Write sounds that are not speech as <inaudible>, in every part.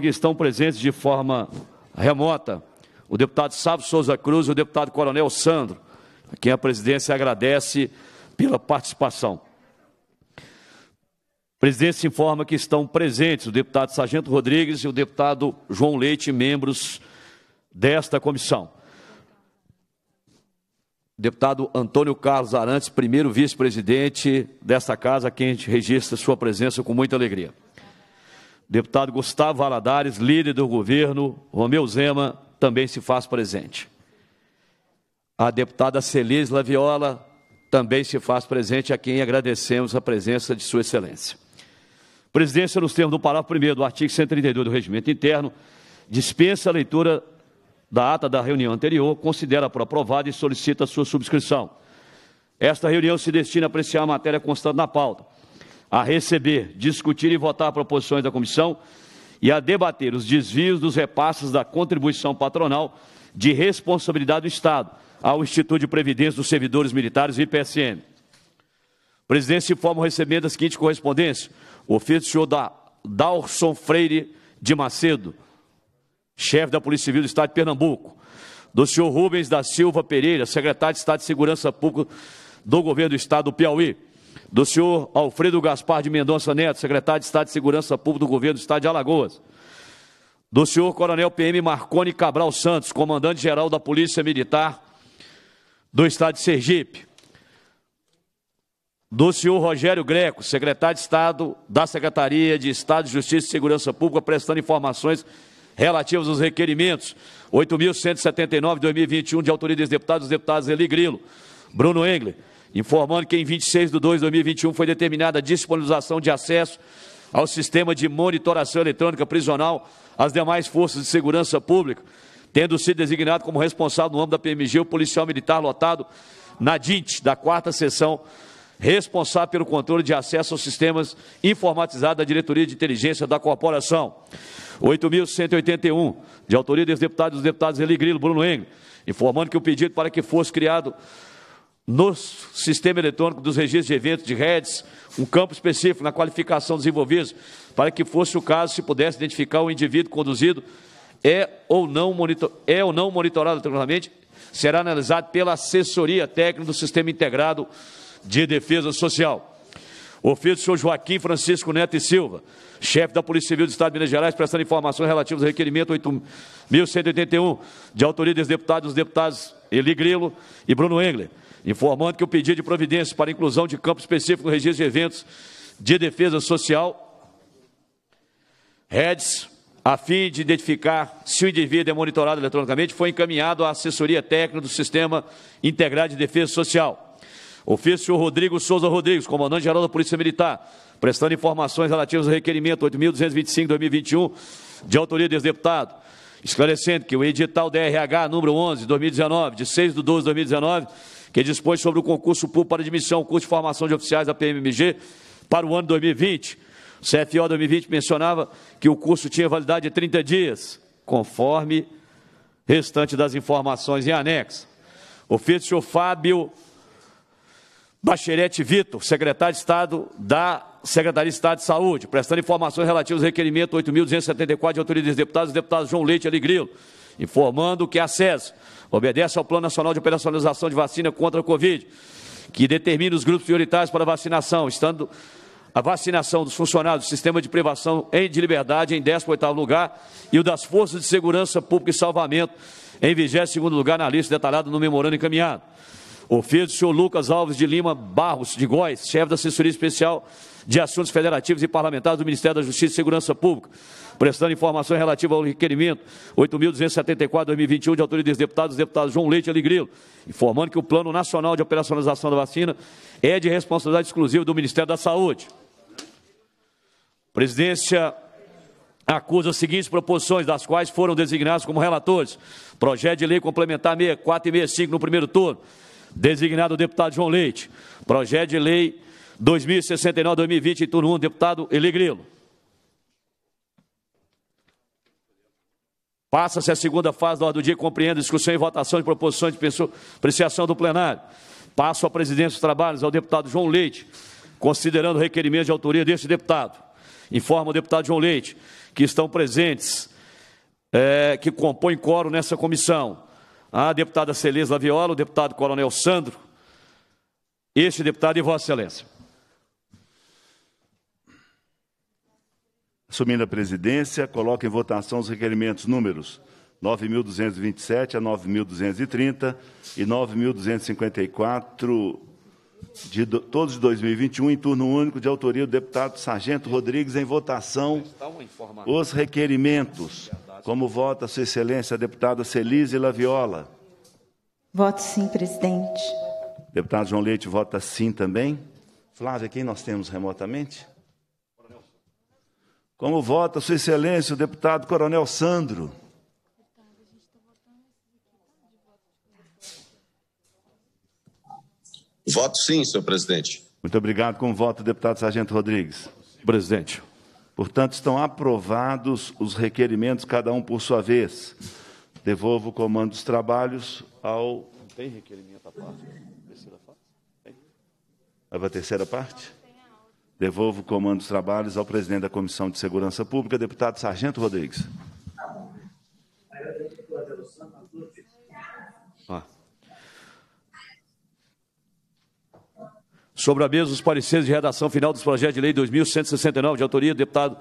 que estão presentes de forma remota, o deputado Sávio Souza Cruz e o deputado Coronel Sandro, a quem a presidência agradece pela participação. A presidência informa que estão presentes o deputado Sargento Rodrigues e o deputado João Leite, membros desta comissão. deputado Antônio Carlos Arantes, primeiro vice-presidente desta casa, a quem a gente registra sua presença com muita alegria. Deputado Gustavo Valadares, líder do governo, Romeu Zema, também se faz presente. A deputada Celis Laviola também se faz presente, a quem agradecemos a presença de Sua Excelência. Presidência, nos termos do parágrafo 1 do artigo 132 do Regimento Interno, dispensa a leitura da ata da reunião anterior, considera por aprovada e solicita sua subscrição. Esta reunião se destina a apreciar a matéria constante na pauta a receber, discutir e votar proposições da comissão e a debater os desvios dos repasses da contribuição patronal de responsabilidade do Estado ao Instituto de Previdência dos Servidores Militares, IPSM. O presidente se informa recebendo a seguinte correspondência: o ofício do senhor da Dalson Freire de Macedo, chefe da Polícia Civil do Estado de Pernambuco, do senhor Rubens da Silva Pereira, secretário de Estado de Segurança Pública do Governo do Estado do Piauí do senhor Alfredo Gaspar de Mendonça Neto, secretário de Estado de Segurança Pública do governo do Estado de Alagoas, do senhor Coronel PM Marconi Cabral Santos, comandante-geral da Polícia Militar do Estado de Sergipe, do senhor Rogério Greco, secretário de Estado da Secretaria de Estado de Justiça e Segurança Pública, prestando informações relativas aos requerimentos 8.179-2021, de autoria dos deputados, deputados Eli Grilo, Bruno Engler, informando que em 26 de 2 de 2021 foi determinada a disponibilização de acesso ao sistema de monitoração eletrônica prisional às demais forças de segurança pública, tendo sido designado como responsável no âmbito da PMG o policial militar lotado na DINT, da quarta sessão, responsável pelo controle de acesso aos sistemas informatizados da Diretoria de Inteligência da Corporação. 8.181, de autoria dos deputados, dos deputados Eli Grilo, Bruno Engel, informando que o pedido para que fosse criado no sistema eletrônico dos registros de eventos de redes, um campo específico na qualificação dos envolvidos, para que fosse o caso se pudesse identificar o indivíduo conduzido é ou não, monitor, é ou não monitorado tecnicamente, será analisado pela assessoria técnica do Sistema Integrado de Defesa Social. Ofício do senhor Joaquim Francisco Neto e Silva, chefe da Polícia Civil do Estado de Minas Gerais, prestando informações relativas ao requerimento 8.181, de autoria dos deputados, dos deputados Eli Grilo e Bruno Engler informando que o pedido de providência para inclusão de campo específico no registro de eventos de defesa social, REDS, a fim de identificar se o indivíduo é monitorado eletronicamente, foi encaminhado à assessoria técnica do Sistema Integrado de Defesa Social. Ofício Rodrigo Souza Rodrigues, comandante-geral da Polícia Militar, prestando informações relativas ao requerimento 8.225-2021, de autoria desse deputado, esclarecendo que o edital DRH número 11, 2019, de 6 de 12 de 2019, que dispôs sobre o concurso público para admissão, curso de formação de oficiais da PMMG para o ano 2020. O CFO 2020 mencionava que o curso tinha validade de 30 dias, conforme restante das informações em anexo. O Ofício Fábio Bacherete Vitor, secretário de Estado da Secretaria de Estado de Saúde, prestando informações relativas ao requerimento 8.274 de autoria dos deputados, deputado João Leite Alegrilo, informando que a SES obedece ao Plano Nacional de Operacionalização de Vacina contra a Covid, que determina os grupos prioritários para vacinação, estando a vacinação dos funcionários do sistema de privação de liberdade em 18º lugar e o das forças de segurança pública e salvamento em 22º lugar na lista detalhada no memorando encaminhado. Ofício do senhor Lucas Alves de Lima Barros de Góes, chefe da assessoria especial de assuntos federativos e parlamentares do Ministério da Justiça e Segurança Pública prestando informações relativas ao requerimento 8.274-2021 de autoria dos deputados, deputado João Leite Alegrilo, informando que o Plano Nacional de Operacionalização da Vacina é de responsabilidade exclusiva do Ministério da Saúde. Presidência acusa as seguintes proposições, das quais foram designados como relatores. Projeto de lei complementar 64 e 65 no primeiro turno, designado o deputado João Leite. Projeto de lei 2069-2020, turno 1, deputado Elegrilo. Passa-se a segunda fase da ordem do dia, compreendendo discussão e votação de proposições de apreciação do plenário. Passo a presidência dos trabalhos ao deputado João Leite, considerando o requerimento de autoria deste deputado. Informa o deputado João Leite que estão presentes, é, que compõem coro nessa comissão. A deputada Celeste Laviola, o deputado Coronel Sandro, este deputado e Vossa Excelência. assumindo a presidência, coloco em votação os requerimentos números 9.227 a 9.230 e 9.254, de, todos de 2021, em turno único, de autoria do deputado Sargento Rodrigues, em votação os requerimentos. Como vota Sua Excelência a deputada Celise Laviola? Voto sim, presidente. Deputado João Leite vota sim também. Flávia, quem nós temos remotamente? Como vota Sua Excelência o deputado Coronel Sandro? Voto sim, senhor presidente. Muito obrigado. Com o voto, deputado Sargento Rodrigues. Presidente. Portanto, estão aprovados os requerimentos, cada um por sua vez. Devolvo o comando dos trabalhos ao. Tem requerimento à parte? Terceira parte? Tem? A terceira parte? Devolvo o comando dos trabalhos ao presidente da Comissão de Segurança Pública, deputado Sargento Rodrigues. Sobre a mesa, os pareceres de redação final dos projetos de lei 2169, de autoria do deputado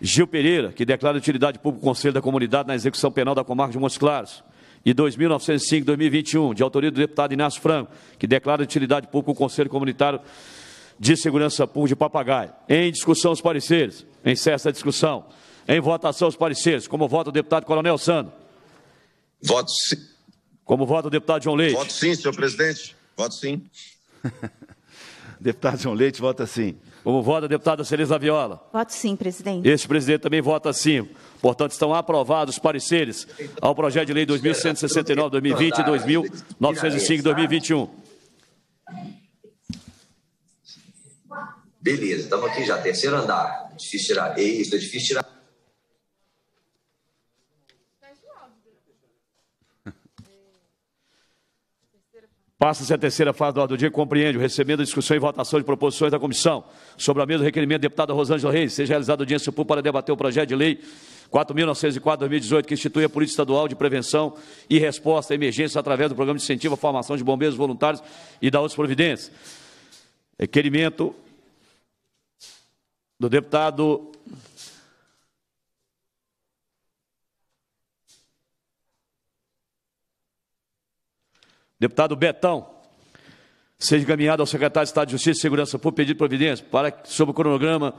Gil Pereira, que declara utilidade pública o Conselho da Comunidade na execução penal da comarca de Montes Claros e 2905-2021, de autoria do deputado Inácio Franco, que declara utilidade pública o Conselho Comunitário de Segurança Pública de Papagaio. Em discussão os pareceres. Em cessa a discussão. Em votação os pareceres. Como vota o deputado Coronel Sando? Voto sim. Como vota o deputado João Leite? Voto sim, senhor presidente. Voto sim. <laughs> deputado João Leite vota sim. Como vota a deputada Celisa Viola? Voto sim, presidente. Este presidente também vota sim. Portanto, estão aprovados os pareceres ao projeto de lei 2169, 2020 e 2905 2021. Beleza, estamos aqui já, terceiro andar. É difícil tirar isso, é difícil tirar. Passa-se a terceira fase do dia, compreende recebendo a discussão e votação de proposições da comissão sobre a mesa do requerimento da deputada Rosângela Reis, seja realizada audiência pública para debater o projeto de lei 4.904-2018, que institui a Política Estadual de Prevenção e Resposta a Emergências através do Programa de Incentivo à Formação de Bombeiros Voluntários e da outras providências. Requerimento do deputado deputado Betão seja encaminhado ao secretário de Estado de Justiça e Segurança por pedido de providência para que, sob o cronograma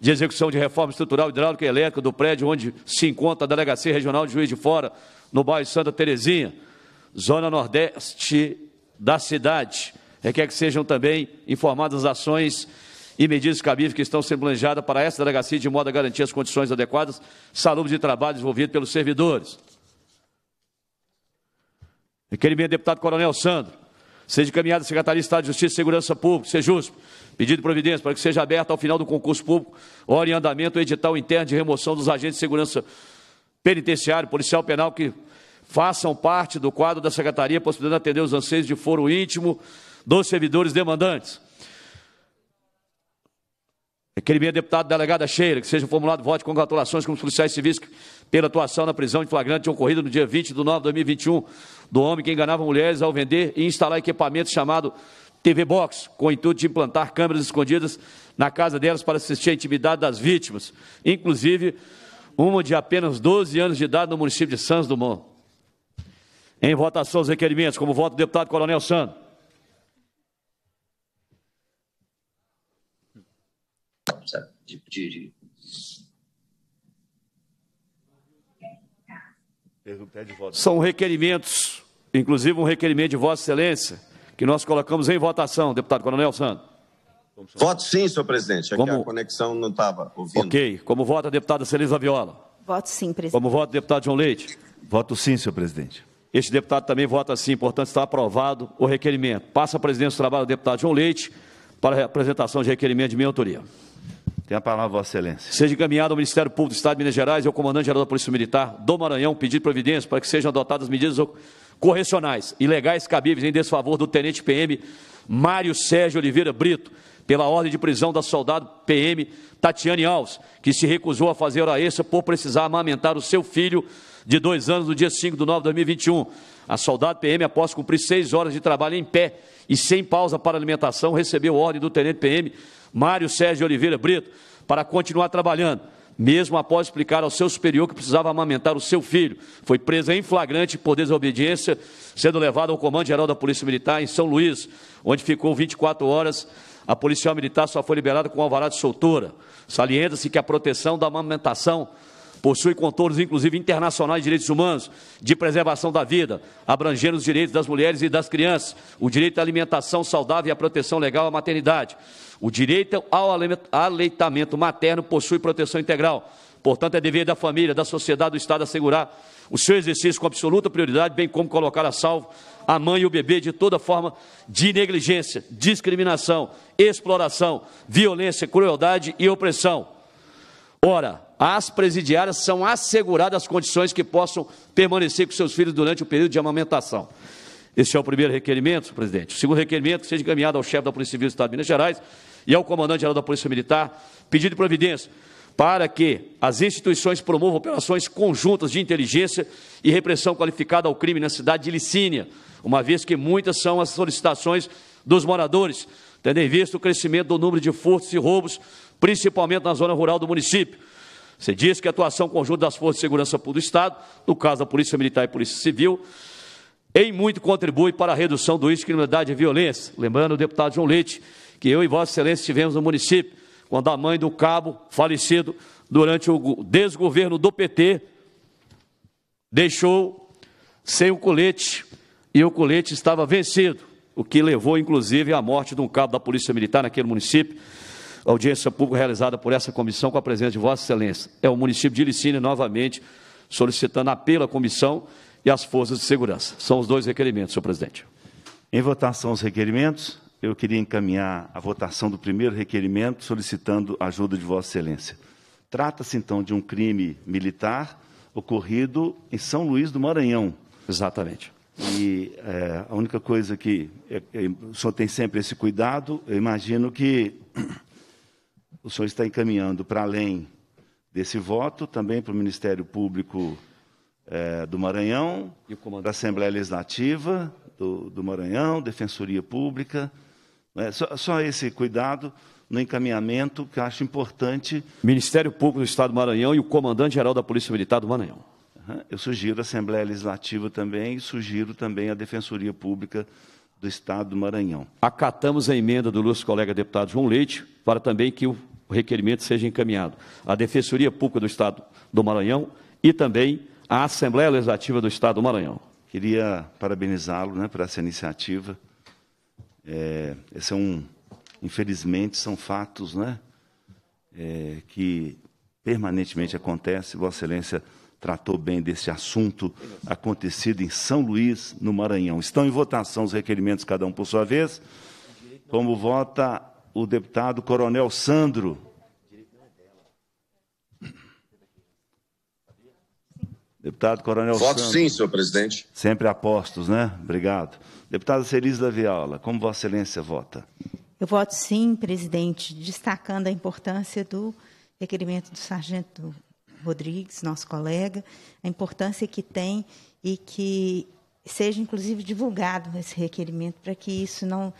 de execução de reforma estrutural, hidráulica e elétrica do prédio onde se encontra a Delegacia Regional de Juiz de Fora, no bairro Santa Terezinha, zona nordeste da cidade. Requer é é que sejam também informadas ações e medidas cabíveis que estão sendo planejadas para essa delegacia de modo a garantir as condições adequadas, salubres de trabalho desenvolvido pelos servidores. Requerimento do deputado Coronel Sandro. Seja encaminhado à Secretaria de Estado de Justiça e Segurança Pública, seja justo. Pedido de providência para que seja aberto ao final do concurso público, hora em andamento, o edital interno de remoção dos agentes de segurança penitenciário, policial penal que façam parte do quadro da Secretaria, possibilitando atender os anseios de foro íntimo dos servidores demandantes. Aquele meio deputado delegado Cheira, que seja formulado voto de congratulações com os policiais civis pela atuação na prisão de flagrante ocorrida no dia 20 de nove de 2021 do homem que enganava mulheres ao vender e instalar equipamento chamado TV Box, com o intuito de implantar câmeras escondidas na casa delas para assistir à intimidade das vítimas, inclusive uma de apenas 12 anos de idade no município de Santos Dumont. Em votação os requerimentos, como voto do deputado Coronel Sando. de, de... É São requerimentos, inclusive um requerimento de Vossa Excelência, que nós colocamos em votação, deputado Coronel Santos. Voto sim, senhor presidente. Aqui Como... a conexão não estava ouvindo. Ok. Como vota a deputada Celisa Viola? Voto sim, presidente. Como vota o deputado João Leite? Voto sim, senhor presidente. Este deputado também vota sim, portanto está aprovado o requerimento. Passa a presidência do trabalho do deputado João Leite para a apresentação de requerimento de minha autoria. Tem a palavra, Vossa Excelência. Seja encaminhado ao Ministério Público do Estado de Minas Gerais e ao Comandante-Geral da Polícia Militar do Maranhão pedir providência para que sejam adotadas medidas correcionais e legais cabíveis em desfavor do Tenente PM Mário Sérgio Oliveira Brito, pela ordem de prisão da soldado PM Tatiane Alves, que se recusou a fazer hora extra por precisar amamentar o seu filho de dois anos no dia 5 de nove de 2021. A soldado PM, após cumprir seis horas de trabalho em pé e sem pausa para alimentação, recebeu ordem do Tenente PM Mário Sérgio Oliveira Brito para continuar trabalhando, mesmo após explicar ao seu superior que precisava amamentar o seu filho. Foi preso em flagrante por desobediência, sendo levado ao Comando Geral da Polícia Militar em São Luís, onde ficou 24 horas a policial militar só foi liberada com alvará de soltura. Salienta-se que a proteção da amamentação possui contornos, inclusive internacionais de direitos humanos, de preservação da vida, abrangendo os direitos das mulheres e das crianças, o direito à alimentação saudável e à proteção legal à maternidade. O direito ao aleitamento materno possui proteção integral. Portanto, é dever da família, da sociedade, do Estado assegurar o seu exercício com absoluta prioridade, bem como colocar a salvo a mãe e o bebê de toda forma de negligência, discriminação, exploração, violência, crueldade e opressão. Ora, as presidiárias são asseguradas condições que possam permanecer com seus filhos durante o período de amamentação. Esse é o primeiro requerimento, presidente. O segundo requerimento, que seja encaminhado ao chefe da Polícia Civil do Estado de Minas Gerais e ao comandante-geral da Polícia Militar, pedido de providência para que as instituições promovam operações conjuntas de inteligência e repressão qualificada ao crime na cidade de Licínia, uma vez que muitas são as solicitações dos moradores, tendo em vista o crescimento do número de furtos e roubos, principalmente na zona rural do município. Você diz que a atuação conjunta das forças de segurança pública do Estado, no caso da Polícia Militar e Polícia Civil, em muito contribui para a redução do risco de criminalidade e violência. Lembrando o deputado João Leite, que eu e Vossa Excelência estivemos no município, quando a mãe do cabo falecido durante o desgoverno do PT deixou sem o colete e o colete estava vencido, o que levou inclusive à morte de um cabo da Polícia Militar naquele município audiência pública realizada por essa comissão com a presença de Vossa Excelência. É o município de Licínio, novamente, solicitando apelo à comissão e às forças de segurança. São os dois requerimentos, senhor presidente. Em votação os requerimentos, eu queria encaminhar a votação do primeiro requerimento, solicitando a ajuda de Vossa Excelência. Trata-se, então, de um crime militar ocorrido em São Luís do Maranhão. Exatamente. E é, a única coisa que é, é, o senhor tem sempre esse cuidado, eu imagino que o senhor está encaminhando para além desse voto, também para o Ministério Público é, do Maranhão, da Assembleia Legislativa do, do, Maranhão, Defensoria Pública. É, só, só, esse cuidado no encaminhamento que acho importante. Ministério Público do Estado do Maranhão e o Comandante-Geral da Polícia Militar do Maranhão. Eu sugiro a Assembleia Legislativa também e sugiro também a Defensoria Pública do Estado do Maranhão. Acatamos a emenda do nosso colega deputado João Leite para também que o requerimento seja encaminhado à Defensoria Pública do Estado do Maranhão e também à Assembleia Legislativa do Estado do Maranhão. Queria parabenizá-lo né, por essa iniciativa. É, esse é um, infelizmente, são fatos né, é, que permanentemente acontecem. Vossa Excelência tratou bem desse assunto acontecido em São Luís, no Maranhão. Estão em votação os requerimentos, cada um por sua vez. Como vota o deputado Coronel Sandro. Deputado Coronel Voto Sandro. sim, senhor presidente. Sempre apostos, né? Obrigado. Deputada Celise da Viola, como Vossa Excelência vota? Eu voto sim, presidente, destacando a importância do requerimento do sargento Rodrigues, nosso colega, a importância que tem e que seja, inclusive, divulgado esse requerimento para que isso não,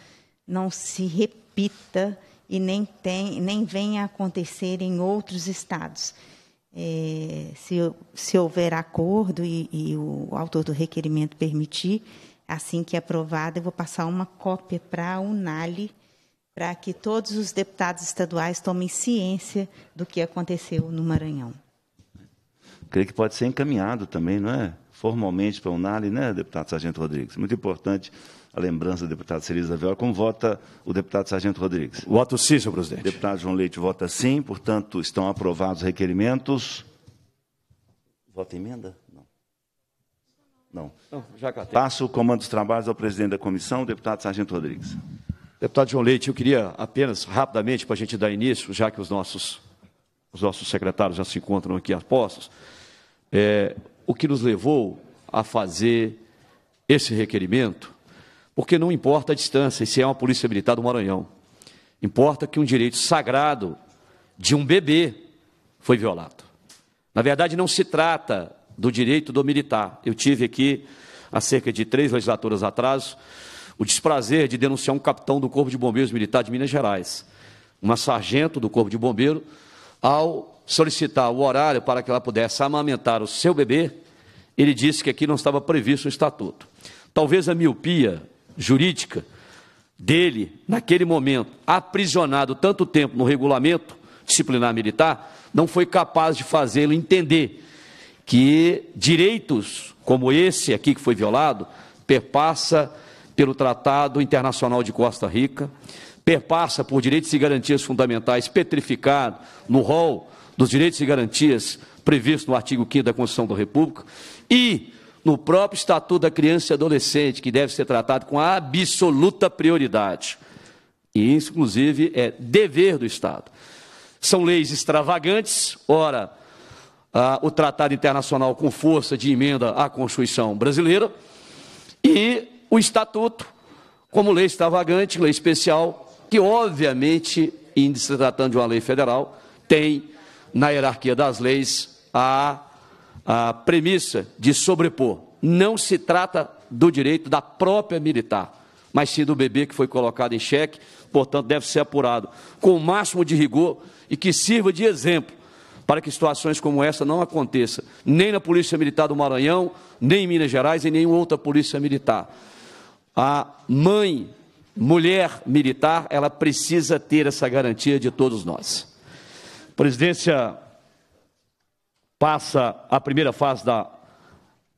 não se repita e nem, tem, nem venha a acontecer em outros estados. É, se, se houver acordo e, e o autor do requerimento permitir, assim que é aprovado, eu vou passar uma cópia para a Unali, para que todos os deputados estaduais tomem ciência do que aconteceu no Maranhão creio que pode ser encaminhado também, não é? Formalmente para o NALI, né, deputado Sargento Rodrigues? Muito importante a lembrança do deputado Ceriza Viola. Como vota o deputado Sargento Rodrigues? Voto sim, senhor presidente. O deputado João Leite vota sim, portanto, estão aprovados os requerimentos. Vota emenda? Não. Não. Não já catei. Passo o comando dos trabalhos ao presidente da comissão, o deputado Sargento Rodrigues. Deputado João Leite, eu queria apenas, rapidamente, para a gente dar início, já que os nossos, os nossos secretários já se encontram aqui a postos, é, o que nos levou a fazer esse requerimento, porque não importa a distância, se é uma polícia militar do Maranhão. Importa que um direito sagrado de um bebê foi violado. Na verdade, não se trata do direito do militar. Eu tive aqui, há cerca de três legislaturas atrás, o desprazer de denunciar um capitão do Corpo de Bombeiros Militar de Minas Gerais, uma sargento do Corpo de Bombeiros, ao solicitar o horário para que ela pudesse amamentar o seu bebê, ele disse que aqui não estava previsto o estatuto. Talvez a miopia jurídica dele, naquele momento, aprisionado tanto tempo no regulamento disciplinar militar, não foi capaz de fazê-lo entender que direitos como esse aqui que foi violado perpassa pelo Tratado Internacional de Costa Rica, perpassa por direitos e garantias fundamentais petrificado no rol dos direitos e garantias previstos no artigo 5 da Constituição da República e no próprio Estatuto da Criança e Adolescente, que deve ser tratado com absoluta prioridade. E inclusive, é dever do Estado. São leis extravagantes, ora, ah, o tratado internacional com força de emenda à Constituição brasileira e o Estatuto, como lei extravagante, lei especial, que obviamente, em se tratando de uma lei federal, tem na hierarquia das leis a, a premissa de sobrepor. Não se trata do direito da própria militar, mas sim do bebê que foi colocado em xeque, portanto, deve ser apurado com o máximo de rigor e que sirva de exemplo para que situações como essa não aconteça, nem na Polícia Militar do Maranhão, nem em Minas Gerais e nenhuma outra Polícia Militar. A mãe, mulher militar, ela precisa ter essa garantia de todos nós presidência passa a primeira fase da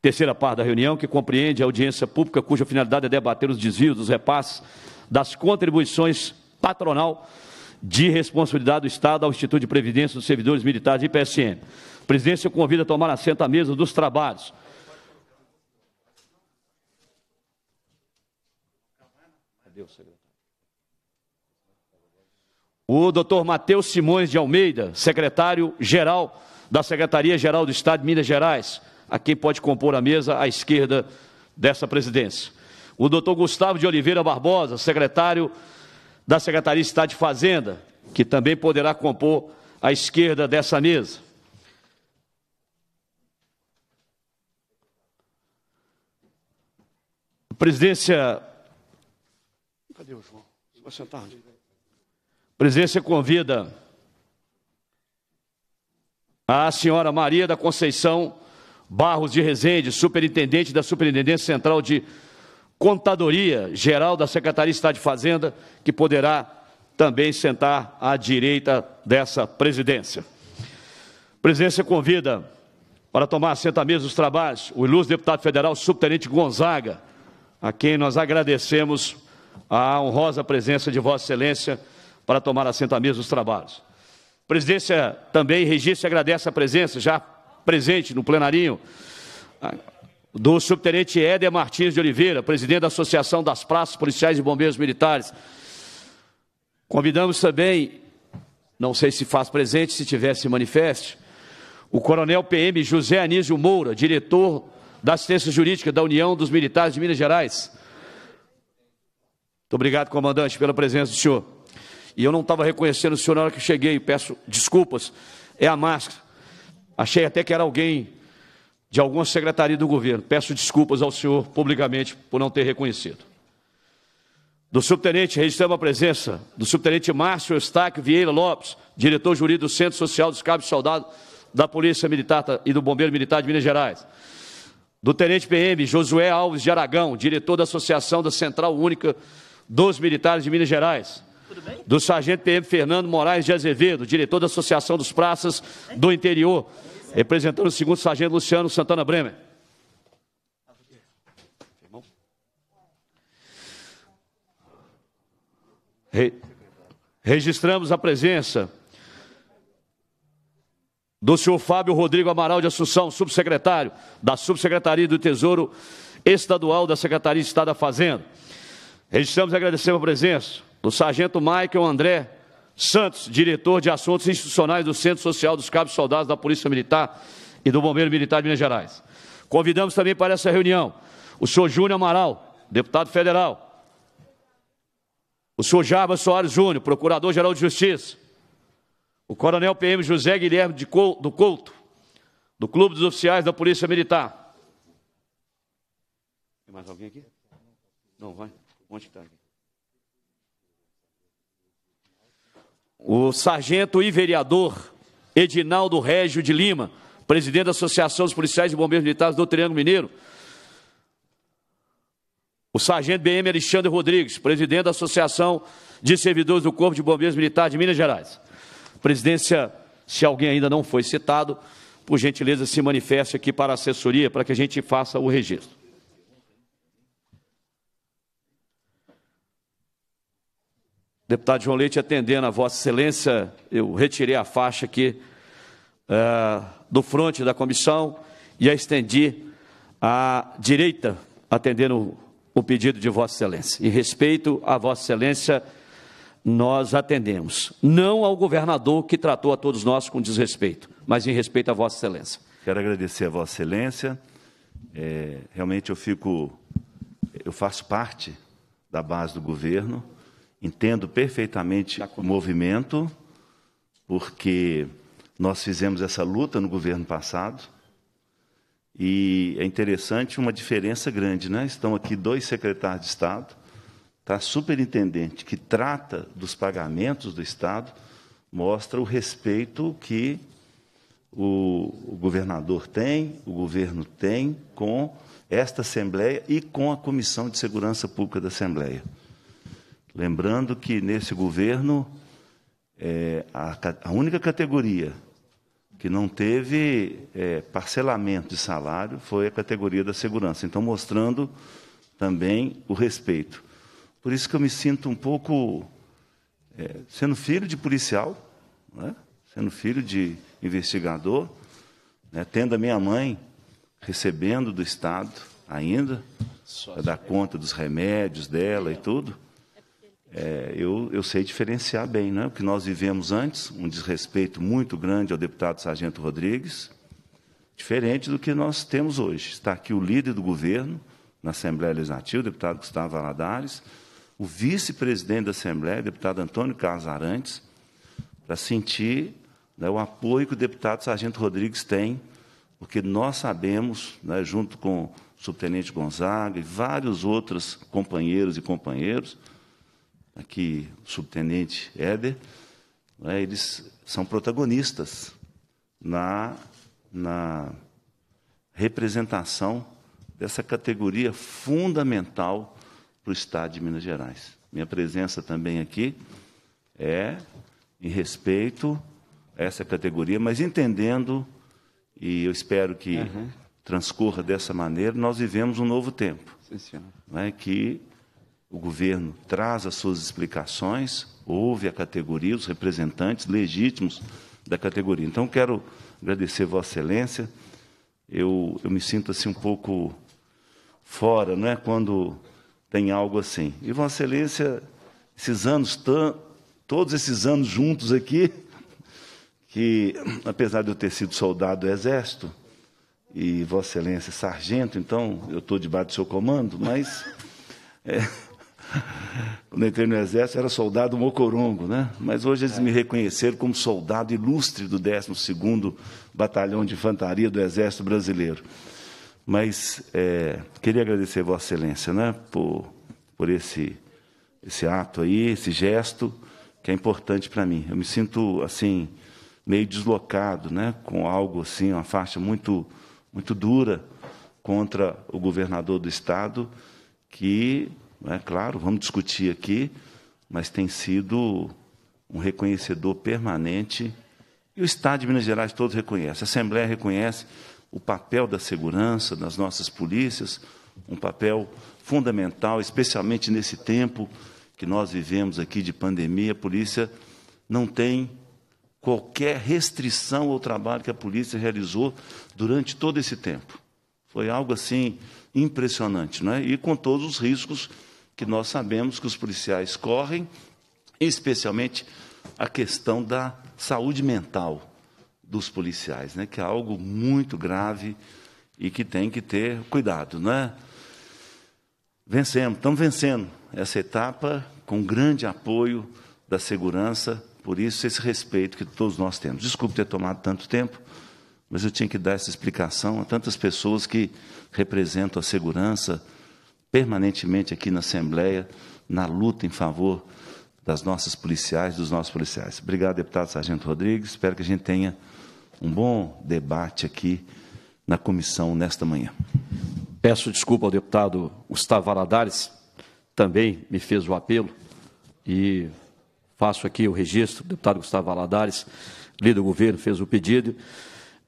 terceira parte da reunião, que compreende a audiência pública, cuja finalidade é debater os desvios dos repasses das contribuições patronal de responsabilidade do Estado ao Instituto de Previdência dos Servidores Militares, IPSM. A presidência convida a tomar assento à mesa dos trabalhos o doutor Matheus Simões de Almeida, secretário-geral da Secretaria-Geral do Estado de Minas Gerais, a quem pode compor a mesa à esquerda dessa presidência. O doutor Gustavo de Oliveira Barbosa, secretário da Secretaria de Estado de Fazenda, que também poderá compor à esquerda dessa mesa. presidência. Cadê o João? Você sentar presidência convida a senhora Maria da Conceição Barros de Rezende, superintendente da Superintendência Central de Contadoria Geral da Secretaria de Estado de Fazenda, que poderá também sentar à direita dessa presidência. presidência convida para tomar assento à mesa dos trabalhos o ilustre deputado federal subtenente Gonzaga, a quem nós agradecemos a honrosa presença de Vossa Excelência para tomar assento à mesa dos trabalhos. A presidência também registra e agradece a presença, já presente no plenarinho, ah, do subtenente Éder Martins de Oliveira, presidente da Associação das Praças Policiais e Bombeiros Militares. Convidamos também, não sei se faz presente, se tivesse manifeste, o coronel PM José Anísio Moura, diretor da Assistência Jurídica da União dos Militares de Minas Gerais. Muito obrigado, comandante, pela presença do senhor e eu não estava reconhecendo o senhor na hora que cheguei, peço desculpas, é a máscara. Achei até que era alguém de alguma secretaria do governo. Peço desculpas ao senhor publicamente por não ter reconhecido. Do subtenente, registramos a presença do subtenente Márcio Eustáquio Vieira Lopes, diretor jurídico do Centro Social dos Cabos Soldados da Polícia Militar e do Bombeiro Militar de Minas Gerais. Do tenente PM Josué Alves de Aragão, diretor da Associação da Central Única dos Militares de Minas Gerais do Sargento PM Fernando Moraes de Azevedo, diretor da Associação dos Praças do Interior, representando o segundo Sargento Luciano Santana Bremer. Re registramos a presença do senhor Fábio Rodrigo Amaral de Assunção, subsecretário da Subsecretaria do Tesouro Estadual da Secretaria de Estado da Fazenda. Registramos e agradecemos a presença do sargento Michael André Santos, diretor de assuntos institucionais do Centro Social dos Cabos Soldados da Polícia Militar e do Bombeiro Militar de Minas Gerais. Convidamos também para essa reunião o senhor Júnior Amaral, deputado federal, o senhor Jarbas Soares Júnior, procurador-geral de Justiça, o coronel PM José Guilherme do Couto, do Clube dos Oficiais da Polícia Militar. Tem mais alguém aqui? Não, vai. Onde está aqui? o sargento e vereador Edinaldo Régio de Lima, presidente da Associação dos Policiais e Bombeiros Militares do Triângulo Mineiro, o sargento BM Alexandre Rodrigues, presidente da Associação de Servidores do Corpo de Bombeiros Militares de Minas Gerais. Presidência, se alguém ainda não foi citado, por gentileza se manifeste aqui para a assessoria para que a gente faça o registro. Deputado João Leite, atendendo a Vossa Excelência, eu retirei a faixa aqui uh, do fronte da comissão e a estendi à direita, atendendo o pedido de Vossa Excelência. Em respeito a Vossa Excelência, nós atendemos. Não ao governador que tratou a todos nós com desrespeito, mas em respeito a Vossa Excelência. Quero agradecer a Vossa Excelência. É, realmente eu fico, eu faço parte da base do governo. Entendo perfeitamente o movimento, porque nós fizemos essa luta no governo passado. E é interessante uma diferença grande, né? Estão aqui dois secretários de Estado, tá? Superintendente que trata dos pagamentos do Estado, mostra o respeito que o, o governador tem, o governo tem com esta Assembleia e com a Comissão de Segurança Pública da Assembleia. Lembrando que nesse governo, é, a, a, única categoria que não teve é, parcelamento de salário foi a categoria da segurança. Então, mostrando também o respeito. Por isso que eu me sinto um pouco. É, sendo filho de policial, né? sendo filho de investigador, né? tendo a minha mãe recebendo do Estado ainda, para dar conta dos remédios dela e tudo é, eu, eu sei diferenciar bem, né? que nós vivemos antes um desrespeito muito grande ao deputado Sargento Rodrigues, diferente do que nós temos hoje. Está aqui o líder do governo na Assembleia Legislativa, o deputado Gustavo Valadares, o vice-presidente da Assembleia, o deputado Antônio Carlos Arantes, para sentir né, o apoio que o deputado Sargento Rodrigues tem, porque nós sabemos, né, junto com o subtenente Gonzaga e vários outros companheiros e companheiros aqui o subtenente Éder, né, eles são protagonistas na, na representação dessa categoria fundamental para o Estado de Minas Gerais. Minha presença também aqui é em respeito a essa categoria, mas entendendo, e eu espero que uhum. transcorra dessa maneira, nós vivemos um novo tempo. Sim, né, que o governo traz as suas explicações, ouve a categoria, os representantes legítimos da categoria. Então, quero agradecer Vossa Excelência. Eu, eu me sinto assim um pouco fora, não é? Quando tem algo assim. E Vossa Excelência, esses anos, tão, todos esses anos juntos aqui, que apesar de eu ter sido soldado do Exército, e Vossa Excelência sargento, então eu estou debaixo do seu comando, mas. É, quando entrei no exército era soldado mocorongo, né? Mas hoje eles é. me reconheceram como soldado ilustre do 12º Batalhão de Infantaria do Exército Brasileiro. Mas é, queria agradecer a Vossa Excelência, né? Por, por esse, esse ato aí, esse gesto que é importante para mim. Eu me sinto, assim, meio deslocado, né? Com algo assim, uma faixa muito, muito dura contra o governador do Estado que é claro, vamos discutir aqui, mas tem sido um reconhecedor permanente. E o Estado de Minas Gerais todos reconhece, a Assembleia reconhece o papel da segurança, das nossas polícias, um papel fundamental, especialmente nesse tempo que nós vivemos aqui de pandemia. A polícia não tem qualquer restrição ao trabalho que a polícia realizou durante todo esse tempo. Foi algo assim impressionante, não é? E com todos os riscos que nós sabemos que os policiais correm, especialmente a questão da saúde mental dos policiais, né, que é algo muito grave e que tem que ter cuidado, né? Vencemos, estamos vencendo essa etapa com grande apoio da segurança, por isso esse respeito que todos nós temos. Desculpe ter tomado tanto tempo, mas eu tinha que dar essa explicação a tantas pessoas que representam a segurança, permanentemente aqui na Assembleia, na luta em favor das nossas policiais, dos nossos policiais. Obrigado, deputado Sargento Rodrigues. Espero que a gente tenha um bom debate aqui na comissão nesta manhã. Peço desculpa ao deputado Gustavo Valadares, também me fez o apelo e faço aqui o registro, o deputado Gustavo Valadares, líder do governo, fez o pedido.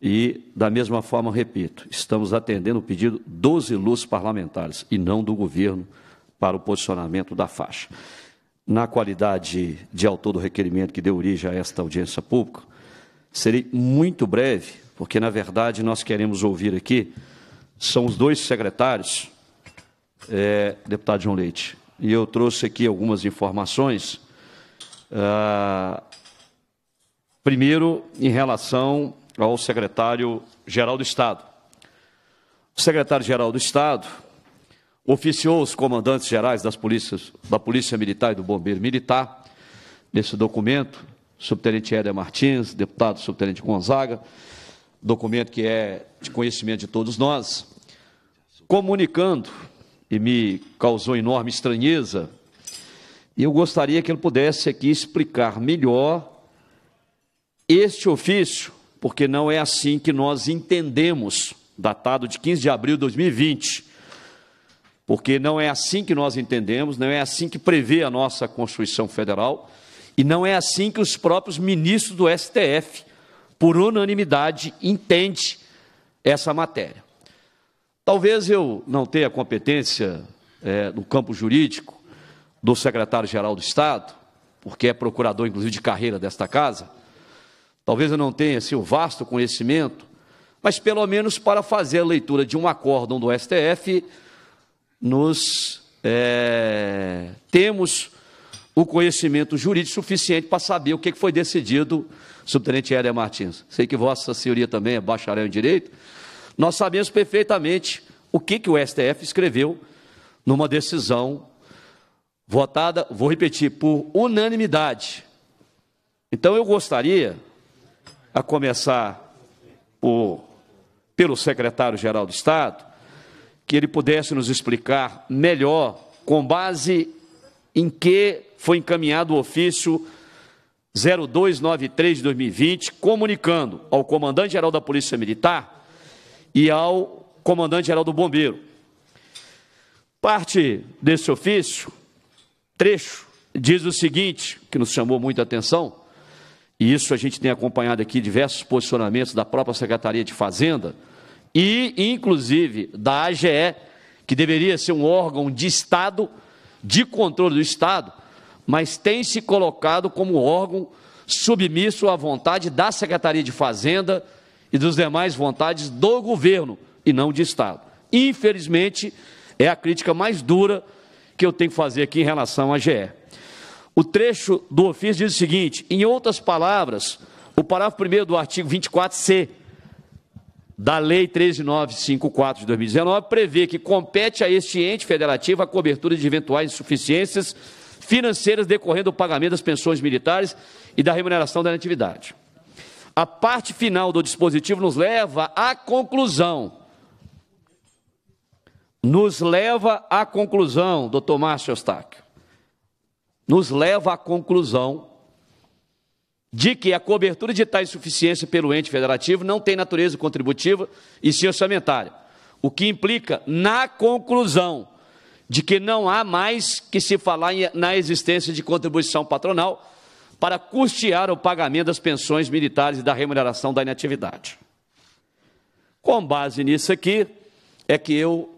E, da mesma forma, repito, estamos atendendo o pedido dos ilustres parlamentares e não do governo para o posicionamento da faixa. Na qualidade de autor do requerimento que deu origem a esta audiência pública, serei muito breve, porque, na verdade, nós queremos ouvir aqui, são os dois secretários, é, deputado João Leite, e eu trouxe aqui algumas informações. Ah, primeiro, em relação ao secretário-geral do Estado. O secretário-geral do Estado oficiou os comandantes gerais das polícias, da Polícia Militar e do Bombeiro Militar, nesse documento, subtenente Éder Martins, deputado subtenente Gonzaga, documento que é de conhecimento de todos nós, comunicando, e me causou enorme estranheza, e eu gostaria que ele pudesse aqui explicar melhor este ofício porque não é assim que nós entendemos, datado de 15 de abril de 2020. Porque não é assim que nós entendemos, não é assim que prevê a nossa Constituição Federal e não é assim que os próprios ministros do STF, por unanimidade, entendem essa matéria. Talvez eu não tenha competência é, no campo jurídico do secretário-geral do Estado, porque é procurador, inclusive, de carreira desta casa Talvez eu não tenha assim, o vasto conhecimento, mas pelo menos para fazer a leitura de um acórdão do STF, nos é, temos o conhecimento jurídico suficiente para saber o que foi decidido, subtenente Hélia Martins. Sei que Vossa Senhoria também é bacharel em Direito. Nós sabemos perfeitamente o que, que o STF escreveu numa decisão votada, vou repetir, por unanimidade. Então eu gostaria a começar por, pelo secretário-geral do Estado, que ele pudesse nos explicar melhor, com base em que foi encaminhado o ofício 0293 de 2020, comunicando ao comandante-geral da Polícia Militar e ao comandante-geral do Bombeiro. Parte desse ofício, trecho, diz o seguinte, que nos chamou muita atenção, e isso a gente tem acompanhado aqui diversos posicionamentos da própria Secretaria de Fazenda e, inclusive, da AGE, que deveria ser um órgão de Estado, de controle do Estado, mas tem se colocado como órgão submisso à vontade da Secretaria de Fazenda e dos demais vontades do governo e não de Estado. Infelizmente, é a crítica mais dura que eu tenho que fazer aqui em relação à AGE. O trecho do ofício diz o seguinte: em outras palavras, o parágrafo 1 do artigo 24C da Lei 13954 de 2019 prevê que compete a este ente federativo a cobertura de eventuais insuficiências financeiras decorrendo do pagamento das pensões militares e da remuneração da natividade. A parte final do dispositivo nos leva à conclusão. Nos leva à conclusão, doutor Márcio Eustáquio, nos leva à conclusão de que a cobertura de tais insuficiência pelo ente federativo não tem natureza contributiva e sim orçamentária, o que implica na conclusão de que não há mais que se falar na existência de contribuição patronal para custear o pagamento das pensões militares e da remuneração da inatividade. Com base nisso aqui, é que eu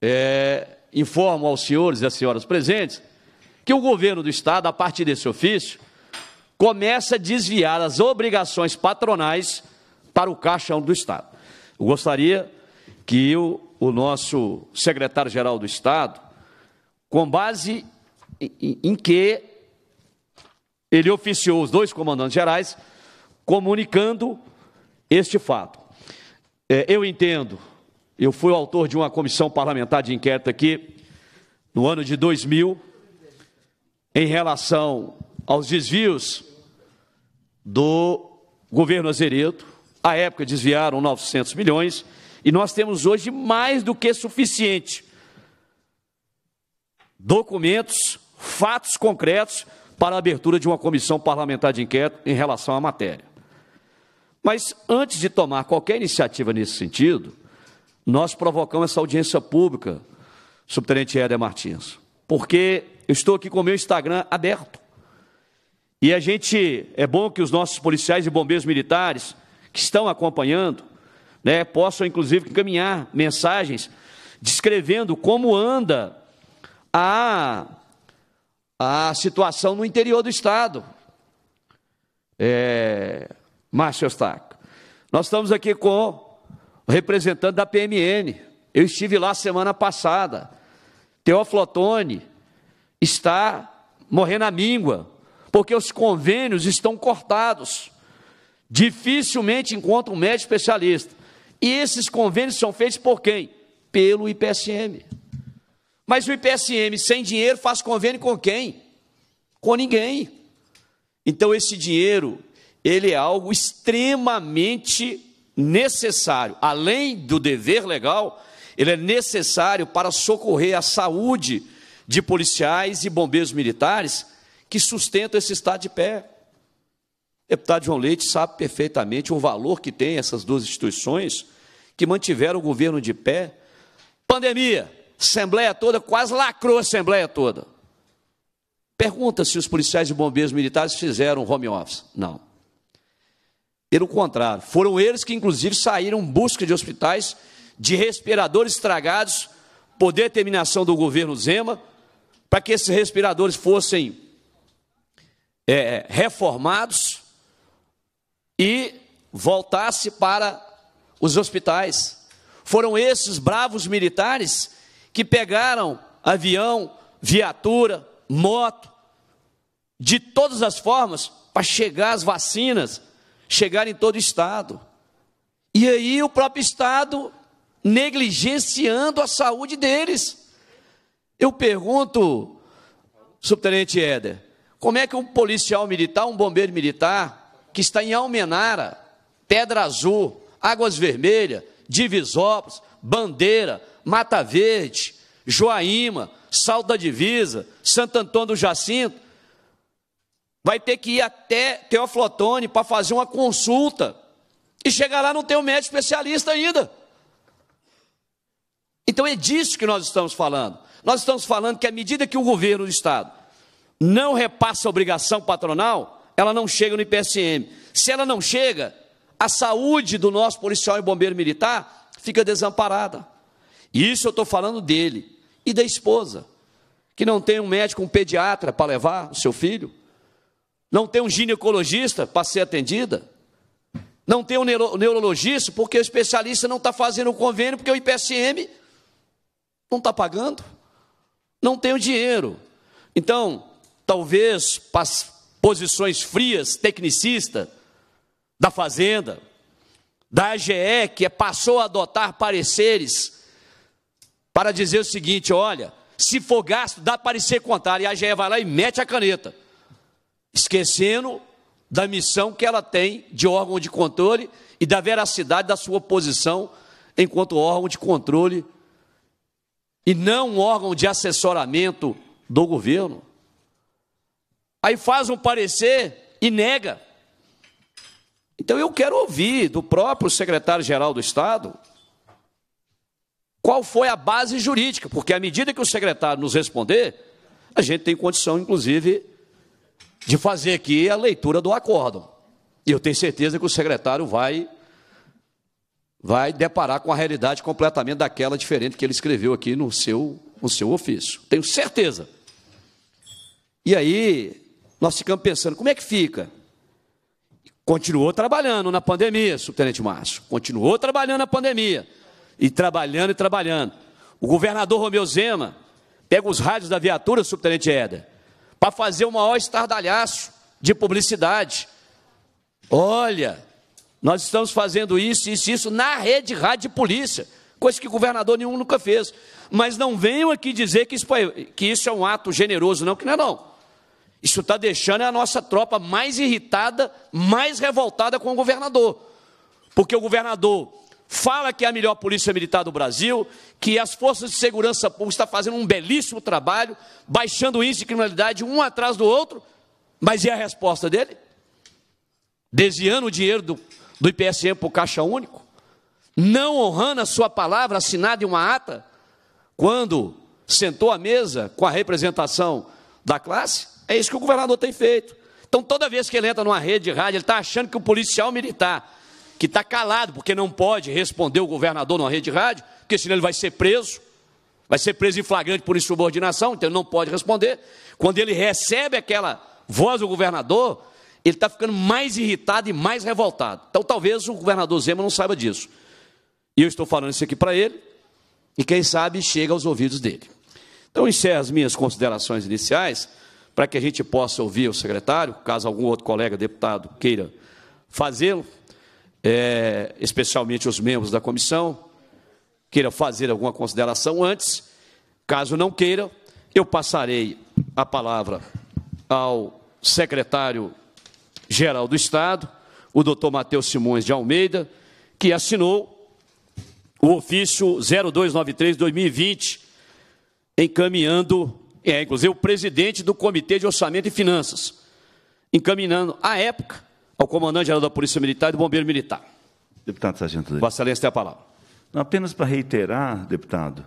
é, informo aos senhores e às senhoras presentes que o governo do Estado, a partir desse ofício, começa a desviar as obrigações patronais para o caixão do Estado. Eu gostaria que o nosso secretário-geral do Estado, com base em que ele oficiou os dois comandantes gerais, comunicando este fato. É, eu entendo, eu fui o autor de uma comissão parlamentar de inquérito aqui, no ano de 2000, em relação aos desvios do governo Azeredo. À época desviaram 900 milhões e nós temos hoje mais do que suficiente documentos, fatos concretos para a abertura de uma comissão parlamentar de inquérito em relação à matéria. Mas antes de tomar qualquer iniciativa nesse sentido, nós provocamos essa audiência pública, subtenente Éder Martins, porque eu estou aqui com o meu Instagram aberto. E a gente, é bom que os nossos policiais e bombeiros militares que estão acompanhando, né, possam inclusive encaminhar mensagens descrevendo como anda a, a situação no interior do Estado. É, Márcio Eustáquio, nós estamos aqui com o representante da PMN. Eu estive lá semana passada. Teófilo Otoni, está morrendo a míngua, porque os convênios estão cortados. Dificilmente encontra um médico especialista. E esses convênios são feitos por quem? Pelo IPSM. Mas o IPSM sem dinheiro faz convênio com quem? Com ninguém. Então esse dinheiro, ele é algo extremamente necessário. Além do dever legal, ele é necessário para socorrer a saúde de policiais e bombeiros militares que sustentam esse Estado de pé. O deputado João Leite sabe perfeitamente o valor que tem essas duas instituições que mantiveram o governo de pé. Pandemia, Assembleia toda, quase lacrou a Assembleia toda. Pergunta se os policiais e bombeiros militares fizeram home office. Não. Pelo contrário, foram eles que, inclusive, saíram em busca de hospitais de respiradores estragados por determinação do governo Zema, para que esses respiradores fossem é, é, reformados e voltasse para os hospitais. Foram esses bravos militares que pegaram avião, viatura, moto, de todas as formas, para chegar as vacinas, chegar em todo o estado. E aí o próprio estado negligenciando a saúde deles. Eu pergunto, subtenente Éder, como é que um policial militar, um bombeiro militar, que está em Almenara, Pedra Azul, Águas Vermelhas, Divisópolis, Bandeira, Mata Verde, Joaíma, Salto da Divisa, Santo Antônio do Jacinto, vai ter que ir até Teoflotone para fazer uma consulta e chegar lá não tem um médico especialista ainda. Então é disso que nós estamos falando. Nós estamos falando que à medida que o governo do Estado não repassa a obrigação patronal, ela não chega no IPSM. Se ela não chega, a saúde do nosso policial e bombeiro militar fica desamparada. E isso eu estou falando dele e da esposa, que não tem um médico, um pediatra para levar o seu filho, não tem um ginecologista para ser atendida, não tem um neuro neurologista porque o especialista não está fazendo o convênio, porque o IPSM não está pagando não tenho dinheiro. Então, talvez posições frias, tecnicista, da Fazenda, da AGE, que é, passou a adotar pareceres para dizer o seguinte: olha, se for gasto, dá parecer contrário. E a AGE vai lá e mete a caneta, esquecendo da missão que ela tem de órgão de controle e da veracidade da sua posição enquanto órgão de controle e não um órgão de assessoramento do governo. Aí faz um parecer e nega. Então eu quero ouvir do próprio secretário-geral do Estado qual foi a base jurídica, porque à medida que o secretário nos responder, a gente tem condição, inclusive, de fazer aqui a leitura do acordo. E eu tenho certeza que o secretário vai vai deparar com a realidade completamente daquela diferente que ele escreveu aqui no seu, no seu ofício. Tenho certeza. E aí, nós ficamos pensando, como é que fica? Continuou trabalhando na pandemia, subtenente Márcio. Continuou trabalhando na pandemia. E trabalhando e trabalhando. O governador Romeu Zema pega os rádios da viatura, subtenente Éder, para fazer o maior estardalhaço de publicidade. Olha, nós estamos fazendo isso, isso, isso na rede rádio de polícia, coisa que governador nenhum nunca fez. Mas não venham aqui dizer que isso, que isso é um ato generoso, não, que não é não. Isso está deixando a nossa tropa mais irritada, mais revoltada com o governador. Porque o governador fala que é a melhor polícia militar do Brasil, que as forças de segurança pública estão fazendo um belíssimo trabalho, baixando o índice de criminalidade um atrás do outro, mas e a resposta dele? Desviando o dinheiro do do IPSM para o Caixa Único, não honrando a sua palavra assinada em uma ata, quando sentou à mesa com a representação da classe, é isso que o governador tem feito. Então, toda vez que ele entra numa rede de rádio, ele está achando que o policial militar, que está calado, porque não pode responder o governador numa rede de rádio, porque senão ele vai ser preso, vai ser preso em flagrante por insubordinação, então ele não pode responder. Quando ele recebe aquela voz do governador, ele está ficando mais irritado e mais revoltado. Então, talvez o governador Zema não saiba disso. E eu estou falando isso aqui para ele, e quem sabe chega aos ouvidos dele. Então, encerro as minhas considerações iniciais, para que a gente possa ouvir o secretário, caso algum outro colega deputado queira fazê-lo, é, especialmente os membros da comissão, queira fazer alguma consideração antes. Caso não queira, eu passarei a palavra ao secretário geral do Estado, o doutor Matheus Simões de Almeida, que assinou o ofício 0293-2020, encaminhando, é, inclusive, o presidente do Comitê de Orçamento e Finanças, encaminhando, à época, ao comandante-geral da Polícia Militar e do Bombeiro Militar. Deputado Sargento Vossa Excelência tem a palavra. Não, apenas para reiterar, deputado,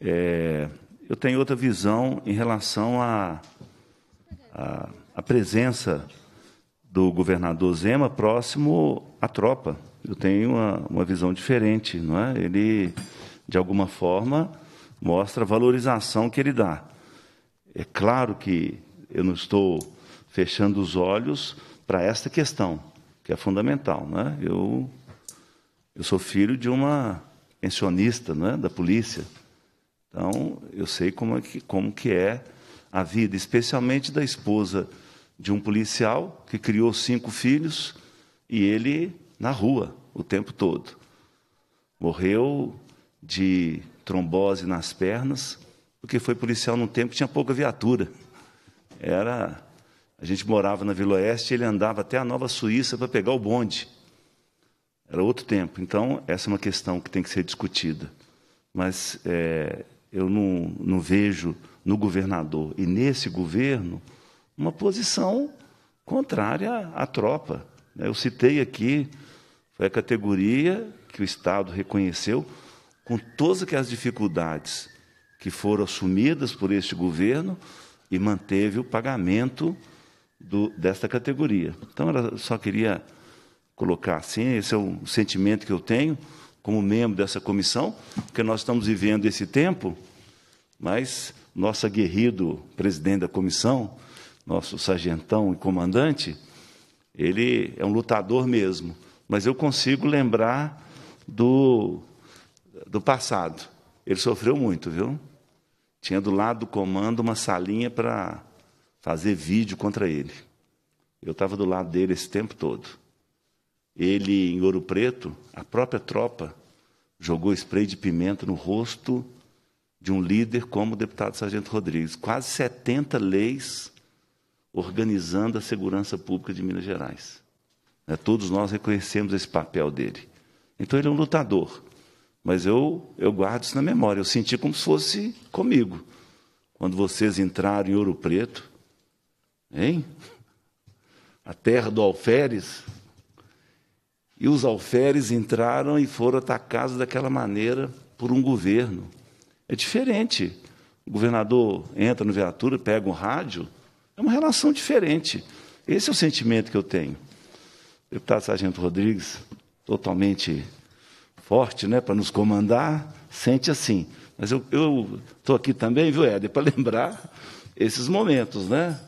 é, eu tenho outra visão em relação à a, a, a presença do governador Zema próximo à tropa. Eu tenho uma, uma visão diferente, não é? Ele, de alguma forma, mostra a valorização que ele dá. É claro que eu não estou fechando os olhos para esta questão, que é fundamental. é? Eu, eu sou filho de uma pensionista é? da polícia, então eu sei como é que, como que é a vida, especialmente da esposa de um policial que criou cinco filhos e ele na rua o tempo todo. Morreu de trombose nas pernas, porque foi policial num tempo que tinha pouca viatura. Era a gente morava na Vila Oeste e ele andava até a Nova Suíça para pegar o bonde. Era outro tempo. Então, essa é uma questão que tem que ser discutida. Mas é, eu não, não vejo no governador e nesse governo uma posição contrária à tropa. Né? Eu citei aqui, foi a categoria que o Estado reconheceu, com todas aquelas dificuldades que foram assumidas por este governo e manteve o pagamento do, desta categoria. Então, eu só queria colocar assim, esse é o sentimento que eu tenho como membro dessa comissão, porque nós estamos vivendo esse tempo, mas nosso aguerrido presidente da comissão, nosso sargentão e comandante, ele é um lutador mesmo, mas eu consigo lembrar do, do passado. Ele sofreu muito, viu? Tinha do lado do comando uma salinha para fazer vídeo contra ele. Eu estava do lado dele esse tempo todo. Ele, em Ouro Preto, a própria tropa jogou spray de pimenta no rosto de um líder como o deputado Sargento Rodrigues. Quase 70 leis organizando a segurança pública de Minas Gerais. Né, todos nós reconhecemos esse papel dele. Então ele é um lutador, mas eu, eu guardo isso na memória. Eu senti como se fosse comigo. Quando vocês entraram em Ouro Preto, hein? A terra do Alferes. E os alferes entraram e foram atacados daquela maneira por um governo. É diferente. O governador entra no viatura, pega um rádio, é uma relação diferente. Esse é o sentimento que eu tenho. Deputado Sargento Rodrigues, totalmente forte, né, para nos comandar, sente assim. Mas eu estou aqui também, viu, Éder, para <laughs> lembrar esses momentos, né?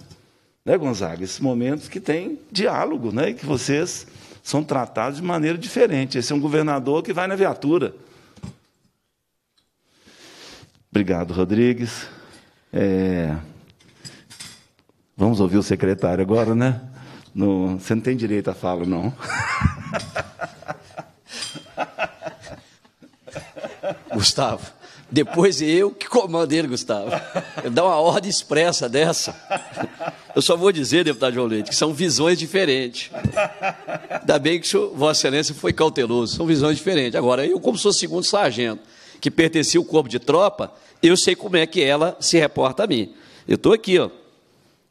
Né, Gonzaga? Esses momentos que tem diálogo, né? E que vocês são tratados de maneira diferente. Esse é um governador que vai na viatura. Obrigado, Rodrigues. É... Vamos ouvir o secretário agora, né? No, você não tem direito a fala, não. <laughs> Gustavo, depois eu que comando ele, Gustavo. Dá uma ordem expressa dessa. Eu só vou dizer, deputado João Leite, que são visões diferentes. Ainda bem que senhor, Vossa Excelência foi cauteloso, são visões diferentes. Agora, eu, como sou segundo sargento, que pertencia ao corpo de tropa, eu sei como é que ela se reporta a mim. Eu estou aqui, ó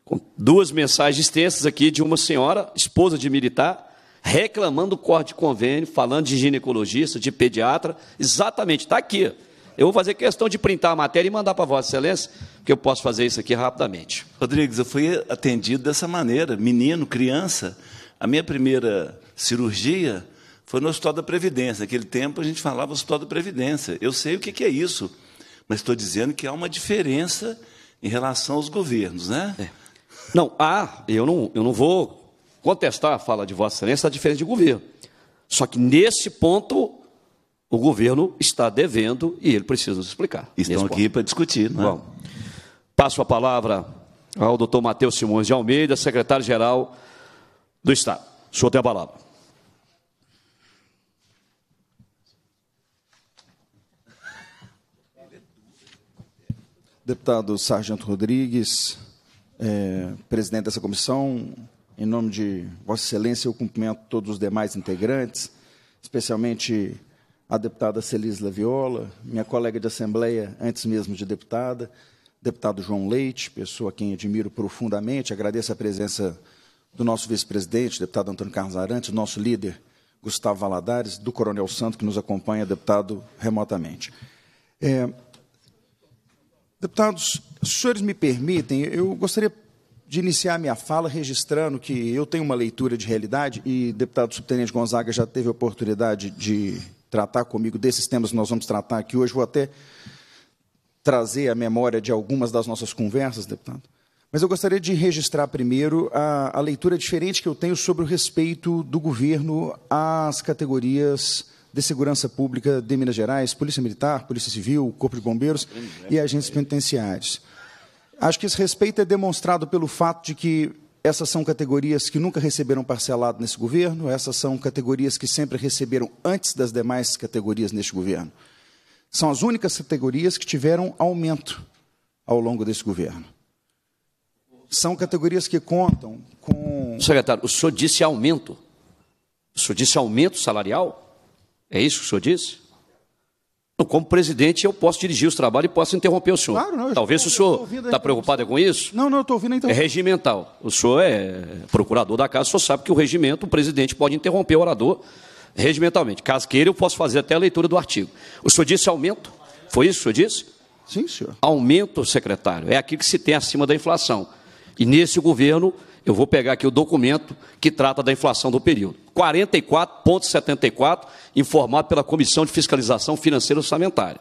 com duas mensagens extensas aqui de uma senhora, esposa de militar, reclamando do corte de convênio, falando de ginecologista, de pediatra, exatamente, está aqui. Eu vou fazer questão de printar a matéria e mandar para Vossa Excelência, porque eu posso fazer isso aqui rapidamente. Rodrigues, eu fui atendido dessa maneira, menino, criança. A minha primeira cirurgia foi no Hospital da Previdência. Naquele tempo a gente falava Hospital da Previdência. Eu sei o que é isso, mas estou dizendo que há uma diferença em relação aos governos, né? É. Não, há, ah, eu não, eu não vou contestar a fala de Vossa Excelência a diferença de governo. Só que nesse ponto, o governo está devendo e ele precisa nos explicar. Estão aqui para discutir, não é? Bom, passo a palavra ao doutor Matheus Simões de Almeida, secretário-geral do Estado. O senhor tem a palavra. Deputado Sargento Rodrigues, é, presidente dessa comissão, em nome de Vossa Excelência, eu cumprimento todos os demais integrantes, especialmente a deputada Celisla Laviola, minha colega de Assembleia, antes mesmo de deputada, deputado João Leite, pessoa a quem admiro profundamente, agradeço a presença do nosso vice-presidente, deputado Antônio Carlos Arantes, nosso líder, Gustavo Valadares, do Coronel Santo, que nos acompanha, deputado, remotamente. É, Deputados, se os senhores me permitem, eu gostaria de iniciar minha fala registrando que eu tenho uma leitura de realidade e o deputado subtenente Gonzaga já teve a oportunidade de tratar comigo desses temas que nós vamos tratar aqui hoje. Vou até trazer a memória de algumas das nossas conversas, deputado. Mas eu gostaria de registrar primeiro a, a leitura diferente que eu tenho sobre o respeito do governo às categorias de Segurança Pública de Minas Gerais, Polícia Militar, Polícia Civil, Corpo de Bombeiros e agentes penitenciários. Acho que esse respeito é demonstrado pelo fato de que essas são categorias que nunca receberam parcelado nesse governo, essas são categorias que sempre receberam antes das demais categorias neste governo. São as únicas categorias que tiveram aumento ao longo desse governo. São categorias que contam com. Secretário, o senhor disse aumento. O senhor disse aumento salarial? É isso que o senhor disse? Como presidente, eu posso dirigir os trabalhos e posso interromper o senhor. Claro, não, Talvez estou, o senhor está preocupado com isso. Não, não, eu estou ouvindo a interrupção. É regimental. O senhor é procurador da casa, o senhor sabe que o regimento, o presidente pode interromper o orador regimentalmente. Caso queira, eu posso fazer até a leitura do artigo. O senhor disse aumento? Foi isso que o senhor disse? Sim, senhor. Aumento, secretário. É aquilo que se tem acima da inflação. E nesse governo, eu vou pegar aqui o documento que trata da inflação do período. 44,74, informado pela Comissão de Fiscalização Financeira e Orçamentária.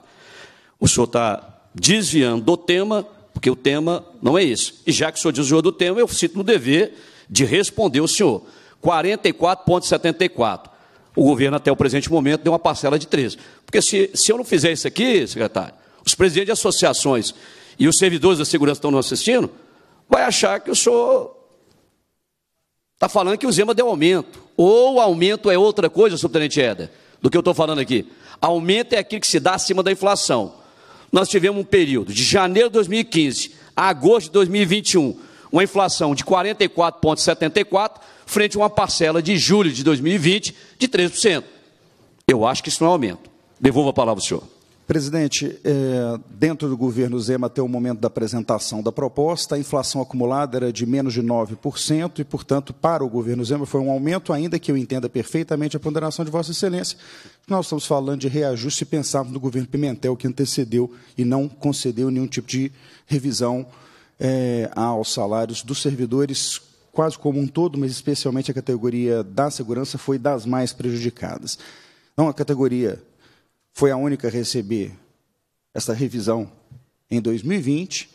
O senhor está desviando do tema, porque o tema não é esse. E já que o senhor desviou do tema, eu sinto no dever de responder o senhor. 44,74. O governo, até o presente momento, deu uma parcela de 13. Porque se, se eu não fizer isso aqui, secretário, os presidentes de associações e os servidores da segurança estão nos assistindo, vai achar que o senhor Está falando que o Zema deu aumento. Ou aumento é outra coisa, subtenente Eder, do que eu estou falando aqui. Aumento é aquilo que se dá acima da inflação. Nós tivemos um período de janeiro de 2015 a agosto de 2021, uma inflação de 44,74, frente a uma parcela de julho de 2020 de 3%. Eu acho que isso não é aumento. Devolvo a palavra ao senhor. Presidente, é, dentro do governo Zema, até o momento da apresentação da proposta, a inflação acumulada era de menos de 9%, e, portanto, para o governo Zema foi um aumento, ainda que eu entenda perfeitamente a ponderação de Vossa Excelência. Nós estamos falando de reajuste e pensarmos no governo Pimentel, que antecedeu e não concedeu nenhum tipo de revisão é, aos salários dos servidores, quase como um todo, mas especialmente a categoria da segurança foi das mais prejudicadas. Não a categoria foi a única a receber essa revisão em 2020.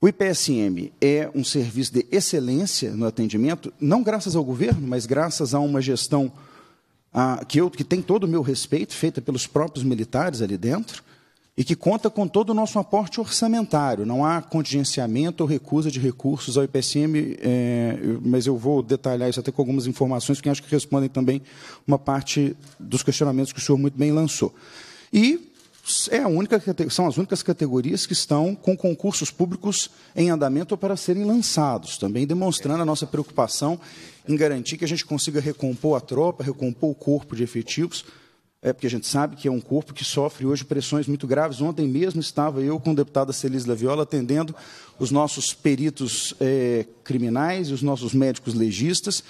O IPSM é um serviço de excelência no atendimento, não graças ao governo, mas graças a uma gestão a, que, eu, que tem todo o meu respeito, feita pelos próprios militares ali dentro, e que conta com todo o nosso aporte orçamentário. Não há contingenciamento ou recusa de recursos ao IPSM, é, mas eu vou detalhar isso até com algumas informações que acho que respondem também uma parte dos questionamentos que o senhor muito bem lançou. E é a única, são as únicas categorias que estão com concursos públicos em andamento para serem lançados, também demonstrando a nossa preocupação em garantir que a gente consiga recompor a tropa, recompor o corpo de efetivos, é porque a gente sabe que é um corpo que sofre hoje pressões muito graves. Ontem mesmo estava eu com a deputada Celis Laviola atendendo os nossos peritos é, criminais e os nossos médicos legistas,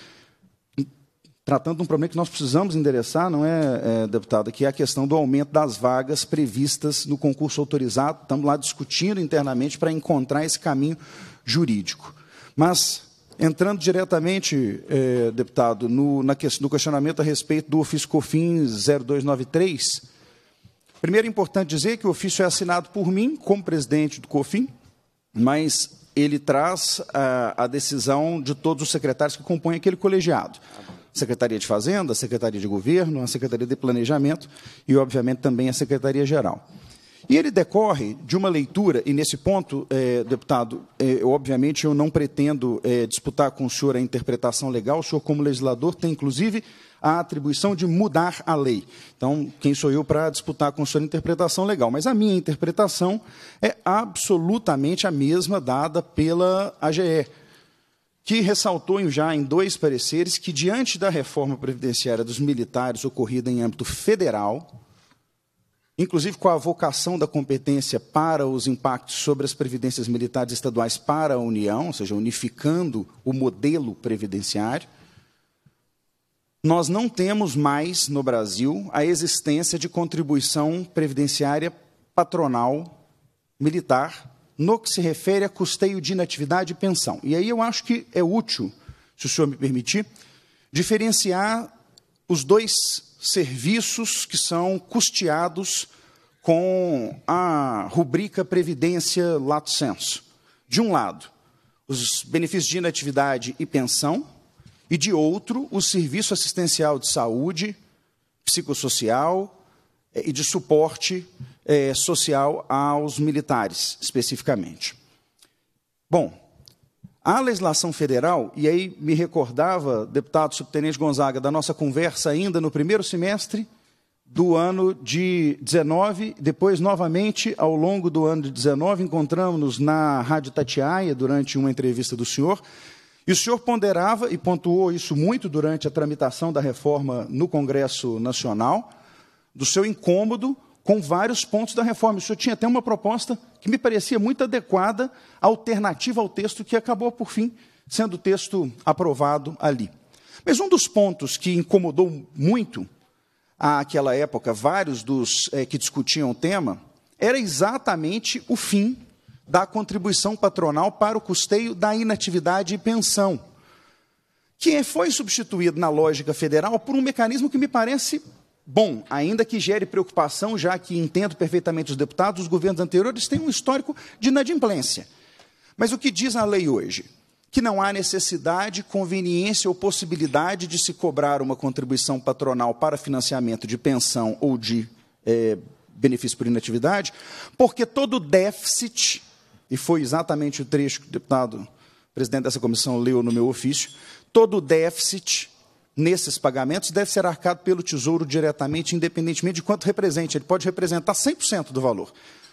tratando de um problema que nós precisamos endereçar, não é, é, deputada, que é a questão do aumento das vagas previstas no concurso autorizado. Estamos lá discutindo internamente para encontrar esse caminho jurídico. Mas, entrando diretamente, é, deputado, no, na, no questionamento a respeito do ofício COFIN 0293, primeiro é importante dizer que o ofício é assinado por mim, como presidente do COFIN, mas ele traz a, a decisão de todos os secretários que compõem aquele colegiado. Secretaria de Fazenda, a Secretaria de Governo, a Secretaria de Planejamento e, obviamente, também a Secretaria Geral. E ele decorre de uma leitura, e nesse ponto, eh, deputado, eh, eu, obviamente eu não pretendo eh, disputar com o senhor a interpretação legal, o senhor, como legislador, tem inclusive a atribuição de mudar a lei. Então, quem sou eu para disputar com o senhor a interpretação legal? Mas a minha interpretação é absolutamente a mesma dada pela AGE que ressaltou já em dois pareceres que, diante da reforma previdenciária dos militares ocorrida em âmbito federal, inclusive com a vocação da competência para os impactos sobre as previdências militares estaduais para a União, ou seja, unificando o modelo previdenciário, nós não temos mais no Brasil a existência de contribuição previdenciária patronal militar no que se refere a custeio de inatividade e pensão. E aí eu acho que é útil, se o senhor me permitir, diferenciar os dois serviços que são custeados com a rubrica Previdência Lato Senso. De um lado, os benefícios de inatividade e pensão, e de outro, o serviço assistencial de saúde, psicossocial eh, e de suporte é, social aos militares, especificamente. Bom, a legislação federal, e aí me recordava, deputado subtenente Gonzaga, da nossa conversa ainda no primeiro semestre do ano de 19, depois novamente ao longo do ano de 19, encontramos-nos na Rádio Tatiaia durante uma entrevista do senhor, e o senhor ponderava e pontuou isso muito durante a tramitação da reforma no Congresso Nacional, do seu incômodo com vários pontos da reforma. O senhor tinha até uma proposta que me parecia muito adequada, alternativa ao texto que acabou, por fim, sendo o texto aprovado ali. Mas um dos pontos que incomodou muito àquela época vários dos é, que discutiam o tema era exatamente o fim da contribuição patronal para o custeio da inatividade e pensão, que foi substituído na lógica federal por um mecanismo que me parece Bom, ainda que gere preocupação, já que entendo perfeitamente os deputados, os governos anteriores têm um histórico de inadimplência. Mas o que diz a lei hoje? Que não há necessidade, conveniência ou possibilidade de se cobrar uma contribuição patronal para financiamento de pensão ou de é, benefício por inatividade, porque todo déficit, e foi exatamente o trecho que o deputado presidente dessa comissão leu no meu ofício, todo déficit nesses pagamentos deve ser arcado pelo Tesouro diretamente, independentemente de quanto represente. Ele pode representar 100% do valor.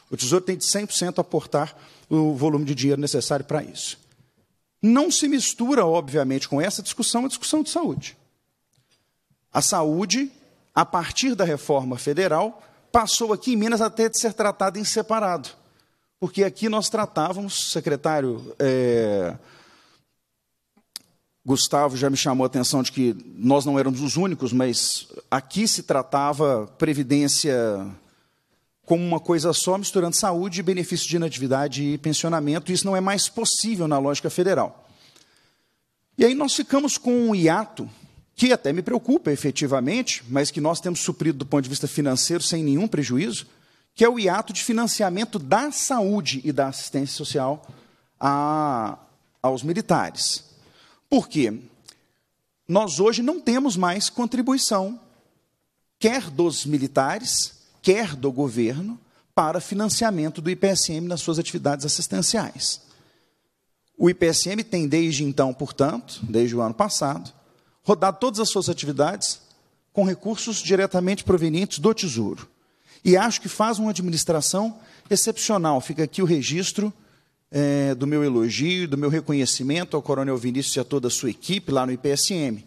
O Tesouro tem de 100% aportar o volume de dinheiro necessário para isso. Não se mistura, obviamente, com essa discussão a discussão de saúde. A saúde, a partir da reforma federal, passou aqui em Minas até de ser tratada em separado. Porque aqui nós tratávamos, secretário. É Gustavo já me chamou a atenção de que nós não éramos os únicos, mas aqui se tratava previdência como uma coisa só, misturando saúde, benefício de inatividade e pensionamento. Isso não é mais possível na lógica federal. E aí nós ficamos com um hiato que até me preocupa efetivamente, mas que nós temos suprido do ponto de vista financeiro sem nenhum prejuízo, que é o hiato de financiamento da saúde e da assistência social a, aos militares. Por quê? Nós hoje não temos mais contribuição, quer dos militares, quer do governo, para financiamento do IPSM nas suas atividades assistenciais. O IPSM tem desde então, portanto, desde o ano passado, rodado todas as suas atividades com recursos diretamente provenientes do Tesouro. E acho que faz uma administração excepcional. Fica aqui o registro é, do meu elogio, do meu reconhecimento ao Coronel Vinícius e a toda a sua equipe lá no IPSM,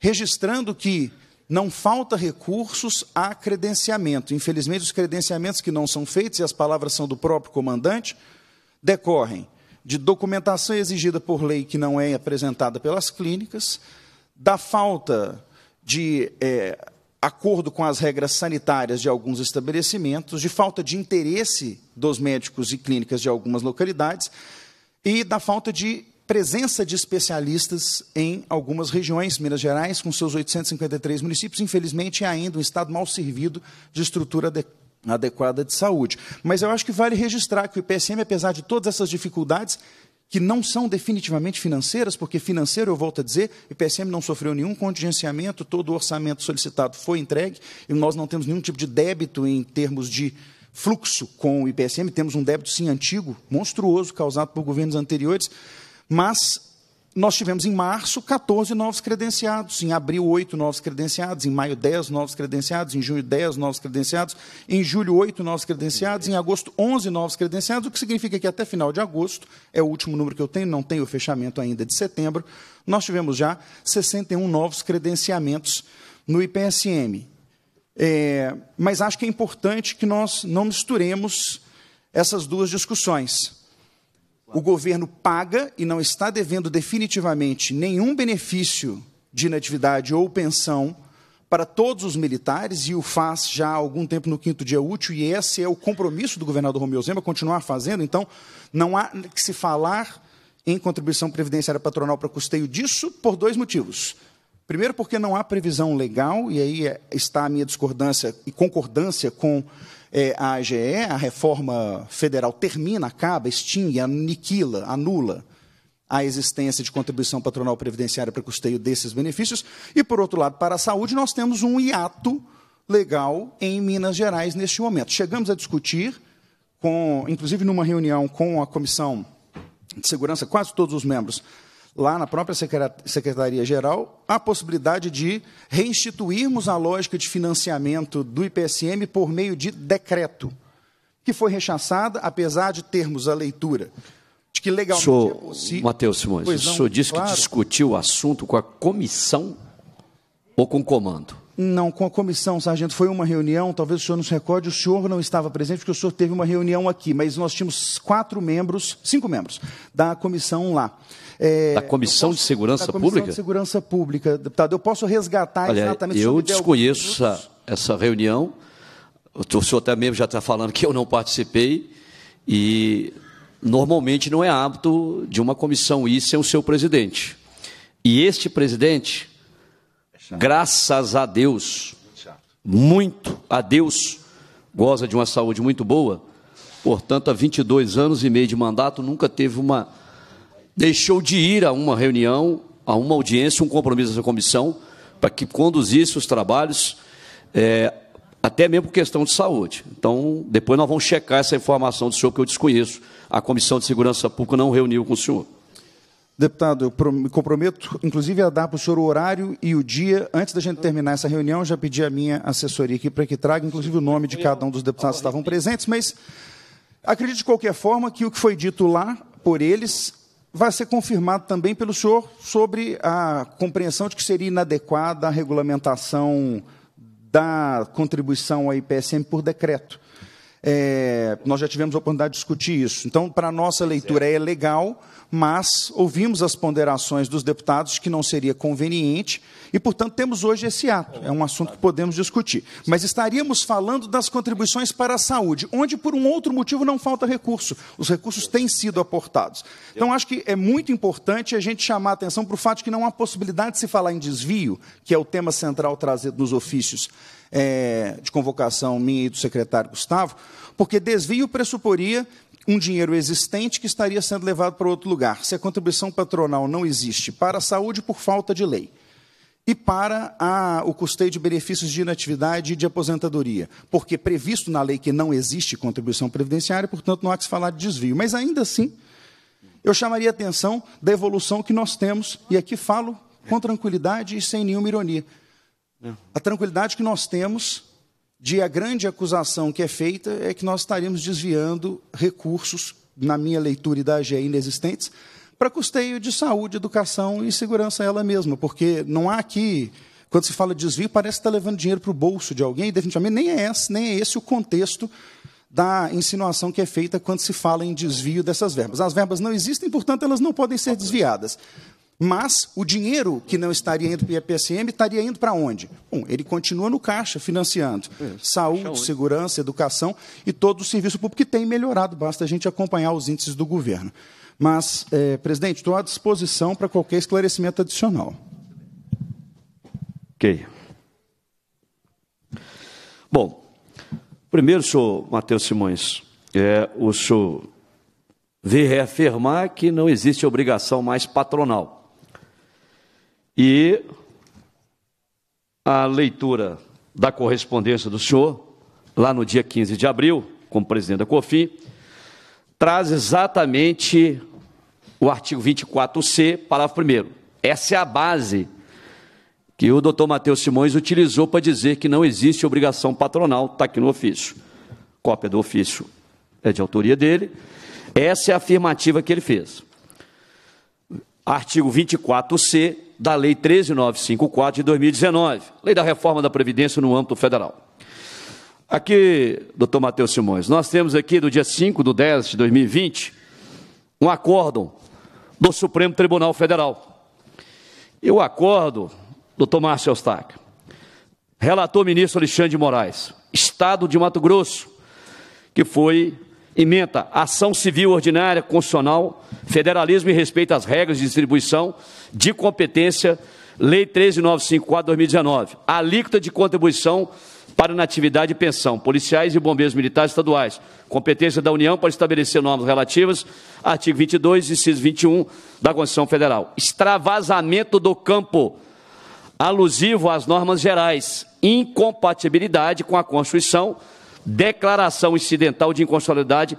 registrando que não falta recursos a credenciamento. Infelizmente, os credenciamentos que não são feitos, e as palavras são do próprio comandante, decorrem de documentação exigida por lei que não é apresentada pelas clínicas, da falta de é, acordo com as regras sanitárias de alguns estabelecimentos, de falta de interesse dos médicos e clínicas de algumas localidades e da falta de presença de especialistas em algumas regiões. Minas Gerais, com seus 853 municípios, infelizmente é ainda um estado mal servido de estrutura adequada de saúde. Mas eu acho que vale registrar que o IPSM, apesar de todas essas dificuldades, que não são definitivamente financeiras, porque financeiro, eu volto a dizer, o IPSM não sofreu nenhum contingenciamento, todo o orçamento solicitado foi entregue, e nós não temos nenhum tipo de débito em termos de fluxo com o IPSM, temos um débito sim antigo, monstruoso, causado por governos anteriores, mas nós tivemos em março 14 novos credenciados, em abril 8 novos credenciados, em maio 10 novos credenciados, em junho 10 novos credenciados, em julho 8 novos credenciados, em agosto 11 novos credenciados, o que significa que até final de agosto, é o último número que eu tenho, não tenho o fechamento ainda de setembro, nós tivemos já 61 novos credenciamentos no IPSM. É, mas acho que é importante que nós não misturemos essas duas discussões o governo paga e não está devendo definitivamente nenhum benefício de inatividade ou pensão para todos os militares e o faz já há algum tempo no quinto dia útil, e esse é o compromisso do governador Romeu Zema continuar fazendo. Então, não há que se falar em contribuição previdenciária patronal para custeio disso por dois motivos. Primeiro, porque não há previsão legal, e aí é, está a minha discordância e concordância com é, a AGE, a reforma federal termina, acaba, extingue, aniquila, anula a existência de contribuição patronal previdenciária para custeio desses benefícios. E, por outro lado, para a saúde, nós temos um hiato legal em Minas Gerais neste momento. Chegamos a discutir, com, inclusive numa reunião com a Comissão de Segurança, quase todos os membros lá na própria Secretaria-Geral, a possibilidade de reinstituirmos a lógica de financiamento do IPSM por meio de decreto, que foi rechaçada, apesar de termos a leitura de que legalmente senhor, é possível. Matheus Simões, não, o senhor disse claro. que discutiu o assunto com a comissão ou com o comando? Não, com a comissão, sargento, foi uma reunião, talvez o senhor nos recorde, o senhor não estava presente, porque o senhor teve uma reunião aqui, mas nós tínhamos quatro membros, cinco membros, da comissão lá. É, da Comissão posso, de Segurança pública. da comissão Pública? De Segurança Pública, deputado. Eu posso resgatar Olha, exatamente... Eu desconheço essa, essa reunião, o senhor até mesmo já está falando que eu não participei, e normalmente não é hábito de uma comissão ir sem o seu presidente. E este presidente Graças a Deus, muito a Deus, goza de uma saúde muito boa. Portanto, há 22 anos e meio de mandato, nunca teve uma. Deixou de ir a uma reunião, a uma audiência, um compromisso dessa comissão, para que conduzisse os trabalhos, é, até mesmo por questão de saúde. Então, depois nós vamos checar essa informação do senhor, que eu desconheço. A Comissão de Segurança Pública não reuniu com o senhor. Deputado, eu me comprometo, inclusive, a dar para o senhor o horário e o dia. Antes da gente terminar essa reunião, já pedi a minha assessoria aqui para que traga, inclusive, o nome de cada um dos deputados que estavam presentes, mas acredito de qualquer forma que o que foi dito lá por eles vai ser confirmado também pelo senhor sobre a compreensão de que seria inadequada a regulamentação da contribuição à IPSM por decreto. É, nós já tivemos a oportunidade de discutir isso. Então, para a nossa é. leitura é legal, mas ouvimos as ponderações dos deputados que não seria conveniente e, portanto, temos hoje esse ato. É um assunto que podemos discutir. Mas estaríamos falando das contribuições para a saúde, onde, por um outro motivo, não falta recurso. Os recursos têm sido aportados. Então, acho que é muito importante a gente chamar a atenção para o fato de que não há possibilidade de se falar em desvio, que é o tema central trazido nos ofícios é, de convocação minha e do secretário Gustavo, porque desvio pressuporia um dinheiro existente que estaria sendo levado para outro lugar. Se a contribuição patronal não existe para a saúde por falta de lei e para a, o custeio de benefícios de inatividade e de aposentadoria, porque previsto na lei que não existe contribuição previdenciária, portanto não há que se falar de desvio. Mas ainda assim, eu chamaria a atenção da evolução que nós temos, e aqui falo com tranquilidade e sem nenhuma ironia. A tranquilidade que nós temos de a grande acusação que é feita é que nós estaríamos desviando recursos, na minha leitura e da AGE inexistentes, para custeio de saúde, educação e segurança ela mesma, porque não há aqui, quando se fala de desvio, parece que está levando dinheiro para o bolso de alguém, e definitivamente nem é esse, nem é esse o contexto da insinuação que é feita quando se fala em desvio dessas verbas. As verbas não existem, portanto, elas não podem ser desviadas. Mas o dinheiro que não estaria indo para o IPSM estaria indo para onde? Bom, ele continua no caixa, financiando saúde, segurança, educação e todo o serviço público que tem melhorado, basta a gente acompanhar os índices do governo. Mas, é, presidente, estou à disposição para qualquer esclarecimento adicional. Ok. Bom, primeiro, senhor Matheus Simões, é, o senhor veio reafirmar que não existe obrigação mais patronal e a leitura da correspondência do senhor, lá no dia 15 de abril, como presidente da COFIN, traz exatamente o artigo 24C, parágrafo 1. Essa é a base que o doutor Matheus Simões utilizou para dizer que não existe obrigação patronal, está aqui no ofício. Cópia do ofício é de autoria dele. Essa é a afirmativa que ele fez artigo 24C da Lei 13954 de 2019, Lei da Reforma da Previdência no âmbito federal. Aqui, doutor Matheus Simões, nós temos aqui do dia 5 do 10 de 2020 um acordo do Supremo Tribunal Federal. E o acordo, doutor Márcio Eustáquio, relator ministro Alexandre de Moraes, Estado de Mato Grosso, que foi Ementa, ação civil ordinária, constitucional, federalismo e respeito às regras de distribuição de competência, Lei 13954-2019. Alíquota de contribuição para natividade e pensão, policiais e bombeiros militares estaduais. Competência da União para estabelecer normas relativas, artigo 22, inciso 21 da Constituição Federal. Extravasamento do campo, alusivo às normas gerais. Incompatibilidade com a Constituição, declaração incidental de inconstitucionalidade,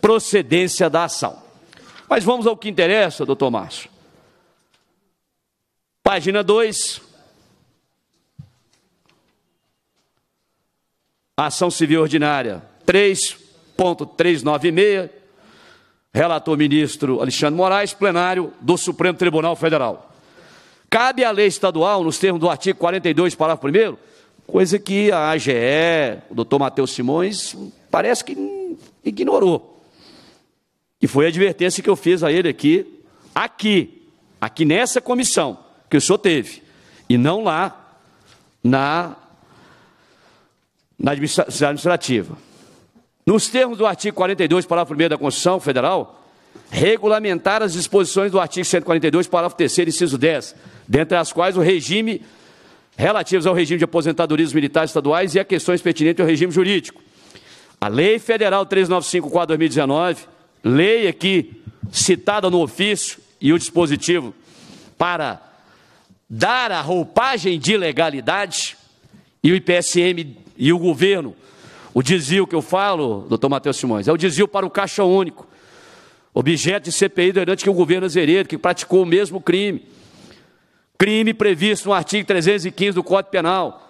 procedência da ação. Mas vamos ao que interessa, doutor Márcio. Página 2. Ação Civil Ordinária 3.396. Relator ministro Alexandre Moraes, plenário do Supremo Tribunal Federal. Cabe à lei estadual, nos termos do artigo 42, parágrafo 1 Coisa que a AGE, o doutor Matheus Simões, parece que ignorou. E foi a advertência que eu fiz a ele aqui, aqui, aqui nessa comissão que o senhor teve, e não lá na, na administrativa. Nos termos do artigo 42, parágrafo 1 da Constituição Federal, regulamentar as disposições do artigo 142, parágrafo 3 inciso 10, dentre as quais o regime relativos ao regime de aposentadorias militares estaduais e a questões pertinentes ao regime jurídico. A Lei Federal 3954-2019, lei aqui citada no ofício e o dispositivo para dar a roupagem de legalidade, e o IPSM e o governo, o desvio que eu falo, doutor Matheus Simões, é o desvio para o Caixa Único, objeto de CPI durante que o governo Azeredo, é que praticou o mesmo crime, crime previsto no artigo 315 do Código Penal,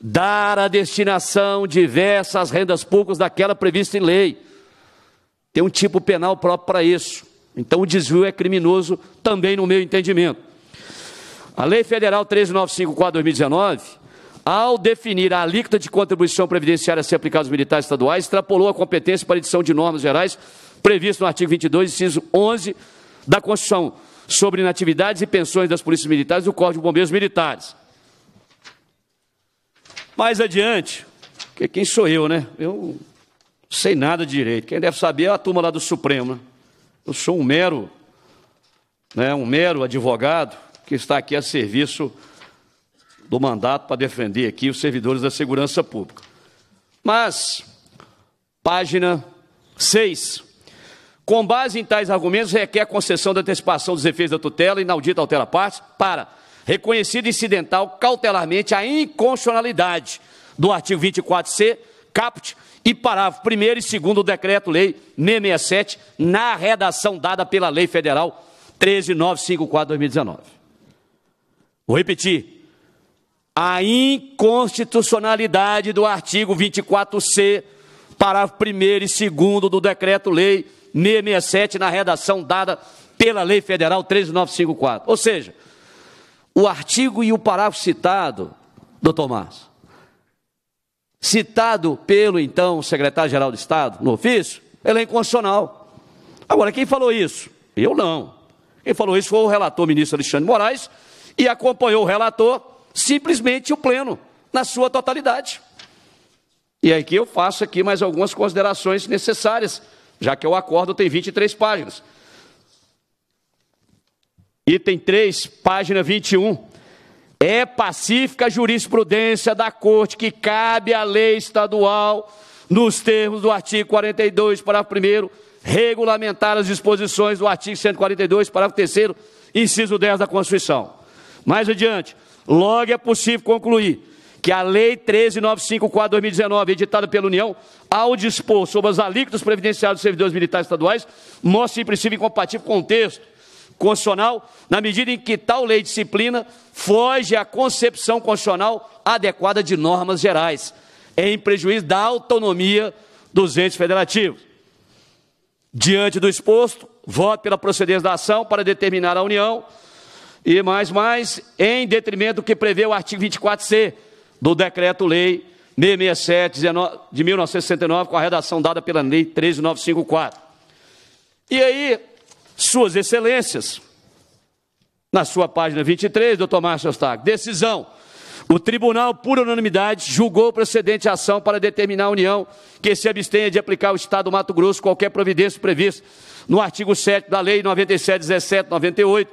dar a destinação diversas rendas públicas daquela prevista em lei. Tem um tipo penal próprio para isso. Então o desvio é criminoso também no meu entendimento. A Lei Federal 13954/2019, ao definir a alíquota de contribuição previdenciária a ser aplicada aos militares estaduais, extrapolou a competência para edição de normas gerais prevista no artigo 22, inciso 11 da Constituição sobre inatividades e pensões das polícias militares e do Corpo de Bombeiros Militares. Mais adiante, porque quem sou eu, né? Eu não sei nada de direito. Quem deve saber é a turma lá do Supremo. Né? Eu sou um mero, né, um mero advogado que está aqui a serviço do mandato para defender aqui os servidores da segurança pública. Mas, página 6 com base em tais argumentos, requer a concessão da antecipação dos efeitos da tutela inaudita altera partes para reconhecido incidental cautelarmente a inconstitucionalidade do artigo 24C, caput, e parágrafo 1 e 2 do Decreto-Lei 667, na redação dada pela Lei Federal 13954-2019. Vou repetir. A inconstitucionalidade do artigo 24C, parágrafo 1 e 2 do Decreto-Lei 667 na redação dada pela Lei Federal 13954. Ou seja, o artigo e o parágrafo citado, doutor Márcio, citado pelo então secretário-geral do Estado no ofício, ele é inconstitucional. Agora, quem falou isso? Eu não. Quem falou isso foi o relator ministro Alexandre Moraes e acompanhou o relator simplesmente o pleno, na sua totalidade. E aqui é eu faço aqui mais algumas considerações necessárias já que o acordo tem 23 páginas. Item 3, página 21. É pacífica a jurisprudência da Corte que cabe à lei estadual, nos termos do artigo 42, parágrafo 1, regulamentar as disposições do artigo 142, parágrafo 3, inciso 10 da Constituição. Mais adiante, logo é possível concluir que a Lei 13.954-2019, editada pela União, ao dispor sobre as alíquotas previdenciárias dos servidores militares estaduais, mostra em princípio incompatível com o texto constitucional, na medida em que tal lei disciplina foge à concepção constitucional adequada de normas gerais, em prejuízo da autonomia dos entes federativos. Diante do exposto, voto pela procedência da ação para determinar a União e mais mais em detrimento do que prevê o artigo 24C do Decreto-Lei 667 de 1969, com a redação dada pela Lei 13954. E aí, Suas Excelências, na sua página 23, doutor Márcio Eustáquio, decisão. O tribunal, por unanimidade, julgou procedente a ação para determinar a União que se abstenha de aplicar ao Estado do Mato Grosso qualquer providência prevista no artigo 7 da Lei 97, 17, 98,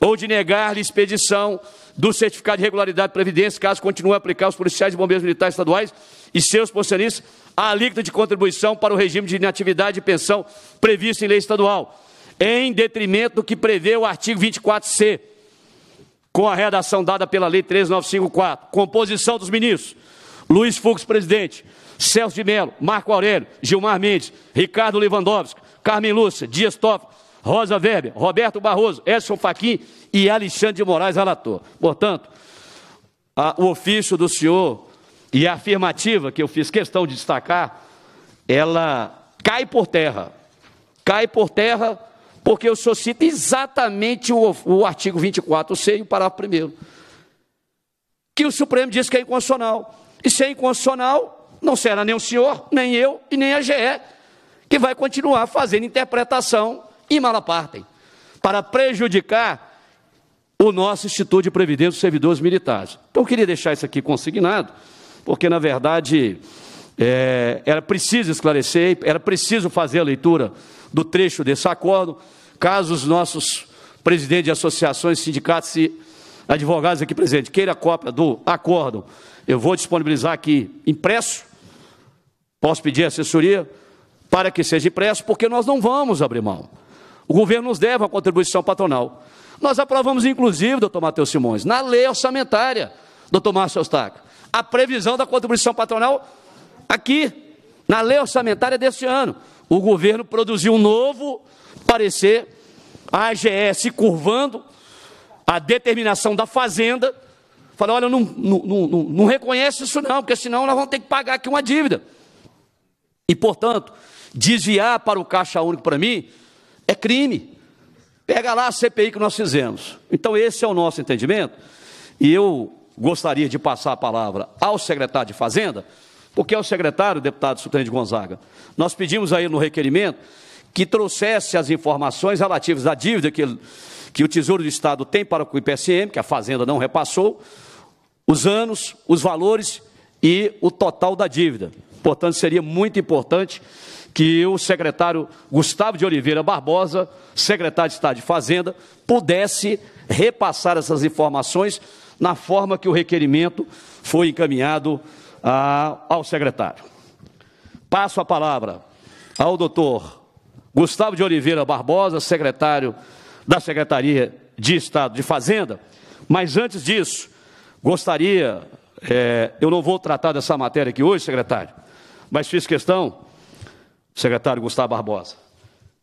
ou de negar-lhe expedição do certificado de regularidade de previdência, caso continue a aplicar aos policiais e bombeiros militares estaduais e seus posteriores a alíquota de contribuição para o regime de inatividade e pensão previsto em lei estadual, em detrimento do que prevê o artigo 24C, com a redação dada pela Lei 3954. Composição dos ministros: Luiz Fux, presidente, Celso de Mello, Marco Aurélio, Gilmar Mendes, Ricardo Lewandowski, Carmen Lúcia, Dias Toffoli, Rosa Weber, Roberto Barroso, Edson Fachin e Alexandre de Moraes, relator. Portanto, a, o ofício do senhor e a afirmativa que eu fiz questão de destacar, ela cai por terra. Cai por terra porque o senhor cita exatamente o, o artigo 24C e o parágrafo 1 que o Supremo diz que é inconstitucional. E se é inconstitucional, não será nem o senhor, nem eu e nem a GE, que vai continuar fazendo interpretação e malapartem para prejudicar o nosso Instituto de Previdência dos Servidores Militares. Então, eu queria deixar isso aqui consignado, porque, na verdade, é, era preciso esclarecer, era preciso fazer a leitura do trecho desse acordo, caso os nossos presidentes de associações, sindicatos e advogados aqui presentes queiram a cópia do acordo, eu vou disponibilizar aqui impresso, posso pedir assessoria para que seja impresso, porque nós não vamos abrir mão. O governo nos deve uma contribuição patronal. Nós aprovamos, inclusive, doutor Matheus Simões, na lei orçamentária, doutor Márcio Eustáquio, a previsão da contribuição patronal aqui, na lei orçamentária deste ano. O governo produziu um novo parecer, a AGS curvando a determinação da Fazenda, falou: olha, não, não, não, não reconhece isso, não, porque senão nós vamos ter que pagar aqui uma dívida. E, portanto, desviar para o Caixa Único para mim é crime. Pega lá a CPI que nós fizemos. Então, esse é o nosso entendimento. E eu gostaria de passar a palavra ao secretário de Fazenda, porque é o secretário, o deputado de Gonzaga. Nós pedimos aí no requerimento que trouxesse as informações relativas à dívida que, que o Tesouro do Estado tem para o IPSM, que a Fazenda não repassou, os anos, os valores e o total da dívida. Portanto, seria muito importante que o secretário Gustavo de Oliveira Barbosa, secretário de Estado de Fazenda, pudesse repassar essas informações na forma que o requerimento foi encaminhado a, ah, ao secretário. Passo a palavra ao doutor Gustavo de Oliveira Barbosa, secretário da Secretaria de Estado de Fazenda, mas antes disso, gostaria, é, eu não vou tratar dessa matéria aqui hoje, secretário, mas fiz questão secretário Gustavo Barbosa,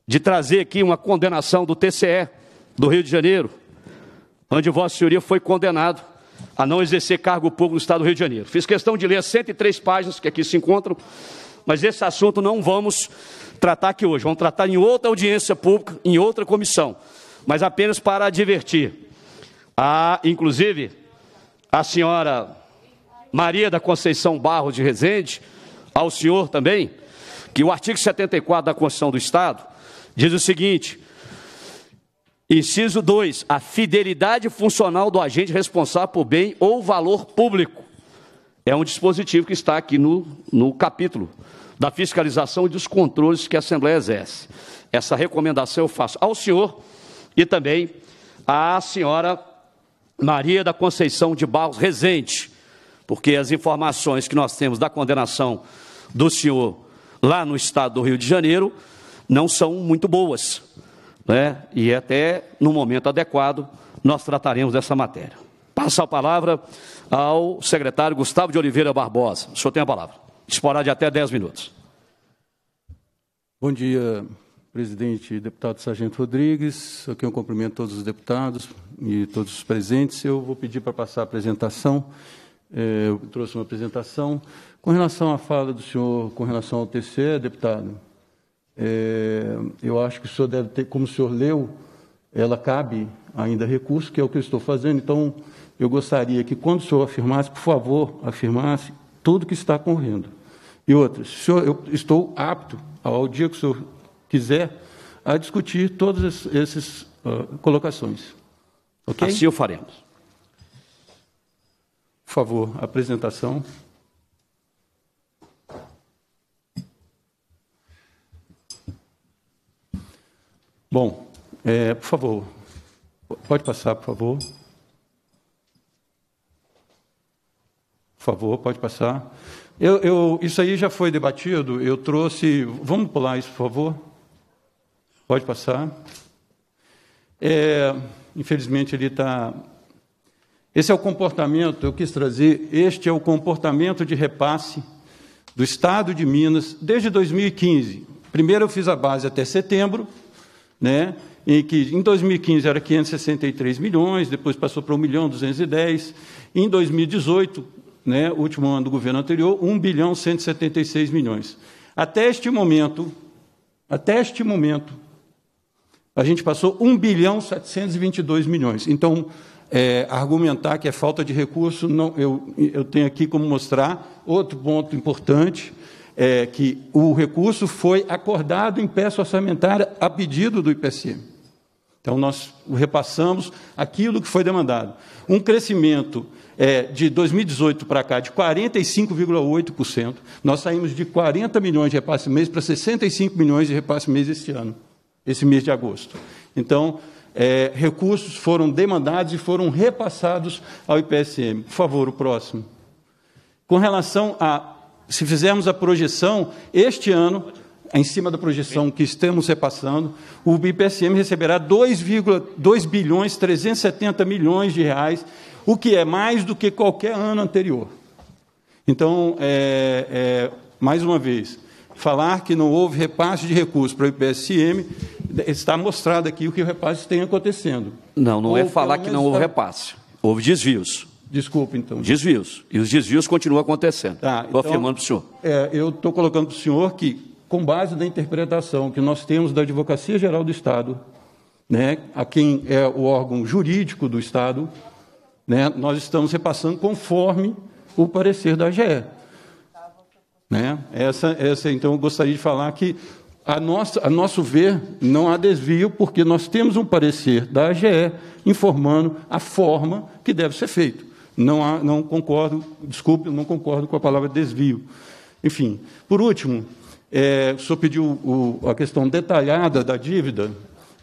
de trazer aqui uma condenação do TCE do Rio de Janeiro, onde Vossa Senhoria foi condenado a não exercer cargo público no Estado do Rio de Janeiro. Fiz questão de ler as 103 páginas que aqui se encontram, mas esse assunto não vamos tratar aqui hoje. Vamos tratar em outra audiência pública, em outra comissão, mas apenas para advertir. A, inclusive, a senhora Maria da Conceição Barros de Rezende, ao senhor também, que o artigo 74 da Constituição do Estado diz o seguinte: inciso 2, a fidelidade funcional do agente responsável por bem ou valor público. É um dispositivo que está aqui no, no capítulo da fiscalização e dos controles que a Assembleia exerce. Essa recomendação eu faço ao senhor e também à senhora Maria da Conceição de Barros Rezende, porque as informações que nós temos da condenação do senhor lá no estado do Rio de Janeiro não são muito boas. Né? E até no momento adequado nós trataremos dessa matéria. Passo a palavra ao secretário Gustavo de Oliveira Barbosa. O senhor tem a palavra. Disporá de até 10 minutos. Bom dia, presidente e deputado Sargento Rodrigues. Aqui eu cumprimento todos os deputados e todos os presentes. Eu vou pedir para passar a apresentação é, eu trouxe uma apresentação. Com relação à fala do senhor, com relação ao TC, deputado, é, eu acho que o senhor deve ter, como o senhor leu, ela cabe ainda recurso, que é o que eu estou fazendo. Então, eu gostaria que, quando o senhor afirmasse, por favor, afirmasse tudo o que está correndo. E outras, senhor, eu estou apto, ao dia que o senhor quiser, a discutir todas essas uh, ah, colocações. Okay? Assim o faremos favor, apresentação. Bom, é, por favor, pode passar, por favor. Por favor, pode passar. Eu, eu, isso aí já foi debatido. Eu trouxe. Vamos pular isso, por favor. Pode passar. É, infelizmente, ele está esse é o comportamento, eu quis trazer, este é o comportamento de repasse do Estado de Minas desde 2015. Primeiro eu fiz a base até setembro, né, em que em 2015 era 563 milhões, depois passou para 1 milhão 210, em 2018, né, último ano do governo anterior, 1 bilhão 176 milhões. Até este momento, até este momento, a gente passou 1 bilhão 722 milhões. Então, é, argumentar que é falta de recurso, não, eu, eu tenho aqui como mostrar outro ponto importante, é que o recurso foi acordado em peça orçamentária a pedido do IPCM. Então, nós repassamos aquilo que foi demandado. Um crescimento é, de 2018 para cá de 45,8%. Nós saímos de 40 milhões de repasse mês para 65 milhões de repasse mês este ano, esse mês de agosto. Então, é, recursos foram demandados e foram repassados ao IPSM. Por favor, o próximo. Com relação a, se fizermos a projeção, este ano, em cima da projeção que estamos repassando, o IPSM receberá 2,2 bilhões 370 milhões de reais, o que é mais do que qualquer ano anterior. Então, é, é, mais uma vez, falar que não houve repasse de recursos para o IPSM, está mostrado aqui o que o repasse tem acontecendo. Não, não é Ou, é falar que não houve repasse. Houve desvios. Desculpe, então. Desvios. E os desvios continuam acontecendo. Tá, estou então, afirmando para o senhor. É, eu estou colocando para o senhor que, com base na interpretação que nós temos da Advocacia Geral do Estado, né, a quem é o órgão jurídico do Estado, né, nós estamos repassando conforme o parecer da AGE. Né? Essa, essa, então, eu gostaria de falar que, a, nossa, a nosso ver, não há desvio, porque nós temos um parecer da AGE informando a forma que deve ser feito. Não, há, não concordo, desculpe, não concordo com a palavra desvio. Enfim, por último, é, o senhor pediu o, a questão detalhada da dívida,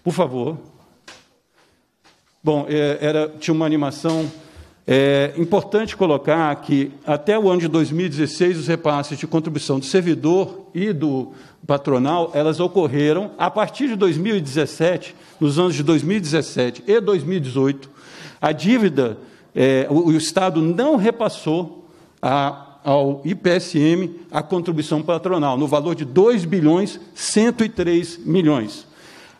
por favor. Bom, é, era, tinha uma animação é importante colocar que até o ano de 2016 os repasses de contribuição do servidor e do patronal, elas ocorreram a partir de 2017, nos anos de 2017 e 2018, a dívida, é, o, o Estado não repassou a ao IPSM a contribuição patronal, no valor de 2 bilhões 103 milhões.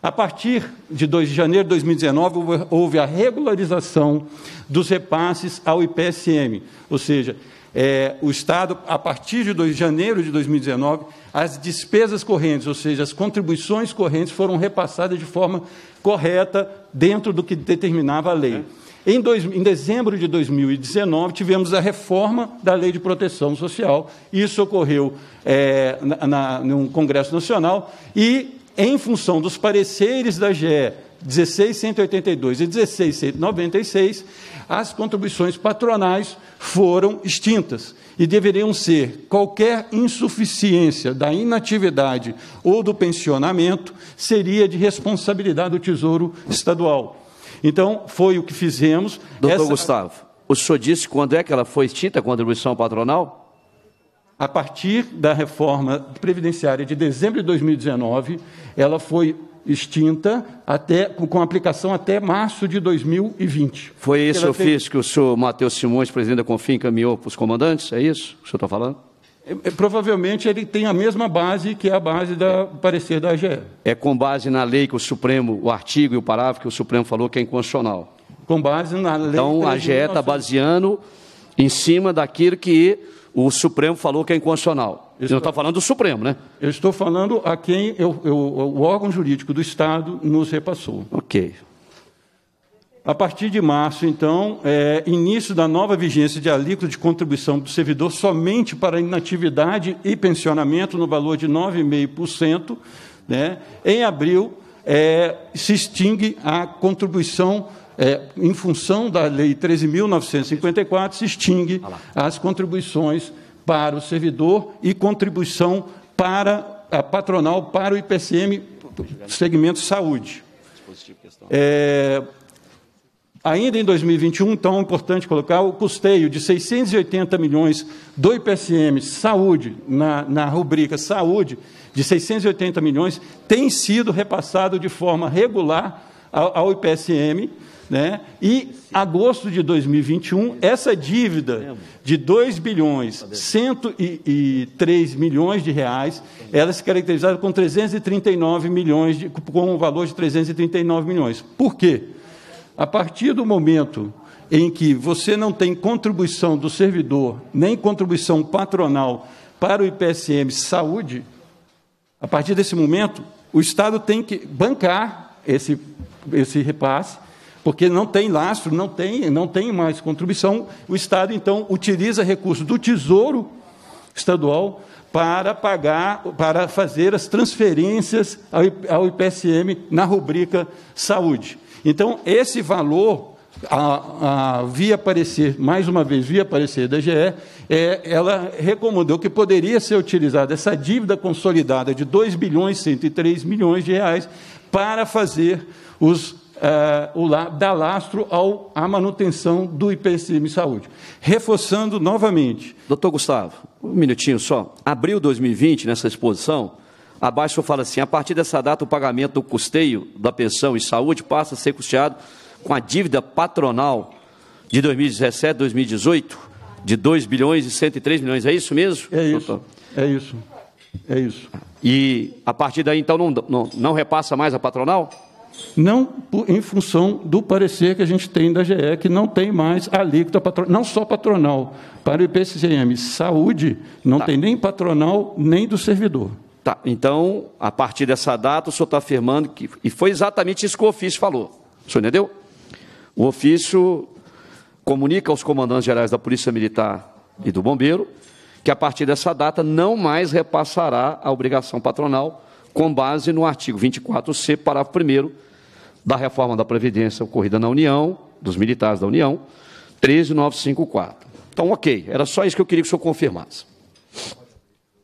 A partir de 2 de janeiro de 2019, houve a regularização dos repasses ao IPSM, ou seja, é, o Estado, a partir de 2 de janeiro de 2019, as despesas correntes, ou seja, as contribuições correntes, foram repassadas de forma correta dentro do que determinava a lei. Em, dois, em, dezembro de 2019, tivemos a reforma da Lei de Proteção Social. Isso ocorreu é, na, na, Congresso Nacional e em função dos pareceres da GE 16182 e 16196, as contribuições patronais foram extintas e deveriam ser qualquer insuficiência da inatividade ou do pensionamento seria de responsabilidade do Tesouro Estadual. Então, foi o que fizemos. Doutor Essa... Gustavo, o senhor disse quando é que ela foi extinta, a contribuição patronal? a partir da reforma previdenciária de dezembro de 2019, ela foi extinta até com aplicação até março de 2020. Foi esse ofício fez... que o senhor Matheus Simões, presidente da Confim, encaminhou para os comandantes? É isso que o senhor está falando? É, é, provavelmente ele tem a mesma base que é a base do é. parecer da AGE. É com base na lei que o Supremo, o artigo e o parágrafo que o Supremo falou que é inconstitucional. Com base na lei. Então a AGE está baseando em cima daquilo que o Supremo falou que é inconstitucional. Estou, não está falando do Supremo, né? Eu estou falando a quem eu, eu, o órgão jurídico do Estado nos repassou. Ok. A partir de março, então, é, início da nova vigência de alíquota de contribuição do servidor somente para inatividade e pensionamento no valor de 9,5%. Né? Em abril, é, se extingue a contribuição é, em função da Lei 13.954, se extingue as contribuições para o servidor e contribuição para a patronal, para o IPCM, segmento saúde. É, ainda em 2021, então, é importante colocar o custeio de 680 milhões do IPCM saúde, na, na rubrica saúde, de 680 milhões, tem sido repassado de forma regular ao IPSM, né? E agosto de 2021, essa dívida de 2 bilhões 103 milhões de reais, ela se é caracterizava com 339 milhões de, com um valor de 339 milhões. Por quê? A partir do momento em que você não tem contribuição do servidor, nem contribuição patronal para o IPSM Saúde, a partir desse momento, o Estado tem que bancar esse esse repasse, porque não tem lastro, não tem, não tem mais contribuição. O Estado, então, utiliza recursos do Tesouro Estadual para pagar, para fazer as transferências ao IPSM na rubrica saúde. Então, esse valor, a, a, via aparecer, mais uma vez, via aparecer da GE, é, ela recomendou que poderia ser utilizada essa dívida consolidada de 2 bilhões e 103 milhões de reais para fazer os Uh, o lá, dá lastro ao, à manutenção do IPCM Saúde. Reforçando novamente. Doutor Gustavo, um minutinho só. Abril 2020, nessa exposição, abaixo fala assim: a partir dessa data, o pagamento do custeio da pensão e saúde passa a ser custeado com a dívida patronal de 2017, 2018, de 2 bilhões e 103 milhões. É isso mesmo? É isso. Doutor? É isso. É isso. E a partir daí, então, não, não, não repassa mais a patronal? não em função do parecer que a gente tem da GE, que não tem mais alíquota patronal, não só patronal. Para o IPCM Saúde, não tá. tem nem patronal, nem do servidor. Tá, então, a partir dessa data, o senhor está afirmando que. E foi exatamente isso que o ofício falou. O senhor entendeu? O ofício comunica aos comandantes gerais da Polícia Militar e do Bombeiro que, a partir dessa data, não mais repassará a obrigação patronal com base no artigo 24C, parágrafo 1 da reforma da Previdência ocorrida na União, dos militares da União, 13954. Então, ok, era só isso que eu queria que o senhor confirmasse.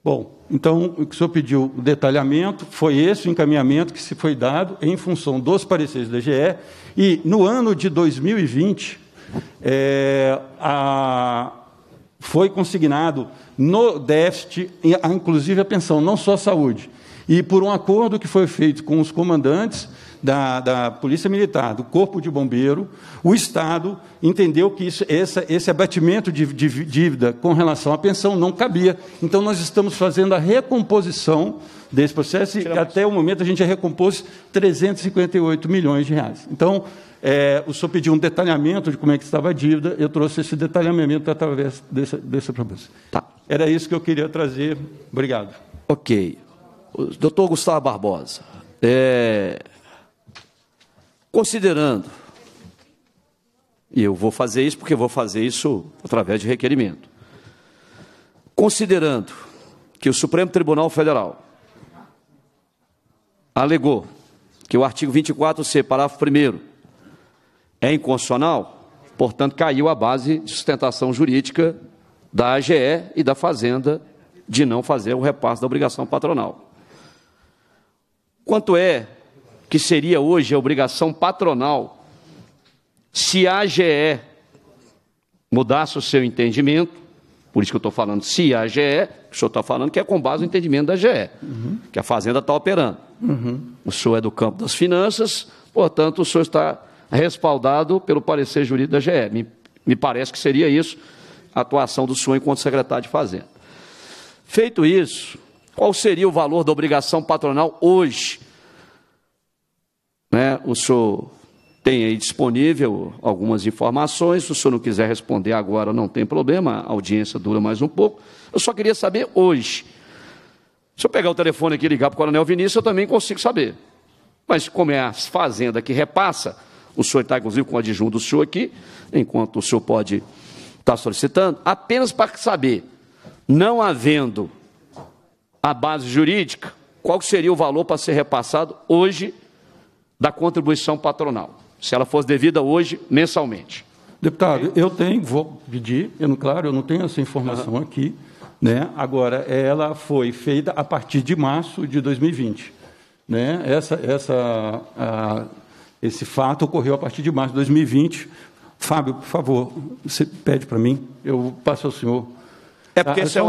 Bom, então o que o senhor pediu, o detalhamento, foi esse o encaminhamento que se foi dado em função dos pareceres do GE, e no ano de 2020, é, eh, a, foi consignado no déficit, inclusive a pensão, não só a saúde, e por um acordo que foi feito com os comandantes da, da Polícia Militar, do Corpo de Bombeiro, o Estado entendeu que isso, essa, esse abatimento de, de dívida com relação à pensão não cabia. Então, nós estamos fazendo a recomposição desse processo e até o momento a gente já recompôs 358 milhões de reais. Então, é, o senhor pediu um detalhamento de como é que estava a dívida, eu trouxe esse detalhamento através dessa, dessa proposta. Tá. Era isso que eu queria trazer. Obrigado. Ok doutor Gustavo Barbosa, é, considerando, e eu vou fazer isso porque vou fazer isso através de requerimento, considerando que o Supremo Tribunal Federal alegou que o artigo 24C, parágrafo 1 é inconstitucional, portanto, caiu a base de sustentação jurídica da AGE e da Fazenda de não fazer o repasse da obrigação patronal. Quanto é que seria hoje a obrigação patronal se a AGE mudasse o seu entendimento? Por isso que eu estou falando se a AGE, o senhor está falando que é com base no entendimento da AGE, uhum. que a Fazenda está operando. Uhum. O senhor é do campo das finanças, portanto, o senhor está respaldado pelo parecer jurídico da AGE. Me, me parece que seria isso a atuação do senhor enquanto secretário de Fazenda. Feito isso, qual seria o valor da obrigação patronal hoje? Né? O senhor tem aí disponível algumas informações. Se o senhor não quiser responder agora, não tem problema, a audiência dura mais um pouco. Eu só queria saber hoje. Se eu pegar o telefone aqui e ligar para o Coronel Vinícius, eu também consigo saber. Mas como é a fazenda que repassa, o senhor está, inclusive, com o adjunto do senhor aqui, enquanto o senhor pode estar tá solicitando, apenas para saber, não havendo a base jurídica, qual seria o valor para ser repassado hoje da contribuição patronal, se ela fosse devida hoje mensalmente. Deputado, eu tenho, vou pedir, eu não, claro, eu não tenho essa informação uhum. aqui, né? Agora, ela foi feita a partir de março de 2020, né? Essa, essa, a, esse fato ocorreu a partir de março de 2020. Fábio, por favor, você pede para mim, eu passo ao senhor é porque isso ah, esse, é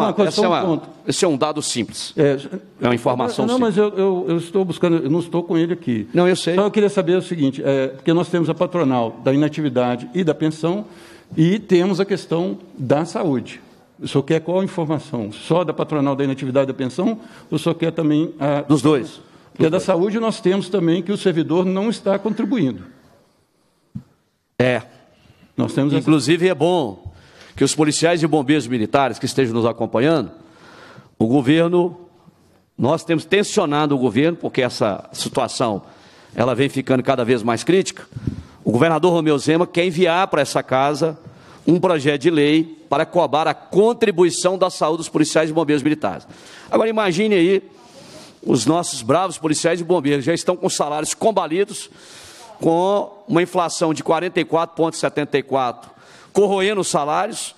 uma, é uma, um esse é um dado simples. É, é uma informação não, simples. Não, mas eu, eu, eu, estou buscando, eu não estou com ele aqui. Não, eu sei. Só eu queria saber o seguinte, é, porque nós temos a patronal da inatividade e da pensão e temos a questão da saúde. O senhor quer qual informação? Só da patronal da inatividade e da pensão? Ou o senhor quer também... A... Dos dois. Porque da dois. saúde nós temos também que o servidor não está contribuindo. É. Nós temos Inclusive essa... é bom que os policiais e bombeiros militares que estejam nos acompanhando, o governo, nós temos tensionado o governo, porque essa situação ela vem ficando cada vez mais crítica. O governador Romeu Zema quer enviar para essa casa um projeto de lei para cobrar a contribuição da saúde dos policiais e bombeiros militares. Agora imagine aí, os nossos bravos policiais e bombeiros já estão com salários combalidos, com uma inflação de 44,74 corroendo os salários,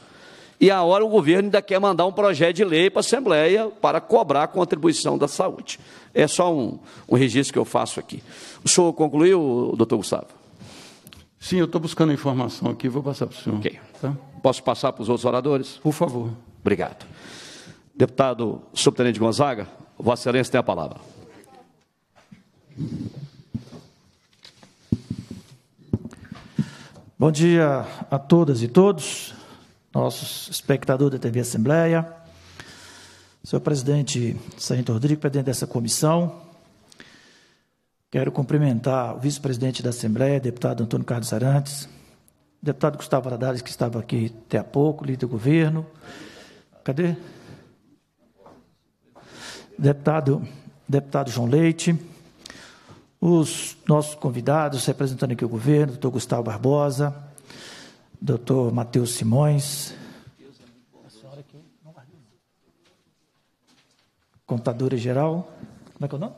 e a hora o governo ainda quer mandar um projeto de lei para a Assembleia para cobrar a contribuição da saúde. É só um, um registro que eu faço aqui. O senhor concluiu, doutor Gustavo? Sim, eu estou buscando informação aqui, vou passar para o senhor. Tá? Posso passar para os outros oradores? Por favor. Obrigado. Deputado Subtenente Gonzaga, Vossa Excelência tem a palavra. Bom dia a todas e todos, nossos espectadores da TV Assembleia, senhor presidente Sargento Rodrigo, presidente dessa comissão. Quero cumprimentar o vice-presidente da Assembleia, deputado Antônio Carlos Arantes, deputado Gustavo Aradares, que estava aqui até há pouco, líder do governo. Cadê? Deputado, deputado João Leite os nossos convidados, representando aqui o governo, doutor Gustavo Barbosa, doutor Matheus Simões, contadora geral, como é que é o nome?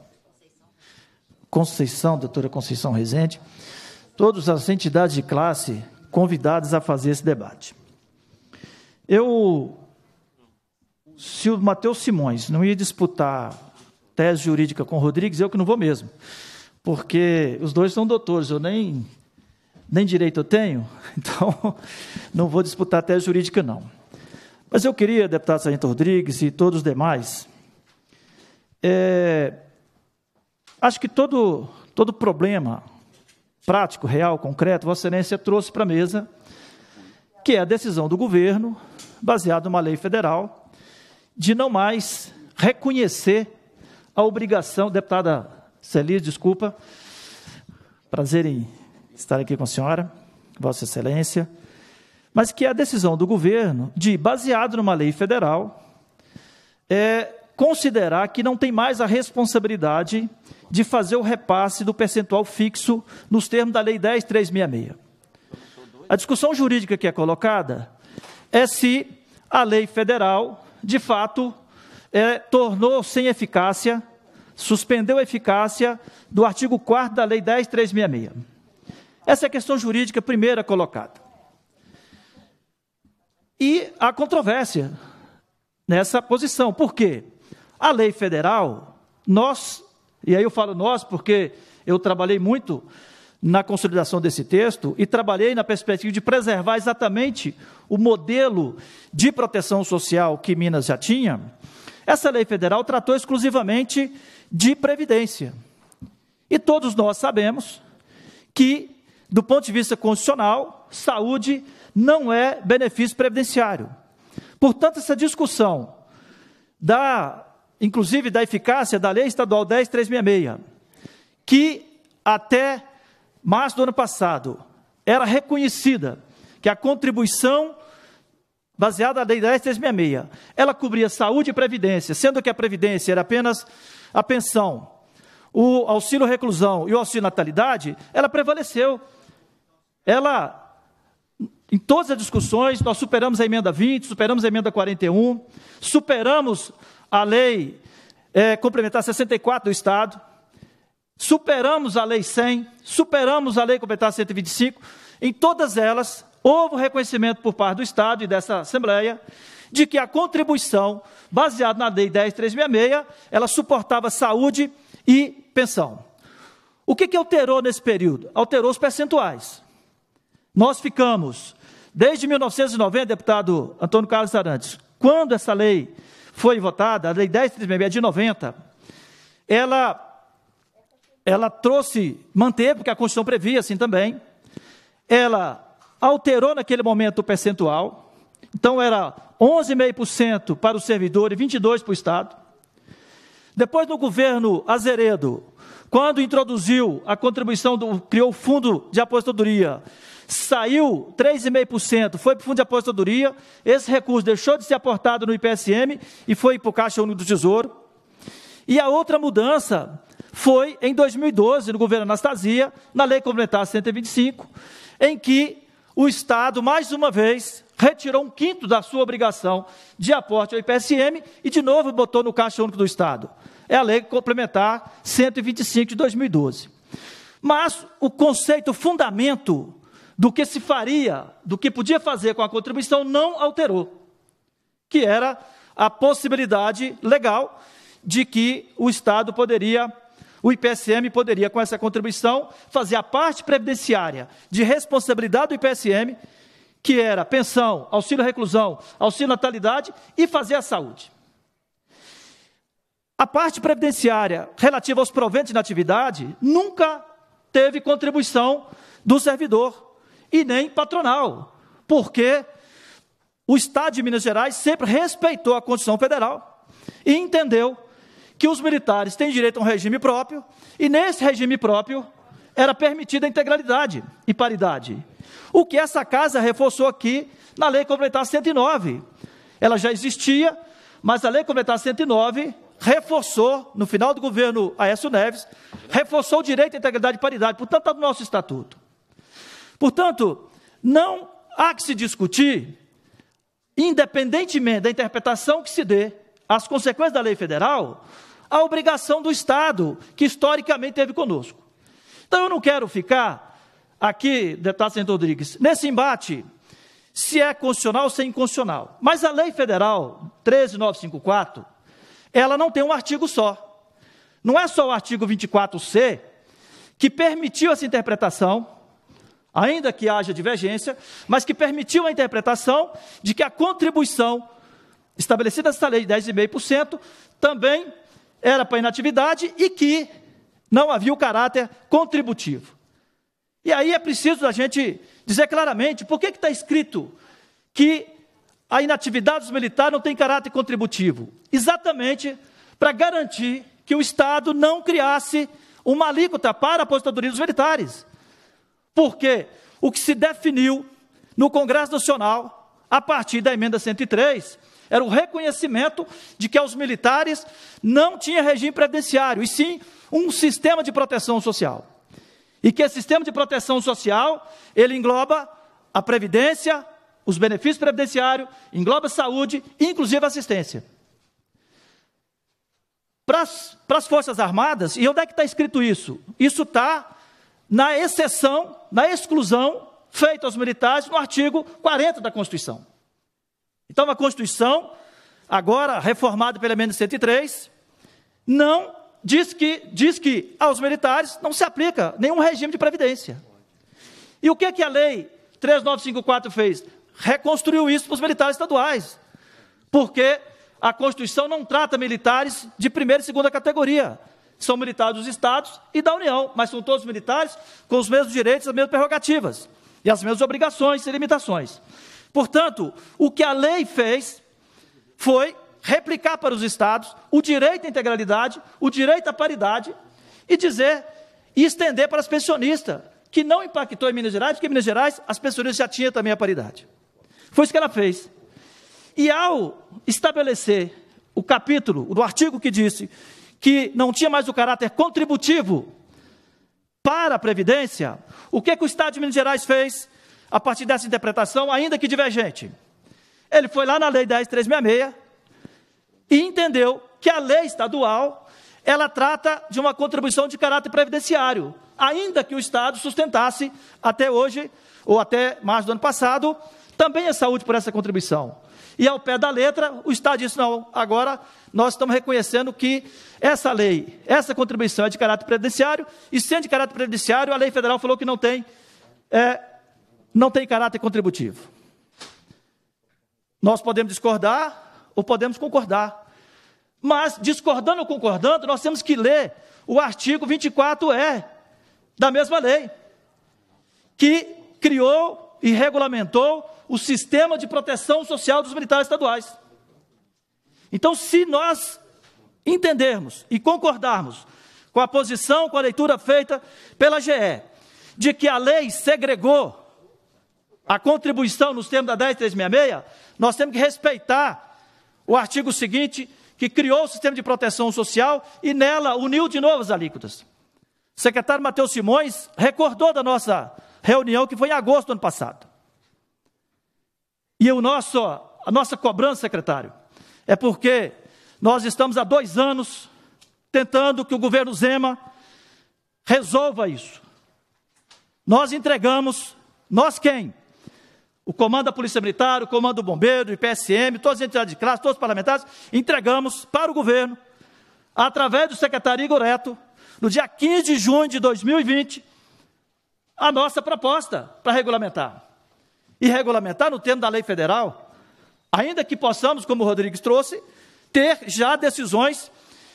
Conceição, doutora Conceição Rezende, todas as entidades de classe convidadas a fazer esse debate. Eu, se o Matheus Simões não ia disputar tese jurídica com o Rodrigues, eu que não vou mesmo porque os dois são doutores, eu nem, nem direito eu tenho, <laughs> então não vou disputar até jurídica, não. Mas eu queria, deputado Sargento Rodrigues e todos os demais, é, acho que todo, todo problema prático, real, concreto, Vossa Excelência trouxe para a mesa, que é a decisão do governo, baseada numa lei federal, de não mais reconhecer a obrigação, deputada Celis, desculpa. Prazer em estar aqui com a senhora, Vossa Excelência. Mas que é a decisão do governo de, baseado numa lei federal, é, considerar que não tem mais a responsabilidade de fazer o repasse do percentual fixo nos termos da Lei 10366. A discussão jurídica que é colocada é se a lei federal, de fato, é, tornou sem eficácia suspendeu a eficácia do artigo 4 da Lei 10.366. Essa é a questão jurídica primeira colocada. E a controvérsia nessa posição. Por quê? A lei federal, nós, e aí eu falo nós porque eu trabalhei muito na consolidação desse texto e trabalhei na perspectiva de preservar exatamente o modelo de proteção social que Minas já tinha, essa lei federal tratou exclusivamente de previdência. E todos nós sabemos que, do ponto de vista constitucional, saúde não é benefício previdenciário. Portanto, essa discussão da, inclusive da eficácia da lei estadual 10366, que até março do ano passado era reconhecida que a contribuição baseada na Lei 10366. Ela cobria saúde e previdência, sendo que a previdência era apenas a pensão. O auxílio reclusão e o auxílio natalidade, ela prevaleceu. Ela em todas as discussões, nós superamos a emenda 20, superamos a emenda 41, superamos a lei é, complementar 64 do Estado, superamos a lei 100, superamos a lei complementar 125. Em todas elas, houve o reconhecimento por parte do Estado e dessa Assembleia de que a contribuição, baseada na Lei 10.366, ela suportava saúde e pensão. O que, que alterou nesse período? Alterou os percentuais. Nós ficamos, desde 1990, deputado Antônio Carlos Arantes, quando essa lei foi votada, a Lei 10.366 é de 90, ela ela trouxe, manteve, porque a Constituição previa assim também, ela alterou naquele momento o percentual. Então era 11,5% para o servidor e 22% para o Estado. Depois no governo Azeredo, quando introduziu a contribuição, do, criou o fundo de aposentadoria, saiu 3,5%, foi para o fundo de aposentadoria, esse recurso deixou de ser aportado no IPSM e foi para o Caixa Único do Tesouro. E a outra mudança foi em 2012, no governo Anastasia, na Lei Complementar 125, em que o Estado, mais uma vez, retirou um quinto da sua obrigação de aporte ao IPSM e, de novo, botou no Caixa Único do Estado. É a Lei Complementar 125 de 2012. Mas o conceito, o fundamento do que se faria, do que podia fazer com a contribuição, não alterou, que era a possibilidade legal de que o Estado poderia o IPSM poderia, com essa contribuição, fazer a parte previdenciária de responsabilidade do IPSM, que era pensão, auxílio reclusão, auxílio natalidade e fazer a saúde. A parte previdenciária relativa aos proventos de natividade nunca teve contribuição do servidor e nem patronal, porque o Estado de Minas Gerais sempre respeitou a Constituição Federal e entendeu que os militares têm direito a um regime próprio, e nesse regime próprio era permitida a integralidade e paridade. O que essa casa reforçou aqui na Lei Complementar 109. Ela já existia, mas a Lei Complementar 109 reforçou, no final do governo Aécio Neves, reforçou o direito à integridade e paridade, portanto, está no nosso estatuto. Portanto, não há que se discutir, independentemente da interpretação que se dê as consequências da lei federal, a obrigação do Estado, que historicamente teve conosco. Então eu não quero ficar aqui, deputado Senador Rodrigues, nesse embate se é constitucional ou se é inconstitucional. Mas a lei federal 13954, ela não tem um artigo só. Não é só o artigo 24C que permitiu essa interpretação, ainda que haja divergência, mas que permitiu a interpretação de que a contribuição estabelecida essa lei de 10,5%, também era para inatividade e que não havia o caráter contributivo. E aí é preciso a gente dizer claramente por que está escrito que a inatividade dos militares não tem caráter contributivo. Exatamente para garantir que o Estado não criasse uma alíquota para a aposentadoria dos militares. Porque o que se definiu no Congresso Nacional, a partir da emenda 103, era o reconhecimento de que aos militares não tinha regime previdenciário, e sim um sistema de proteção social. E que esse sistema de proteção social, ele engloba a previdência, os benefícios previdenciários, engloba saúde, inclusive assistência. Para as, para as Forças Armadas, e onde é que está escrito isso? Isso está na exceção, na exclusão feita aos militares no artigo 40 da Constituição. Então a Constituição, agora reformada pela emenda 103, não diz que, diz que aos militares não se aplica nenhum regime de previdência. E o que é que a lei 3954 fez? Reconstruiu isso para os militares estaduais. Porque a Constituição não trata militares de primeira e segunda categoria. São militares dos estados e da União, mas são todos militares com os mesmos direitos, as mesmas prerrogativas e as mesmas obrigações e limitações. Portanto, o que a lei fez foi replicar para os estados o direito à integralidade, o direito à paridade e dizer e estender para as pensionistas, que não impactou em Minas Gerais, porque em Minas Gerais as pensionistas já tinham também a paridade. Foi isso que ela fez. E ao estabelecer o capítulo do artigo que disse que não tinha mais o caráter contributivo para a Previdência, o que, é que o Estado de Minas Gerais fez? a partir dessa interpretação, ainda que divergente. Ele foi lá na Lei 10366 e entendeu que a lei estadual ela trata de uma contribuição de caráter previdenciário, ainda que o Estado sustentasse até hoje, ou até março do ano passado, também a saúde por essa contribuição. E ao pé da letra, o Estado disse: não, agora nós estamos reconhecendo que essa lei, essa contribuição é de caráter previdenciário, e sendo de caráter previdenciário, a lei federal falou que não tem é, não tem caráter contributivo. Nós podemos discordar ou podemos concordar. Mas, discordando ou concordando, nós temos que ler o artigo 24E da mesma lei, que criou e regulamentou o sistema de proteção social dos militares estaduais. Então, se nós entendermos e concordarmos com a posição, com a leitura feita pela GE, de que a lei segregou a contribuição nos termos da 10366, nós temos que respeitar o artigo seguinte, que criou o sistema de proteção social e nela uniu de novo as alíquotas. O secretário Matheus Simões recordou da nossa reunião, que foi em agosto do ano passado. E o nosso, a nossa cobrança, secretário, é porque nós estamos há dois anos tentando que o governo Zema resolva isso. Nós entregamos, nós quem? o comando da Polícia Militar, o comando do Bombeiro, do IPSM, todas as entidades de classe, todos os parlamentares, entregamos para o governo, através do secretário Igor Eto, no dia 15 de junho de 2020, a nossa proposta para regulamentar. E regulamentar no termo da lei federal, ainda que possamos, como o Rodrigues trouxe, ter já decisões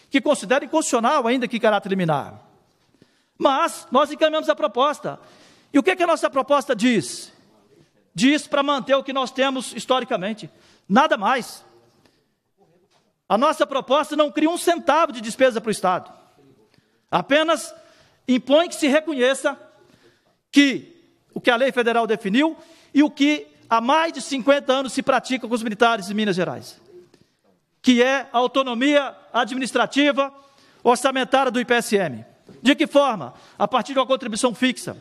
que considerem constitucional, ainda que caráter liminar. Mas nós encaminhamos a proposta. E o que, é que a nossa proposta diz? Diz para manter o que nós temos historicamente. Nada mais. A nossa proposta não cria um centavo de despesa para o Estado. Apenas impõe que se reconheça que o que a lei federal definiu e o que há mais de 50 anos se pratica com os militares de Minas Gerais, que é a autonomia administrativa orçamentária do IPSM. De que forma? A partir de uma contribuição fixa.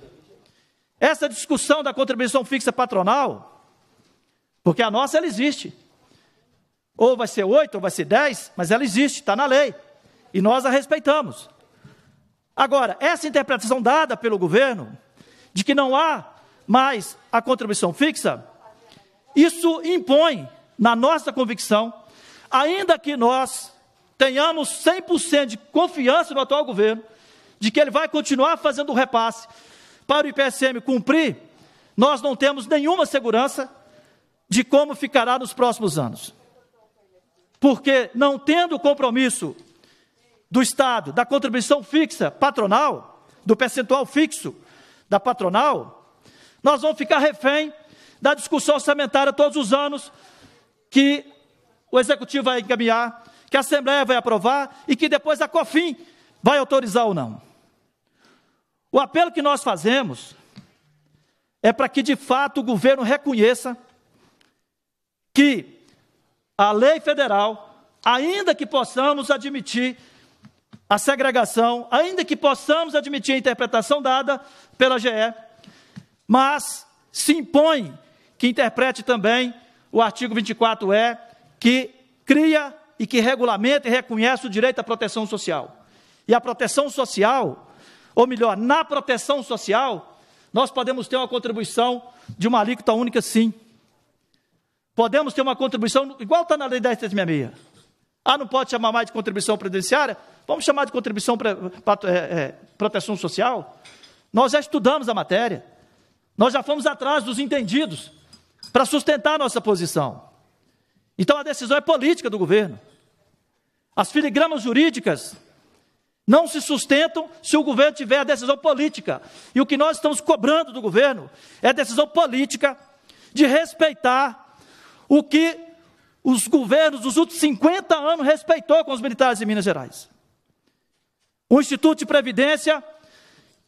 Essa discussão da contribuição fixa patronal, porque a nossa ela existe. Ou vai ser 8, ou vai ser 10, mas ela existe, está na lei. E nós a respeitamos. Agora, essa interpretação dada pelo governo, de que não há mais a contribuição fixa, isso impõe, na nossa convicção, ainda que nós tenhamos 100% de confiança no atual governo, de que ele vai continuar fazendo o repasse, para o IPSM cumprir, nós não temos nenhuma segurança de como ficará nos próximos anos. Porque, não tendo o compromisso do Estado, da contribuição fixa patronal, do percentual fixo da patronal, nós vamos ficar refém da discussão orçamentária todos os anos que o Executivo vai encaminhar, que a Assembleia vai aprovar e que depois a COFIN vai autorizar ou não. O apelo que nós fazemos é para que de fato o governo reconheça que a lei federal, ainda que possamos admitir a segregação, ainda que possamos admitir a interpretação dada pela GE, mas se impõe que interprete também o artigo 24E, que cria e que regulamenta e reconhece o direito à proteção social. E a proteção social ou melhor, na proteção social, nós podemos ter uma contribuição de uma alíquota única, sim. Podemos ter uma contribuição, igual está na Lei 10366. Ah, não pode chamar mais de contribuição previdenciária? Vamos chamar de contribuição para é, é, proteção social? Nós já estudamos a matéria. Nós já fomos atrás dos entendidos para sustentar a nossa posição. Então a decisão é política do governo. As filigramas jurídicas não se sustentam se o governo tiver a decisão política. E o que nós estamos cobrando do governo é decisão política de respeitar o que os governos dos últimos 50 anos respeitou com os militares de Minas Gerais. O Instituto de Previdência,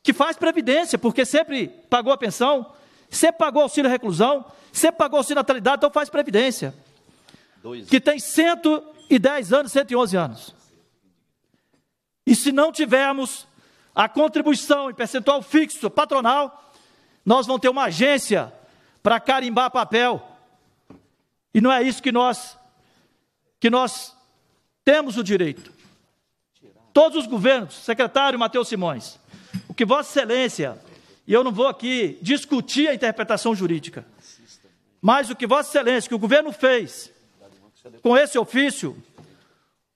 que faz previdência, porque sempre pagou a pensão, sempre pagou auxílio reclusão, sempre pagou auxílio natalidade, então faz previdência. Dois. Que tem 110 anos, 111 anos. E se não tivermos a contribuição em percentual fixo patronal, nós vamos ter uma agência para carimbar papel. E não é isso que nós que nós temos o direito. Todos os governos, secretário Matheus Simões, o que Vossa Excelência, e eu não vou aqui discutir a interpretação jurídica, mas o que Vossa Excelência, que o governo fez com esse ofício,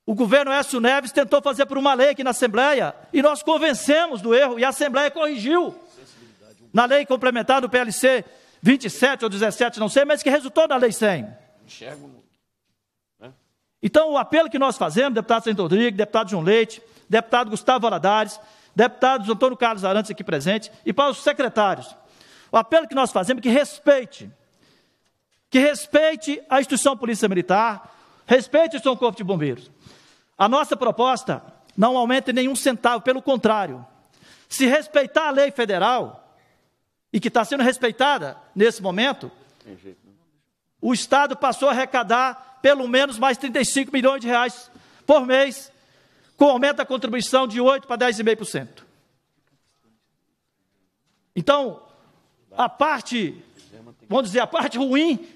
o governo Écio Neves tentou fazer por uma lei aqui na Assembleia e nós convencemos do erro e a Assembleia corrigiu. Na lei complementar do PLC 27 ou 17, não sei, mas que resultou na lei 100. Enxergo. Né? Então, o apelo que nós fazemos, deputado Santos Rodrigues, deputado João Leite, deputado Gustavo Valadares, deputados Antônio Carlos Arantes aqui presente e para os secretários. O apelo que nós fazemos é que respeite, que respeite a instituição Polícia Militar, respeite o São Corpo de Bombeiros. A nossa proposta não aumenta em nenhum centavo, pelo contrário. Se respeitar a lei federal, e que está sendo respeitada nesse momento, o Estado passou a arrecadar pelo menos mais 35 milhões de reais por mês, com aumento da contribuição de 8% para 10,5%. Então, a parte, vamos dizer, a parte ruim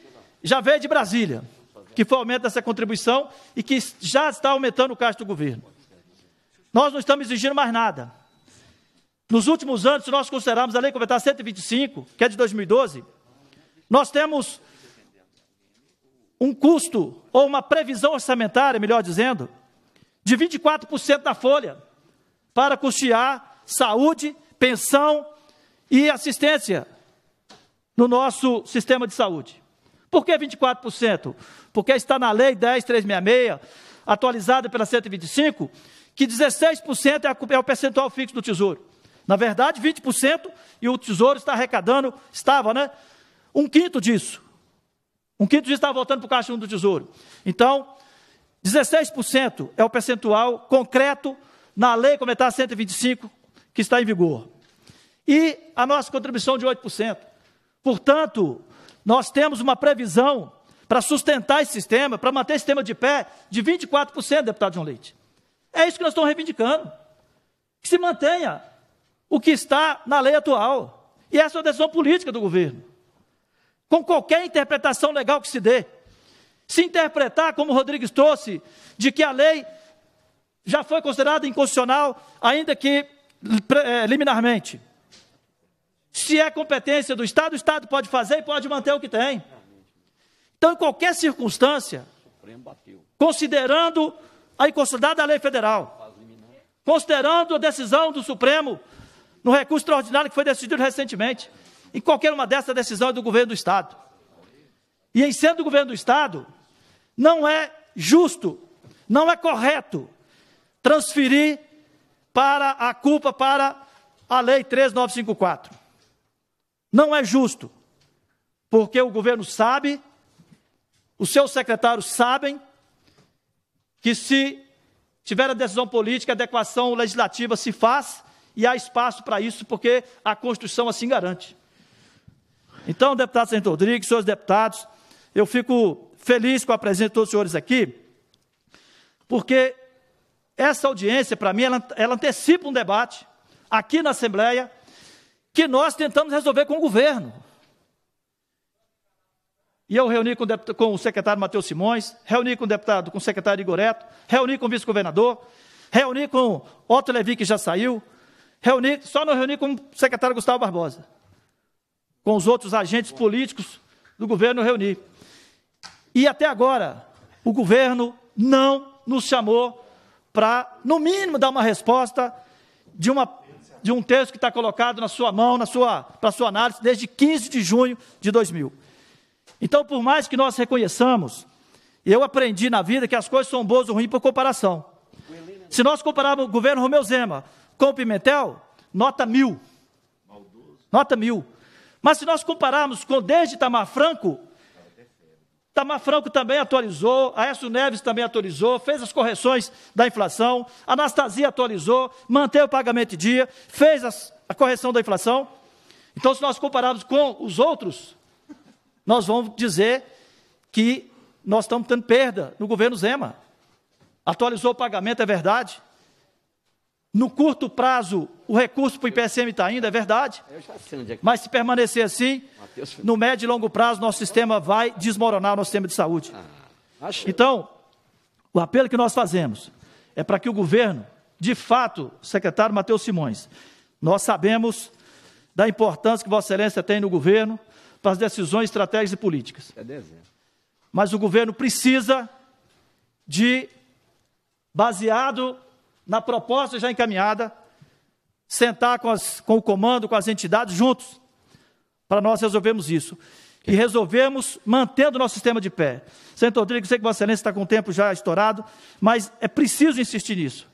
já veio de Brasília que foi aumento dessa contribuição e que já está aumentando o caixa do governo. Nós não estamos exigindo mais nada. Nos últimos anos, se nós considerarmos a Lei Complementar 125, que é de 2012, nós temos um custo, ou uma previsão orçamentária, melhor dizendo, de 24% da folha para custear saúde, pensão e assistência no nosso sistema de saúde. Por que 24%? porque está na lei 10366, atualizada pela 125, que 16% é, é o percentual fixo do tesouro. Na verdade, 20% e o tesouro está arrecadando, estava, né? Um quinto disso. Um quinto disso estava voltando para o caixa 1 do tesouro. Então, 16% é o percentual concreto na lei complementar 125 que está em vigor. E a nossa contribuição de 8%. Portanto, nós temos uma previsão para sustentar esse sistema, para manter esse sistema de pé, de 24%, deputado João Leite. É isso que nós estamos reivindicando. Que se mantenha o que está na lei atual. E essa é a decisão política do governo. Com qualquer interpretação legal que se dê. Se interpretar, como o Rodrigues trouxe, de que a lei já foi considerada inconstitucional, ainda que é, liminarmente. Se é competência do Estado, o Estado pode fazer e pode manter o que tem. Então, em qualquer circunstância, considerando a inconstitucionalidade da lei federal, considerando a decisão do Supremo no recurso extraordinário que foi decidido recentemente, em qualquer uma dessas decisões é do governo do Estado. E em sendo do governo do Estado, não é justo, não é correto transferir para a culpa para a lei 3954. Não é justo, porque o governo sabe os seus secretários sabem que se tiver a decisão política, a adequação legislativa se faz e há espaço para isso, porque a Constituição assim garante. Então, deputado Santos Rodrigues, senhores deputados, eu fico feliz com a presença de todos os senhores aqui, porque essa audiência, para mim, ela, ela antecipa um debate aqui na Assembleia que nós tentamos resolver com o governo. E eu reuni com o, deputado, com o secretário Matheus Simões, reuni com o deputado, com o secretário Igoreto, reuni com o vice-governador, reuni com Otto Levi, que já saiu, reuni, só não reuni com o secretário Gustavo Barbosa. Com os outros agentes políticos do governo, reuni. E até agora, o governo não nos chamou para, no mínimo, dar uma resposta de, uma, de um texto que está colocado na sua mão, na sua, para sua análise, desde 15 de junho de 2000. Então, por mais que nós reconheçamos, eu aprendi na vida que as coisas são boas ou ruins por comparação. Se nós compararmos o governo Romeu Zema com o Pimentel, nota mil. Nota mil. Mas se nós compararmos com desde Tamar Franco, Tamar Franco também atualizou, Aécio Neves também atualizou, fez as correções da inflação, Anastasia atualizou, manteve o pagamento de dia, fez as, a correção da inflação. Então, se nós compararmos com os outros, nós vamos dizer que nós estamos tendo perda no governo Zema. Atualizou o pagamento, é verdade. No curto prazo, o recurso para o IPSM está indo, é verdade. É Mas se permanecer assim, no médio e longo prazo, nosso sistema vai desmoronar o nosso sistema de saúde. Ah, então, o apelo que nós fazemos é para que o governo, de fato, secretário Matheus Simões, nós sabemos da importância que Vossa Excelência tem no governo, para as decisões estratégicas e políticas. É Mas o governo precisa de, baseado na proposta já encaminhada, sentar com, as, com o comando, com as entidades juntos, para nós resolvermos isso. E resolvemos mantendo o nosso sistema de pé. Senhor Rodrigo, sei que Vossa Excelência está com o tempo já estourado, mas é preciso insistir nisso.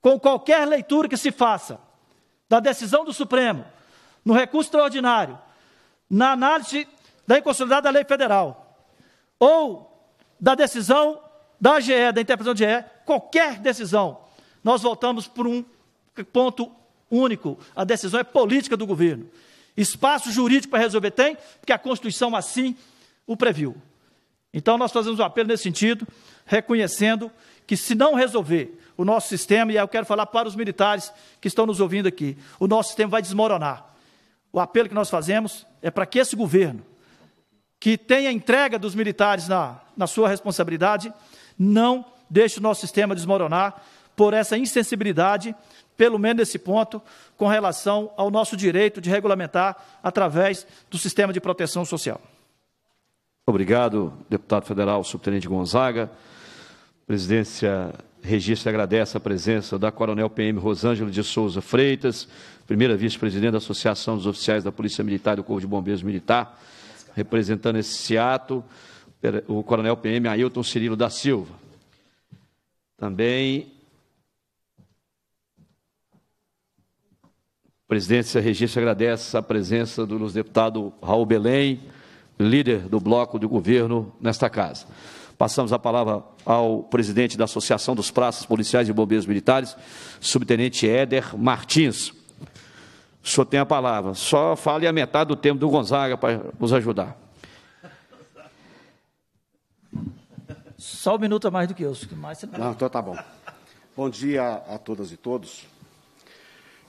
Com qualquer leitura que se faça da decisão do Supremo, no recurso extraordinário, na análise da inconstitucionalidade da lei federal ou da decisão da AGE, da interpretação da AGE, qualquer decisão, nós voltamos por um ponto único: a decisão é política do governo. Espaço jurídico para resolver tem, porque a Constituição assim o previu. Então, nós fazemos um apelo nesse sentido, reconhecendo que, se não resolver o nosso sistema, e eu quero falar para os militares que estão nos ouvindo aqui, o nosso sistema vai desmoronar o apelo que nós fazemos é para que esse governo, que tem a entrega dos militares na, na sua responsabilidade, não deixe o nosso sistema desmoronar por essa insensibilidade, pelo menos nesse ponto, com relação ao nosso direito de regulamentar através do sistema de proteção social. Obrigado, deputado federal, subtenente Gonzaga. Presidência registro e agradece a presença da Coronel PM Rosângela de Souza Freitas, primeira vice-presidente da Associação dos Oficiais da Polícia Militar e do Corpo de Bombeiros Militar, representando esse ato, o Coronel PM Ailton Cirilo da Silva. Também Presidência Registro agradece a presença do deputado Raul Belém, líder do bloco de governo nesta casa. Passamos a palavra ao presidente da Associação dos Praças Policiais e Bombeiros Militares, subtenente Éder Martins. O senhor tem a palavra. Só fale a metade do tempo do Gonzaga para nos ajudar. Só um minuto a mais do que eu. Mais... Não, então tá bom. Bom dia a todas e todos.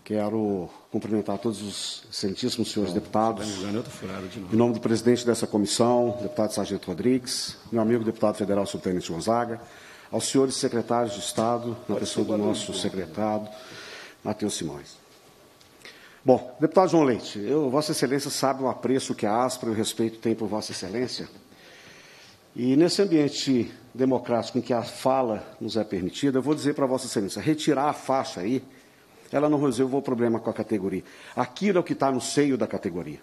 Quero cumprimentar todos os excelentíssimos senhores Bom, deputados. Se engano, de em nome do presidente dessa comissão, deputado Sargento Rodrigues, meu amigo deputado federal subtenente Gonzaga, aos senhores secretários de Estado, na pessoa do nosso secretário, Matheus Simões. Bom, deputado João Leite, eu, Vossa Excelência sabe o apreço que a ASPRA e o respeito tem por Vossa Excelência. E nesse ambiente democrático em que a fala nos é permitida, eu vou dizer para Vossa Excelência, retirar a faixa aí ela não resolveu o problema com a categoria. Aquilo é o que está no seio da categoria.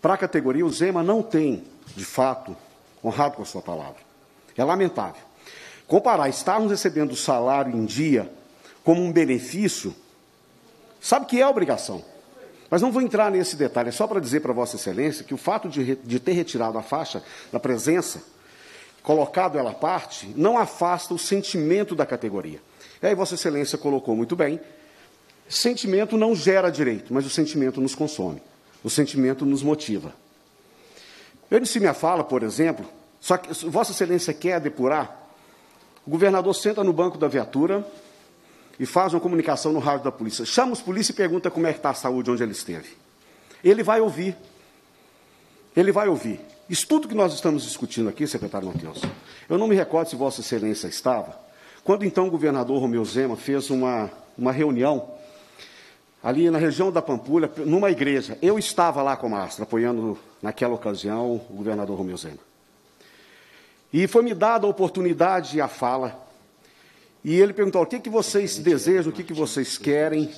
Para a categoria, o Zema não tem, de fato, honrado com a sua palavra. É lamentável. Comparar estarmos recebendo o salário em dia como um benefício, sabe que é obrigação. Mas não vou entrar nesse detalhe, é só para dizer para Vossa Excelência que o fato de, de ter retirado a faixa da presença, colocado ela à parte, não afasta o sentimento da categoria. E aí, Vossa Excelência colocou muito bem Sentimento não gera direito, mas o sentimento nos consome. O sentimento nos motiva. Eu disse minha fala, por exemplo, só que Vossa Excelência quer depurar, o governador senta no banco da viatura e faz uma comunicação no rádio da polícia. Chama os polícia e pergunta como é que está a saúde onde ele esteve. Ele vai ouvir. Ele vai ouvir. Isso tudo que nós estamos discutindo aqui, secretário Matheus, eu não me recordo se Vossa Excelência estava, quando então o governador Romeu Zema fez uma, uma reunião ali na região da Pampulha, numa igreja. Eu estava lá com o Mastra, apoiando naquela ocasião o governador Romeu Zema. E foi me dada a oportunidade e a fala. E ele perguntou: o que, que vocês desejam, o que, que vocês querem,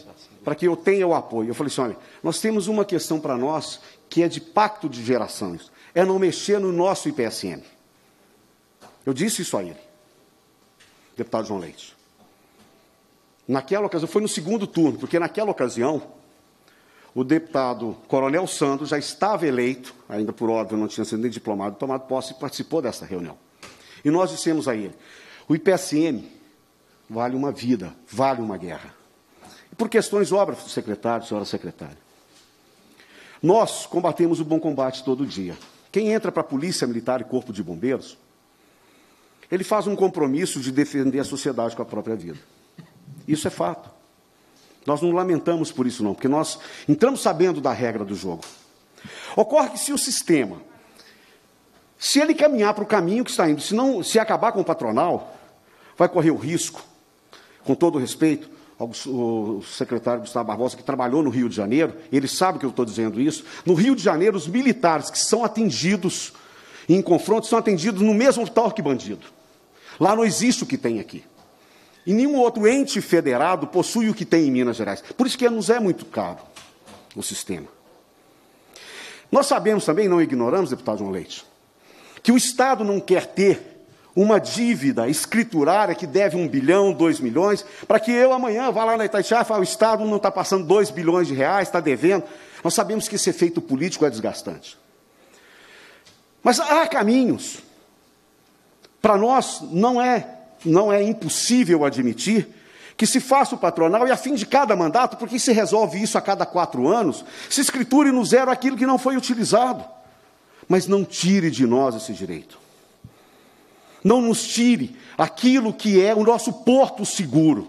para que eu tenha o apoio? Eu falei assim: olha, nós temos uma questão para nós que é de pacto de gerações, é não mexer no nosso IPSM. Eu disse isso a ele, deputado João Leite. Naquela ocasião, foi no segundo turno, porque naquela ocasião, o deputado Coronel Santos já estava eleito, ainda por óbvio não tinha sido nem diplomado, tomado posse e participou dessa reunião. E nós dissemos a ele: o IPSM vale uma vida, vale uma guerra. E por questões óbvias, secretário, senhora secretária. Nós combatemos o bom combate todo dia. Quem entra para a Polícia Militar e Corpo de Bombeiros, ele faz um compromisso de defender a sociedade com a própria vida. Isso é fato. Nós não lamentamos por isso, não, porque nós entramos sabendo da regra do jogo. Ocorre que se o sistema, se ele caminhar para o caminho que está indo, se, não, se acabar com o patronal, vai correr o risco, com todo o respeito, o secretário Gustavo Barbosa, que trabalhou no Rio de Janeiro, ele sabe que eu estou dizendo isso. No Rio de Janeiro, os militares que são atingidos em confronto são atendidos no mesmo hospital que bandido. Lá não existe o que tem aqui. E nenhum outro ente federado possui o que tem em Minas Gerais. Por isso que nos é muito caro o sistema. Nós sabemos também, não ignoramos, deputado João Leite, que o Estado não quer ter uma dívida escriturária que deve um bilhão, dois milhões, para que eu amanhã vá lá na Itatiaia e fale, o Estado não está passando dois bilhões de reais, está devendo. Nós sabemos que esse efeito político é desgastante. Mas há caminhos. Para nós não é não é impossível admitir que se faça o patronal e a fim de cada mandato, porque se resolve isso a cada quatro anos, se escriture no zero aquilo que não foi utilizado. Mas não tire de nós esse direito. Não nos tire aquilo que é o nosso porto seguro,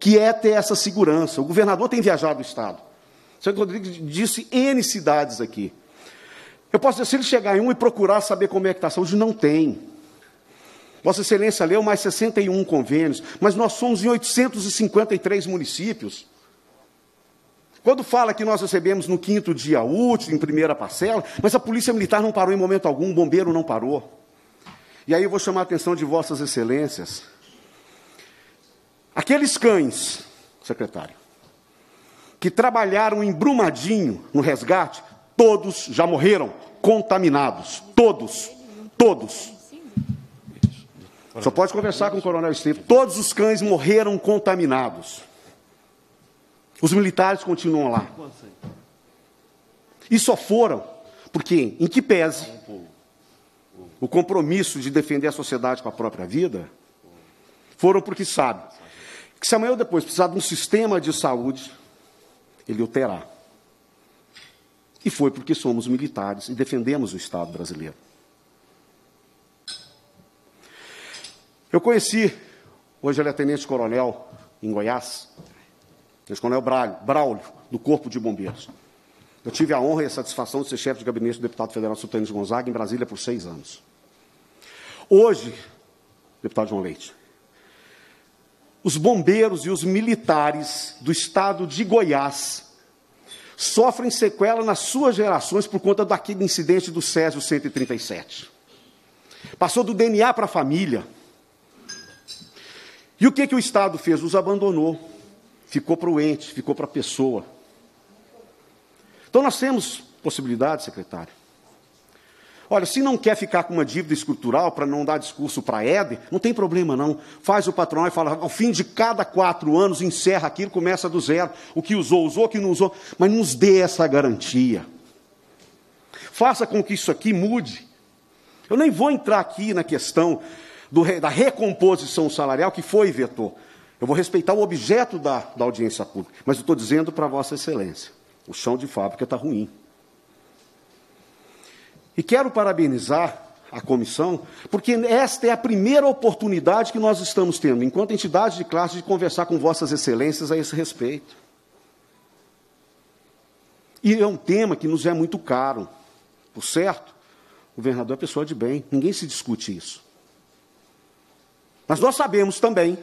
que é ter essa segurança. O governador tem viajado o Estado. O senhor Rodrigues disse N cidades aqui. Eu posso dizer, se ele chegar em um e procurar saber como é que está a saúde, não tem. Vossa Excelência leu mais 61 convênios, mas nós somos em 853 municípios. Quando fala que nós recebemos no quinto dia útil, em primeira parcela, mas a Polícia Militar não parou em momento algum, o bombeiro não parou. E aí eu vou chamar a atenção de Vossas Excelências. Aqueles cães, secretário, que trabalharam em Brumadinho no resgate, todos já morreram, contaminados. Todos, todos. Só pode conversar com o coronel Estevam. Todos os cães morreram contaminados. Os militares continuam lá. E só foram porque, em que pese, o compromisso de defender a sociedade com a própria vida, foram porque sabem que se amanhã ou depois precisar de um sistema de saúde, ele o terá. E foi porque somos militares e defendemos o Estado brasileiro. Eu conheci, hoje ele é tenente-coronel em Goiás, tenente-coronel Braulio, do Corpo de Bombeiros. Eu tive a honra e a satisfação de ser chefe de gabinete do deputado federal Sultanes Gonzaga em Brasília por seis anos. Hoje, deputado João Leite, os bombeiros e os militares do estado de Goiás sofrem sequela nas suas gerações por conta daquele incidente do Césio 137. Passou do DNA para a família. E o que, que o Estado fez? Os abandonou. Ficou para o ente, ficou para a pessoa. Então nós temos possibilidade, secretário. Olha, se não quer ficar com uma dívida estrutural para não dar discurso para a Éder, não tem problema não. Faz o patrão e fala, ao fim de cada quatro anos, encerra aquilo, começa do zero. O que usou, usou, o que não usou. Mas nos dê essa garantia. Faça com que isso aqui mude. Eu nem vou entrar aqui na questão do, da recomposição salarial que foi vetor. Eu vou respeitar o objeto da, da audiência pública, mas eu estou dizendo para Vossa Excelência: o chão de fábrica está ruim. E quero parabenizar a comissão, porque esta é a primeira oportunidade que nós estamos tendo, enquanto entidade de classe, de conversar com vossas excelências a esse respeito. E é um tema que nos é muito caro, por certo? O governador é pessoa de bem, ninguém se discute isso. Mas nós sabemos também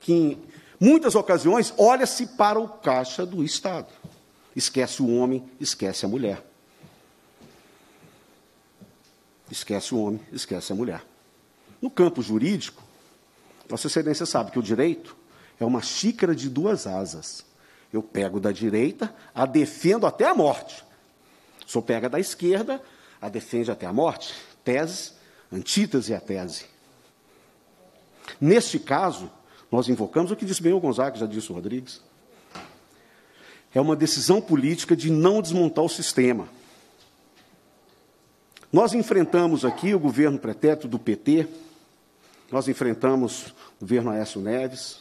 que em muitas ocasiões olha-se para o caixa do Estado. Esquece o homem, esquece a mulher. Esquece o homem, esquece a mulher. No campo jurídico, Vossa Excelência sabe que o direito é uma xícara de duas asas. Eu pego da direita, a defendo até a morte. Só pega da esquerda, a defende até a morte. Tese, antítese à tese. Neste caso, nós invocamos o que disse bem o Gonzaga, já disse o Rodrigues. É uma decisão política de não desmontar o sistema. Nós enfrentamos aqui o governo pretérito do PT, nós enfrentamos o governo Aécio Neves.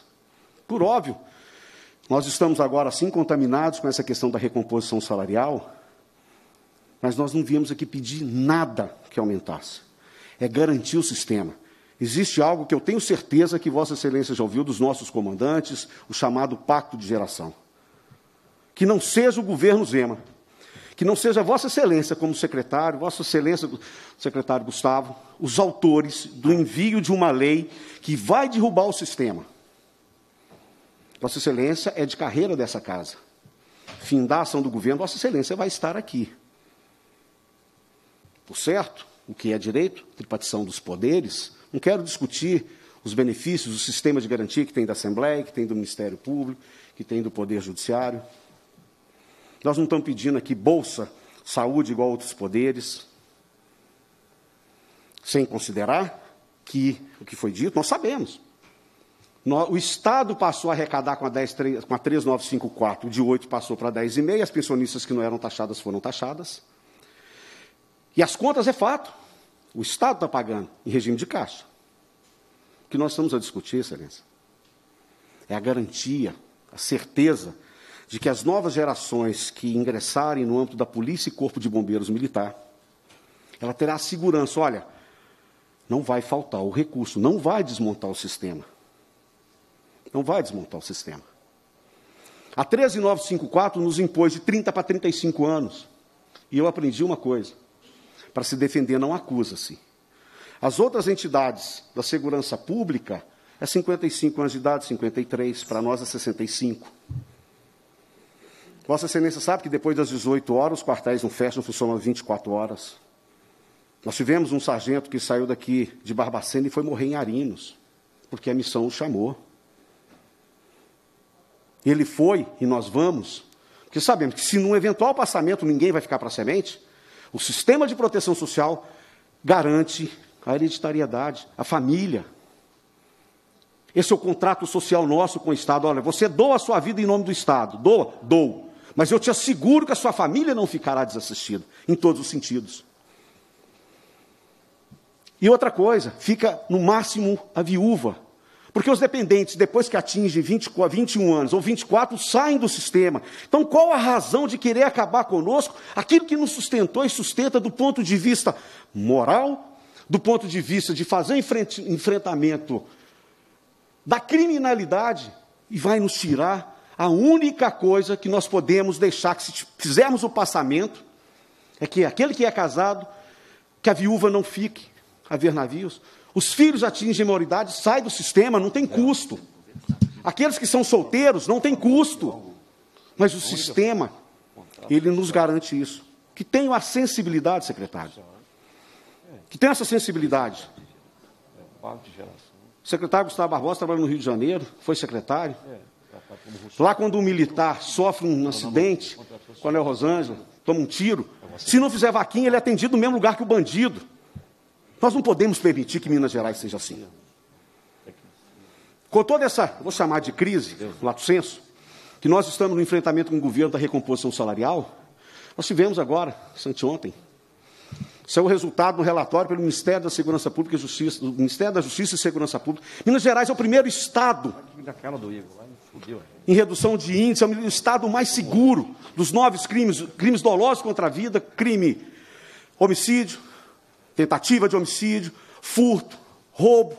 Por óbvio, nós estamos agora assim contaminados com essa questão da recomposição salarial, mas nós não viemos aqui pedir nada que aumentasse. É garantir o sistema existe algo que eu tenho certeza que Vossa Excelência já ouviu dos nossos comandantes, o chamado Pacto de Geração. Que não seja o governo Zema, que não seja Vossa Excelência como secretário, Vossa Excelência, secretário Gustavo, os autores do envio de uma lei que vai derrubar o sistema. Vossa Excelência é de carreira dessa casa. Fim da ação do governo, Vossa Excelência vai estar aqui. Por certo? O que é direito? Tripartição dos poderes. Não quero discutir os benefícios, o sistema de garantia que tem da Assembleia, que tem do Ministério Público, que tem do Poder Judiciário. Nós não estamos pedindo aqui bolsa, saúde igual a outros poderes, sem considerar que o que foi dito, nós sabemos. O Estado passou a arrecadar com a, 10, 3, com a 3954, de 8 passou para 10,5, as pensionistas que não eram taxadas foram taxadas. E as contas é fato. O Estado está pagando em regime de caixa. O que nós estamos a discutir, Excelência, é a garantia, a certeza de que as novas gerações que ingressarem no âmbito da Polícia e Corpo de Bombeiros Militar, ela terá a segurança, olha, não vai faltar o recurso, não vai desmontar o sistema. Não vai desmontar o sistema. A 13954 nos impôs de 30 para 35 anos. E eu aprendi uma coisa para se defender não acusa-se. As outras entidades da segurança pública é 55 anos de idade, 53, para nós é 65. Vossa Excelência sabe que depois das 18 horas os quartéis não fecham, funcionam 24 horas. Nós tivemos um sargento que saiu daqui de Barbacena e foi morrer em Arinos, porque a missão o chamou. Ele foi e nós vamos, porque sabemos que se num eventual passamento ninguém vai ficar para semente, o sistema de proteção social garante a hereditariedade, a família. Esse é o contrato social nosso com o Estado. Olha, você doa a sua vida em nome do Estado. Doa? Dou. Mas eu te asseguro que a sua família não ficará desassistida, em todos os sentidos. E outra coisa, fica no máximo a viúva, porque os dependentes, depois que atingem 20, 21 anos ou 24, saem do sistema. Então, qual a razão de querer acabar conosco? Aquilo que nos sustentou e sustenta do ponto de vista moral, do ponto de vista de fazer enfrentamento da criminalidade e vai nos tirar a única coisa que nós podemos deixar, que se fizermos o passamento, é que aquele que é casado, que a viúva não fique a ver navios, os filhos atingem maioridade, sai do sistema, não tem custo. Aqueles que são solteiros não tem custo. Mas o sistema, ele nos garante isso. Que tenham a sensibilidade, secretário. Que tenham essa sensibilidade. O secretário Gustavo Barbosa trabalha no Rio de Janeiro, foi secretário. Lá quando um militar sofre um acidente, quando o Rosângela, toma um tiro, se não fizer vaquinha, ele é atendido no mesmo lugar que o bandido. Nós não podemos permitir que Minas Gerais seja assim. Com toda essa, vou chamar de crise, lato senso, que nós estamos no enfrentamento com o governo da recomposição salarial, nós tivemos agora, anteontem, isso é o resultado do relatório pelo Ministério da Segurança Pública e Justiça, do Ministério da Justiça e Segurança Pública. Minas Gerais é o primeiro estado em redução de índice, é o estado mais seguro dos nove crimes, crimes dolosos contra a vida, crime homicídio, tentativa de homicídio, furto, roubo.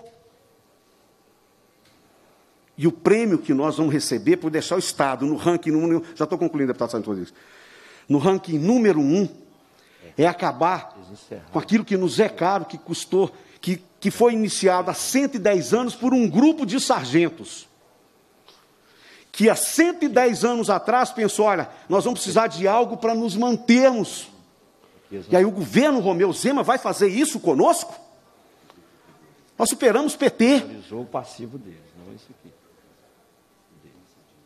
E o prêmio que nós vamos receber por deixar o Estado no ranking número. Já estou concluindo, deputado Santos Rodrigues. No ranking número um é acabar com aquilo que nos é caro, que custou, que, que foi iniciado há 110 anos por um grupo de sargentos. Que há 110 anos atrás pensou: olha, nós vamos precisar de algo para nos mantermos Exato. E aí o governo Romeu Zema vai fazer isso conosco? Nós superamos PT. Realizou o passivo deles, não isso aqui. Deles.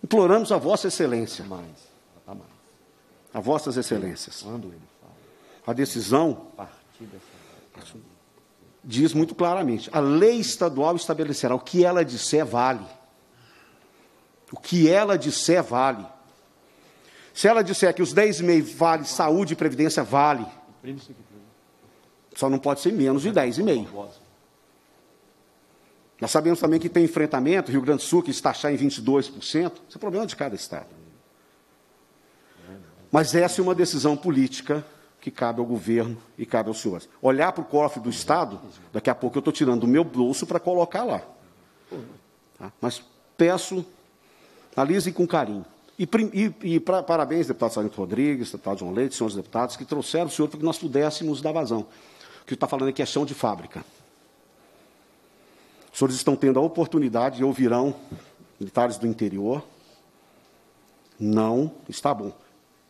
Imploramos a Vossa Excelência. Tá mais, tá mais. A Vossas Excelências. Quando ele fala. A decisão diz muito claramente: a lei estadual estabelecerá o que ela disser vale. O que ela disser vale. Se ela disser que os 10 vale saúde e previdência, vale. Só não pode ser menos de 10,5. Nós sabemos também que tem enfrentamento, Rio Grande do Sul, que está taxar em 22%. Isso é problema de cada Estado. Mas essa é uma decisão política que cabe ao governo e cabe aos senhores. Olhar para o cofre do Estado, daqui a pouco eu estou tirando do meu bolso para colocar lá. Tá? Mas peço, analisem com carinho. E, e, e pra, parabéns, deputado Sargento Rodrigues, deputado João Leite, senhores deputados, que trouxeram o senhor para que nós pudéssemos dar vazão. O que está falando aqui é chão de fábrica. Os senhores estão tendo a oportunidade e ouvirão militares do interior. Não está bom.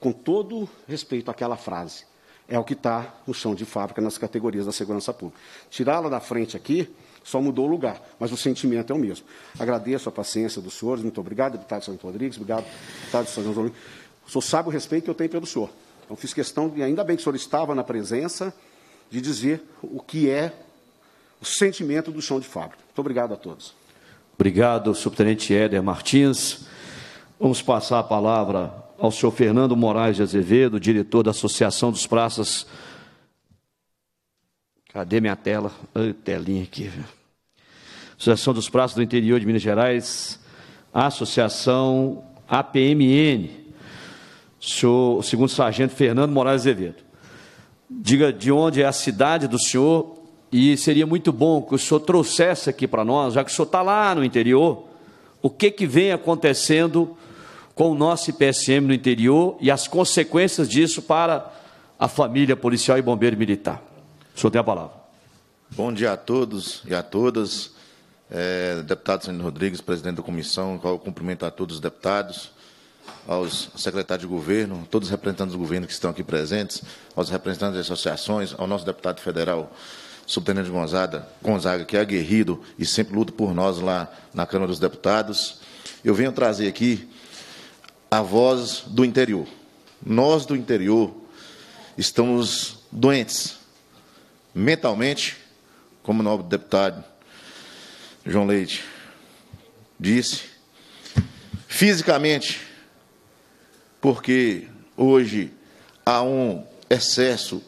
Com todo respeito àquela frase, é o que está no chão de fábrica nas categorias da segurança pública. Tirá-la da frente aqui só mudou o lugar, mas o sentimento é o mesmo. Agradeço a paciência dos senhores, muito obrigado, deputado Santos Rodrigues, obrigado, deputado São João Rodrigues. O senhor sabe o respeito que eu tenho pelo senhor. Então, fiz questão, e ainda bem que o senhor estava na presença, de dizer o que é o sentimento do chão de fábrica. Muito obrigado a todos. Obrigado, subtenente Éder Martins. Vamos passar a palavra ao senhor Fernando Moraes de Azevedo, diretor da Associação dos Praças. Cadê minha tela? telinha aqui. Associação dos Praças do Interior de Minas Gerais, Associação APMN, senhor, segundo sargento Fernando Moraes Azevedo. Diga de onde é a cidade do senhor e seria muito bom que o senhor trouxesse aqui para nós, já que o senhor está lá no interior, o que, que vem acontecendo com o nosso IPSM no interior e as consequências disso para a família policial e bombeiro militar. O senhor tem a palavra. Bom dia a todos e a todas. É, deputado Sandro Rodrigues, presidente da comissão, qual cumprimentar todos os deputados, aos secretários de governo, todos os representantes do governo que estão aqui presentes, aos representantes das associações, ao nosso deputado federal, subtenente Gonzaga, Gonzaga, que é aguerrido e sempre luta por nós lá na Câmara dos Deputados. Eu venho trazer aqui a voz do interior. Nós do interior estamos doentes, mentalmente, como nobre deputado João Leite disse, fisicamente, porque hoje há um excesso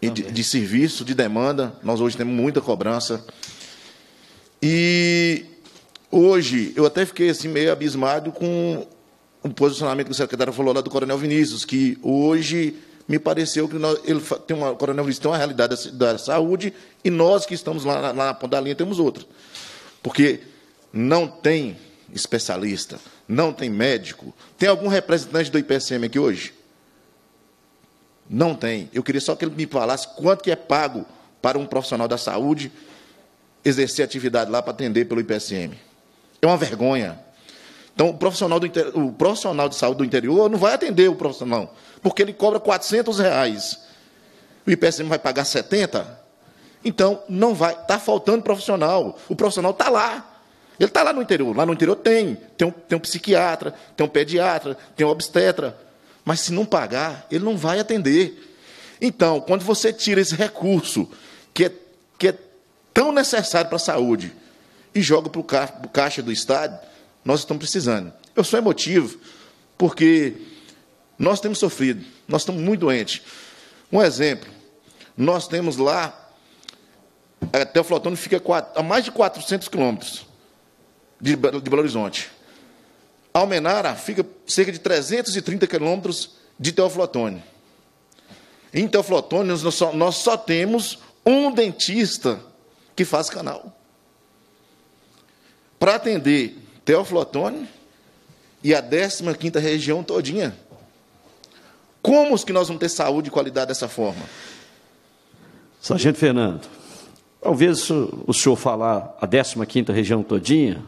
de, de, serviço, de demanda, nós hoje temos muita cobrança. E hoje eu até fiquei assim meio abismado com o posicionamento que o secretário falou lá do Coronel Vinícius, que hoje me pareceu que nós, ele tem uma, o Coronel Vinícius tem uma realidade da, da saúde e nós que estamos lá, lá na ponta da linha temos outra. Porque não tem especialista, não tem médico. Tem algum representante do IPSM aqui hoje? Não tem. Eu queria só que ele me falasse quanto que é pago para um profissional da saúde exercer atividade lá para atender pelo IPSM. É uma vergonha. Então, o profissional, do, o profissional de saúde do interior não vai atender o profissional, porque ele cobra 400 reais. O IPSM vai pagar 70? Então, não vai. Está faltando profissional. O profissional está lá. Ele está lá no interior. Lá no interior tem. Tem um, tem um psiquiatra, tem um pediatra, tem um obstetra. Mas se não pagar, ele não vai atender. Então, quando você tira esse recurso, que é, que é tão necessário para a saúde, e joga para o ca, caixa do Estado, nós estamos precisando. Eu sou emotivo, porque nós temos sofrido, nós estamos muito doentes. Um exemplo, nós temos lá é, a Teoflotone fica a mais de 400 quilômetros de Belo Horizonte. Almenara fica cerca de 330 quilômetros de Teoflotone. Em Teoflotone, nós só, nós só temos um dentista que faz canal. Para atender Teoflotone e a 15ª região todinha. Como que nós vamos ter saúde e qualidade dessa forma? Sargento Fernando. Talvez o senhor falar a 15ª região todinha,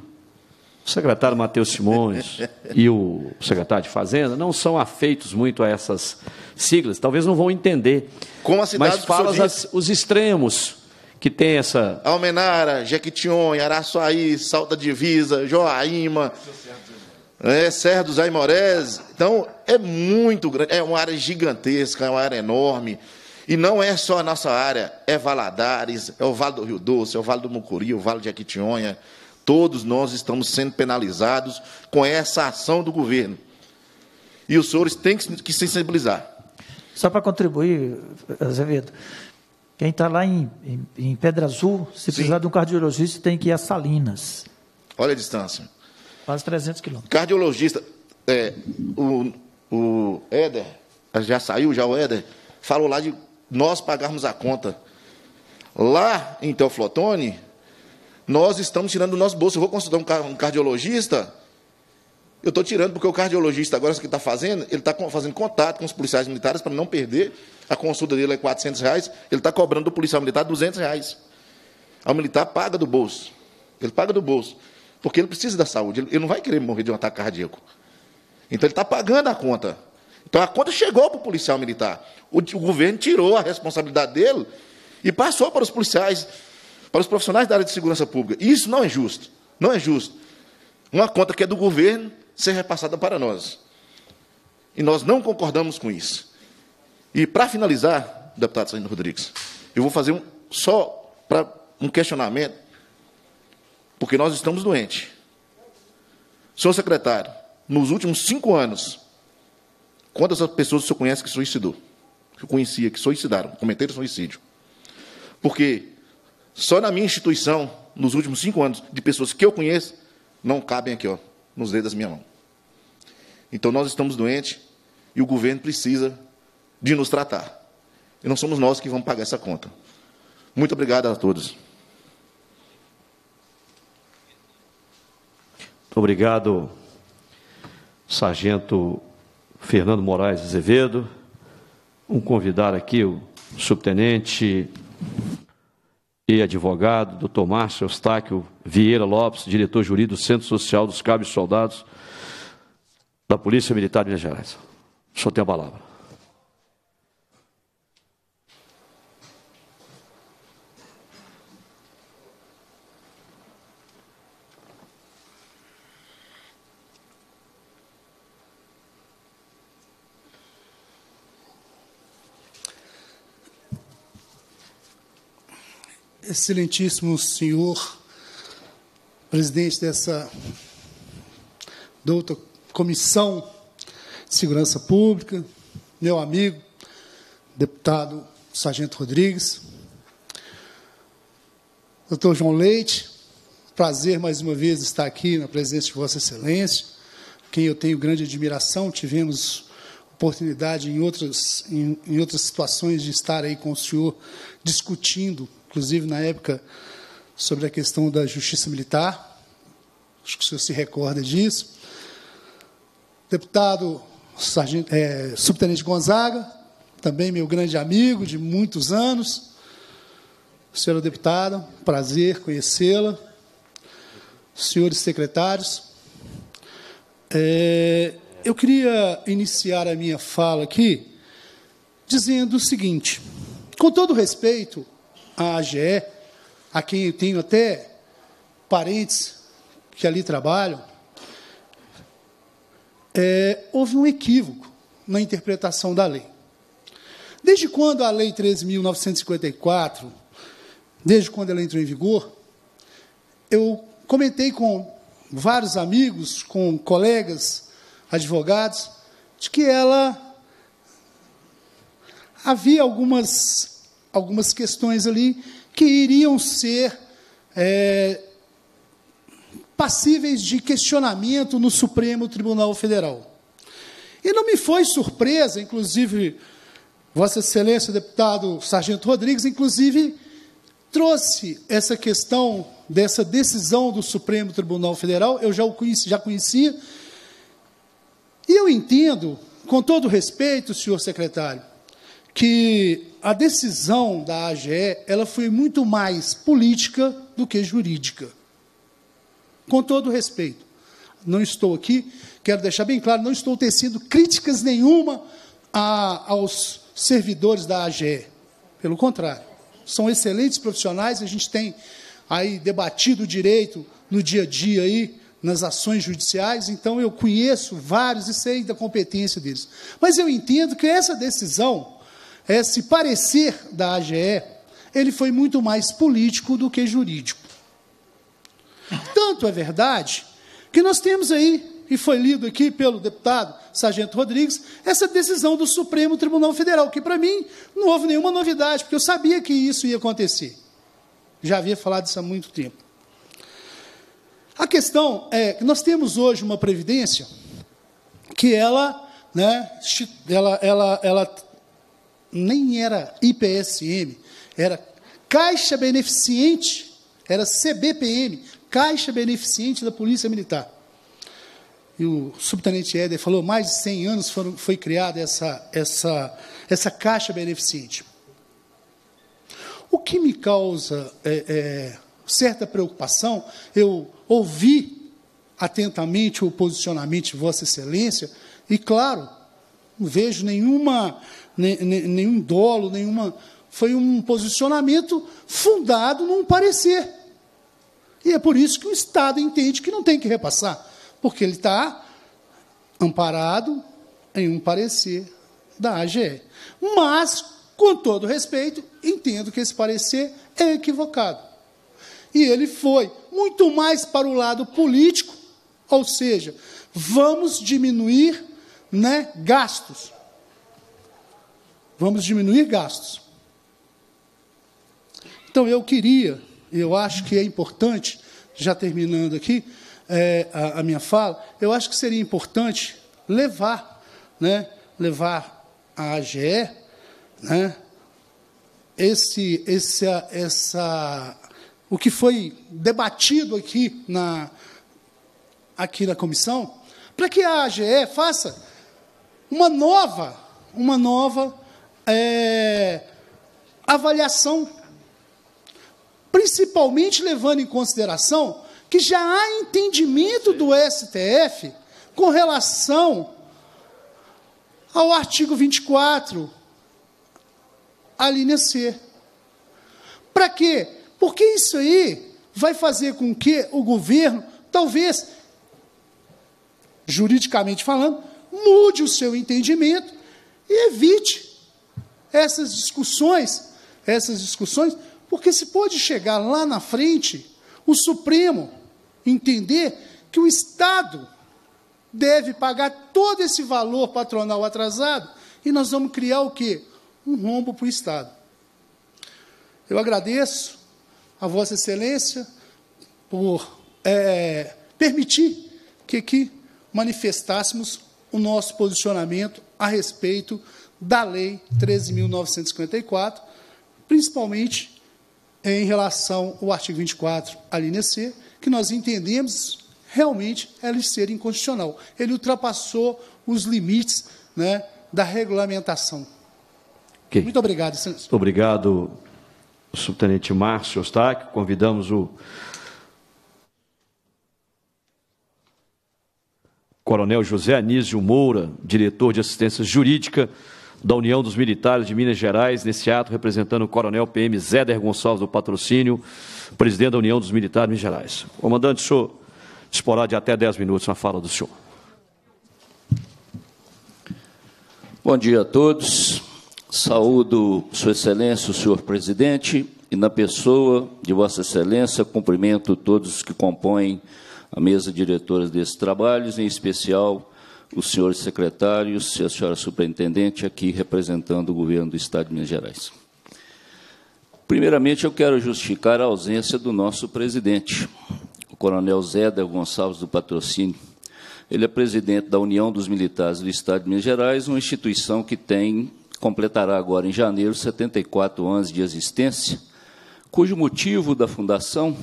o secretário Matheus Simões <laughs> e o secretário de Fazenda não são afeitos muito a essas siglas, talvez não vão entender. Como a cidade Mas fala as, os extremos que tem essa... Almenara, Jequitinhonha, Araçuaí, Salta Divisa, Joaíma... É, Serra dos Aimorés, então é muito grande, é uma área gigantesca, é uma área enorme. E não é só a nossa área, é Valadares, é o Vale do Rio Doce, é o Vale do Mucuri, o Vale de Aquitinhonha. Todos nós estamos sendo penalizados com essa ação do governo. E os senhores têm que sensibilizar. Só para contribuir, Azevedo, quem está lá em, em, em, Pedra Azul, se Sim. precisar de um cardiologista, tem que ir a Salinas. Olha a distância. Quase 300 quilômetros. Cardiologista, é, o, o Éder, já saiu já o Éder, falou lá de nós pagarmos a conta. Lá em Teoflotone, nós estamos tirando do nosso bolso. Eu vou consultar um cardiologista, eu estou tirando, porque o cardiologista, agora, o que está fazendo, ele está fazendo contato com os policiais militares para não perder. A consulta dele é 400 reais, ele está cobrando do policial militar 200 reais. O militar paga do bolso. Ele paga do bolso, porque ele precisa da saúde. Ele não vai querer morrer de um ataque cardíaco. Então, ele está pagando a conta. Então a conta chegou para o policial militar. O, o governo tirou a responsabilidade dele e passou para os policiais, para os profissionais da área de segurança pública. E isso não é justo. Não é justo. Uma conta que é do governo ser repassada para nós. E nós não concordamos com isso. E para finalizar, deputado Sandro Rodrigues, eu vou fazer um, só para um questionamento, porque nós estamos doentes. Senhor secretário, nos últimos cinco anos, Quantas pessoas o senhor conhece que suicidou? Que eu conhecia, que suicidaram, cometeram suicídio. Porque só na minha instituição, nos últimos cinco anos, de pessoas que eu conheço, não cabem aqui, ó, nos dedos da minha mão. Então nós estamos doentes e o governo precisa de nos tratar. E não somos nós que vamos pagar essa conta. Muito obrigado a todos. Muito obrigado, Sargento Fernando Moraes Azevedo. um convidar aqui o subtenente e advogado, doutor Márcio Eustáquio Vieira Lopes, diretor jurídico do Centro Social dos Cabos e Soldados da Polícia Militar de Minas Gerais. Só tem a palavra. excelentíssimo senhor presidente dessa douta comissão de segurança pública, meu amigo, deputado Sargento Rodrigues, doutor João Leite, prazer mais uma vez estar aqui na presença de Vossa Excelência, quem eu tenho grande admiração, tivemos oportunidade em outras, em, em outras situações de estar aí com o senhor discutindo inclusive na época, sobre a questão da justiça militar. Acho que o senhor se recorda disso. Deputado Sargento, é, Subtenente Gonzaga, também meu grande amigo de muitos anos. Senhora deputada, prazer conhecê-la. Senhores secretários, é, eu queria iniciar a minha fala aqui dizendo o seguinte: com todo respeito a AGE, a quem eu tenho até parentes que ali trabalham, é, houve um equívoco na interpretação da lei. Desde quando a Lei 13.954, desde quando ela entrou em vigor, eu comentei com vários amigos, com colegas, advogados, de que ela havia algumas algumas questões ali que iriam ser é, passíveis de questionamento no Supremo Tribunal Federal. E não me foi surpresa, inclusive, Vossa Excelência, deputado Sargento Rodrigues, inclusive, trouxe essa questão dessa decisão do Supremo Tribunal Federal, eu já, o conheci, já conhecia, e eu entendo, com todo respeito, senhor secretário, que a decisão da AGE ela foi muito mais política do que jurídica. Com todo respeito, não estou aqui, quero deixar bem claro, não estou tecendo críticas nenhuma a, aos servidores da AGE. Pelo contrário, são excelentes profissionais, a gente tem aí debatido o direito no dia a dia aí, nas ações judiciais, então eu conheço vários e sei da competência deles. Mas eu entendo que essa decisão esse é, parecer da AGE, ele foi muito mais político do que jurídico. Tanto é verdade que nós temos aí, e foi lido aqui pelo deputado Sargento Rodrigues, essa decisão do Supremo Tribunal Federal, que para mim não houve nenhuma novidade, porque eu sabia que isso ia acontecer. Já havia falado isso há muito tempo. A questão é que nós temos hoje uma previdência que ela, né, ela, ela, ela nem era IPSM, era Caixa Beneficiente, era CBPM, Caixa Beneficiente da Polícia Militar. E o subtenente Éder falou, mais de 100 anos foram, foi criada essa, essa, essa Caixa Beneficiente. O que me causa é, é, certa preocupação, eu ouvi atentamente o posicionamento de Vossa Excelência, e claro, não vejo nenhuma nenhum dolo, nenhuma. Foi um posicionamento fundado num parecer. E é por isso que o Estado entende que não tem que repassar, porque ele está amparado em um parecer da AGE. Mas, com todo respeito, entendo que esse parecer é equivocado. E ele foi muito mais para o lado político, ou seja, vamos diminuir né, gastos. Vamos diminuir gastos. Então, eu queria, eu acho que é importante, já terminando aqui é, a, a, minha fala, eu acho que seria importante levar, né, levar a AGE, né, esse, esse, essa, o que foi debatido aqui na, aqui na comissão, para que a AGE faça uma nova, uma nova é, avaliação, principalmente levando em consideração que já há entendimento do STF com relação ao artigo 24, a linha C. Para quê? Porque isso aí vai fazer com que o governo, talvez, juridicamente falando, mude o seu entendimento e evite essas discussões, essas discussões, porque se pode chegar lá na frente o Supremo entender que o Estado deve pagar todo esse valor patronal atrasado e nós vamos criar o quê? Um rombo para o Estado. Eu agradeço a Vossa Excelência por é, permitir que aqui manifestássemos o nosso posicionamento a respeito da Lei 13.954, principalmente em relação ao artigo 24, alínea C, que nós entendemos realmente ele ser inconstitucional. Ele ultrapassou os limites né, da regulamentação. Okay. Muito obrigado, senhor. obrigado, subtenente Márcio Ostaque. Convidamos o Coronel José Anísio Moura, diretor de assistência jurídica da União dos Militares de Minas Gerais, nesse ato representando o Coronel PM Zéder Gonçalves do Patrocínio, presidente da União dos Militares de Minas Gerais. Comandante, o senhor disporá de até 10 minutos na fala do senhor. Bom dia a todos. Saúdo Sua Excelência, o senhor presidente, e na pessoa de Vossa Excelência, cumprimento todos que compõem a mesa diretora desses trabalhos, em especial os senhores secretários e a senhora superintendente aqui representando o governo do Estado de Minas Gerais. Primeiramente, eu quero justificar a ausência do nosso presidente, o coronel Zéder Gonçalves do Patrocínio. Ele é presidente da União dos Militares do Estado de Minas Gerais, uma instituição que tem, completará agora em janeiro, 74 anos de existência, cujo motivo da fundação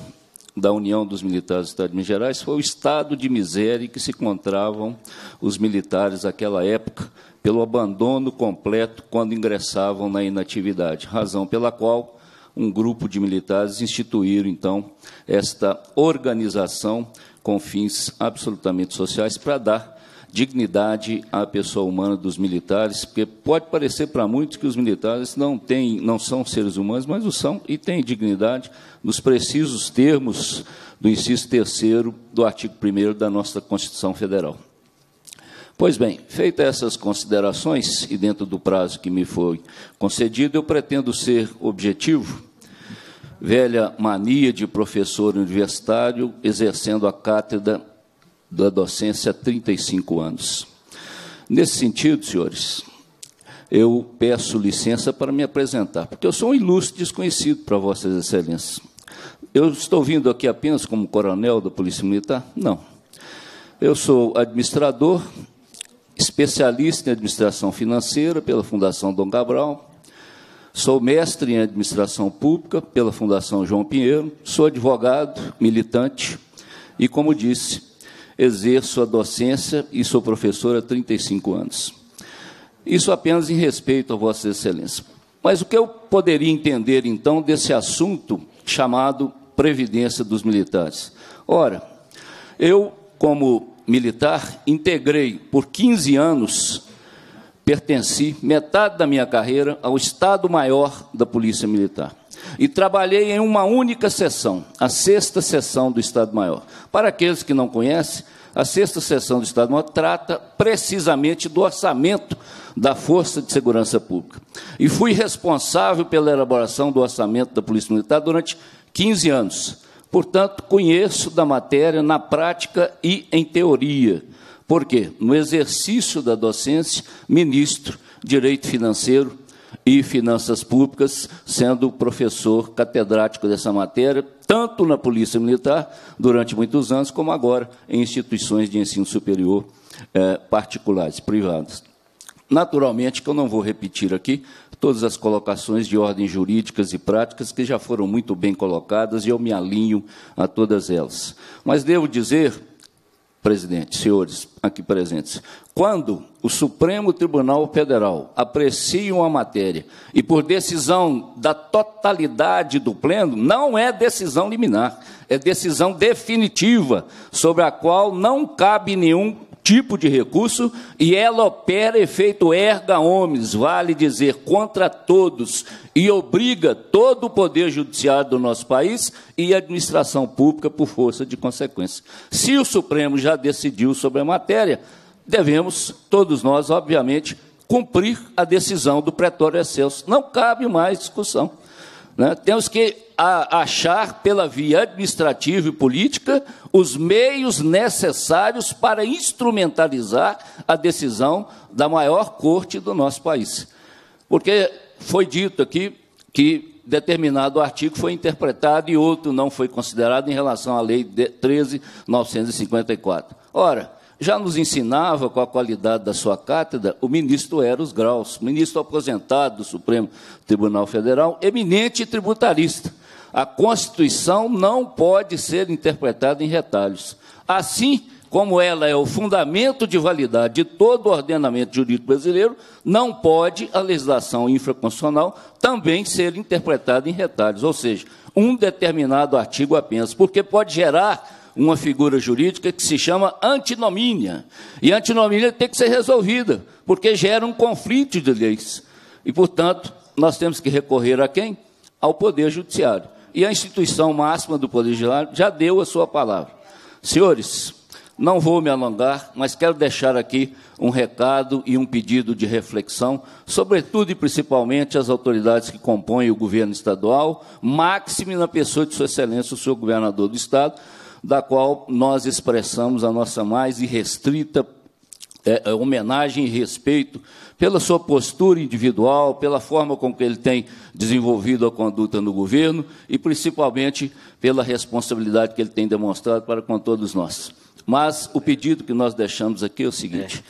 da União dos Militares do Estado de Minas Gerais foi o estado de miséria em que se encontravam os militares naquela época, pelo abandono completo quando ingressavam na inatividade, razão pela qual um grupo de militares instituíram, então, esta organização com fins absolutamente sociais para dar dignidade à pessoa humana dos militares, porque pode parecer para muitos que os militares não, têm, não são seres humanos, mas o são e têm dignidade nos precisos termos do inciso terceiro do artigo 1 da nossa Constituição Federal. Pois bem, feitas essas considerações e dentro do prazo que me foi concedido, eu pretendo ser objetivo. Velha mania de professor universitário exercendo a cátedra da docência há 35 anos. Nesse sentido, senhores, eu peço licença para me apresentar, porque eu sou um ilustre desconhecido para Vossas Excelências. Eu estou vindo aqui apenas como coronel da Polícia Militar? Não. Eu sou administrador, especialista em administração financeira pela Fundação Dom Gabriel. Sou mestre em administração pública pela Fundação João Pinheiro, sou advogado, militante e, como disse, exerço a docência e sou professora há 35 anos. Isso apenas em respeito a Vossa Excelência. Mas o que eu poderia entender, então, desse assunto chamado Previdência dos Militares? Ora, eu, como militar, integrei por 15 anos, pertenci metade da minha carreira ao Estado-Maior da Polícia Militar e trabalhei em uma única sessão, a sexta sessão do Estado-Maior. Para aqueles que não conhecem, a sexta sessão do Estado-Maior trata precisamente do orçamento da Força de Segurança Pública. E fui responsável pela elaboração do orçamento da Polícia Militar durante 15 anos. Portanto, conheço da matéria na prática e em teoria. Por quê? No exercício da docência, ministro, direito financeiro e Finanças Públicas, sendo professor catedrático dessa matéria, tanto na Polícia Militar, durante muitos anos, como agora em instituições de ensino superior eh, particulares, privadas. Naturalmente, que eu não vou repetir aqui todas as colocações de ordem jurídicas e práticas que já foram muito bem colocadas e eu me alinho a todas elas. Mas devo dizer presidente, senhores aqui presentes, quando o Supremo Tribunal Federal aprecia uma matéria e por decisão da totalidade do pleno, não é decisão liminar, é decisão definitiva, sobre a qual não cabe nenhum tipo de recurso e ela opera efeito erga omnes, vale dizer, contra todos e obriga todo o poder judiciário do nosso país e a administração pública por força de consequência. Se o Supremo já decidiu sobre a matéria, devemos todos nós, obviamente, cumprir a decisão do pretório excelso. Não cabe mais discussão. Né? Temos que achar, pela via administrativa e política, os meios necessários para instrumentalizar a decisão da maior corte do nosso país. Porque foi dito aqui que determinado artigo foi interpretado e outro não foi considerado em relação à Lei 13.954. Ora, já nos ensinava, com a qualidade da sua cátedra, o ministro Eros Graus, ministro aposentado do Supremo Tribunal Federal, eminente tributarista. A Constituição não pode ser interpretada em retalhos. Assim como ela é o fundamento de validade de todo o ordenamento jurídico brasileiro, não pode a legislação infraconstitucional também ser interpretada em retalhos, ou seja, um determinado artigo apenas, porque pode gerar uma figura jurídica que se chama antinomínia. E antinomínia tem que ser resolvida, porque gera um conflito de leis. E, portanto, nós temos que recorrer a quem? Ao Poder Judiciário. E a instituição máxima do Poder Judiciário já deu a sua palavra. Senhores, não vou me alongar, mas quero deixar aqui um recado e um pedido de reflexão, sobretudo e principalmente às autoridades que compõem o governo estadual, máxime na pessoa de Sua Excelência, o senhor governador do Estado, da qual nós expressamos a nossa mais irrestrita é, é, homenagem e respeito pela sua postura individual, pela forma com que ele tem desenvolvido a conduta no governo e principalmente pela responsabilidade que ele tem demonstrado para com todos nós. Mas o pedido que nós deixamos aqui é o seguinte: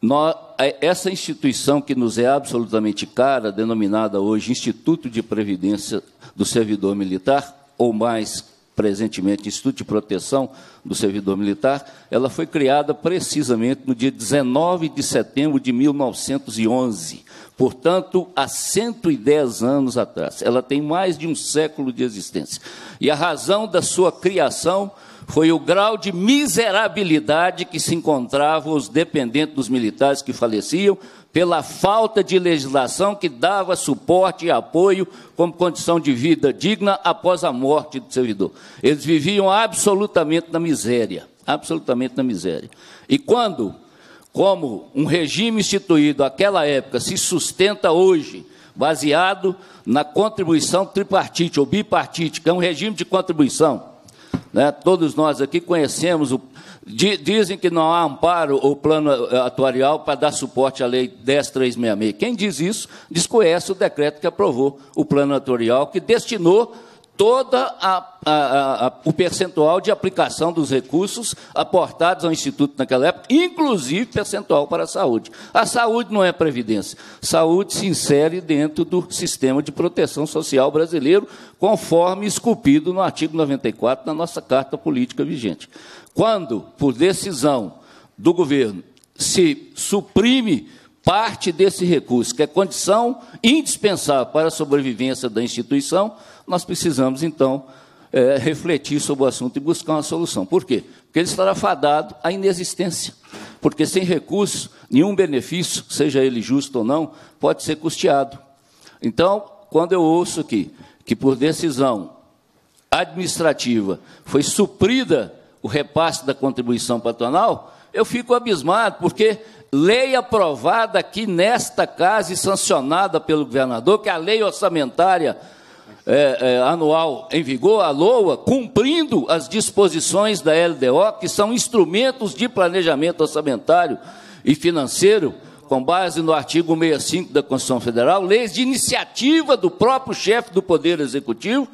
nós, é, essa instituição que nos é absolutamente cara, denominada hoje Instituto de Previdência do Servidor Militar, ou mais presentemente Instituto de Proteção do Servidor Militar, ela foi criada precisamente no dia 19 de setembro de 1911. Portanto, há 110 anos atrás. Ela tem mais de um século de existência. E a razão da sua criação foi o grau de miserabilidade que se encontravam os dependentes dos militares que faleciam, pela falta de legislação que dava suporte e apoio como condição de vida digna após a morte do servidor. Eles viviam absolutamente na miséria, absolutamente na miséria. E quando, como um regime instituído aquela época se sustenta hoje, baseado na contribuição tripartite ou bipartite, que é um regime de contribuição, né? todos nós aqui conhecemos o Dizem que não há amparo ou plano eh, atuarial para dar suporte à Lei 10.366. Quem diz isso desconhece o decreto que aprovou o plano atuarial, que destinou todo o percentual de aplicação dos recursos aportados ao Instituto naquela época, inclusive percentual para a saúde. A saúde não é previdência. Saúde se insere dentro do sistema de proteção social brasileiro, conforme esculpido no artigo 94 da nossa Carta Política vigente. Quando, por decisão do governo, se suprime parte desse recurso, que é condição indispensável para a sobrevivência da instituição, nós precisamos, então, é, refletir sobre o assunto e buscar uma solução. Por quê? Porque ele estará fadado à inexistência. Porque sem recurso, nenhum benefício, seja ele justo ou não, pode ser custeado. Então, quando eu ouço aqui que por decisão administrativa foi suprida o repasse da contribuição patronal, eu fico abismado, porque lei aprovada aqui nesta casa e sancionada pelo governador, que é a lei orçamentária é, é, anual em vigor, a LOA, cumprindo as disposições da LDO, que são instrumentos de planejamento orçamentário e financeiro, com base no artigo 65 da Constituição Federal, leis de iniciativa do próprio chefe do Poder Executivo,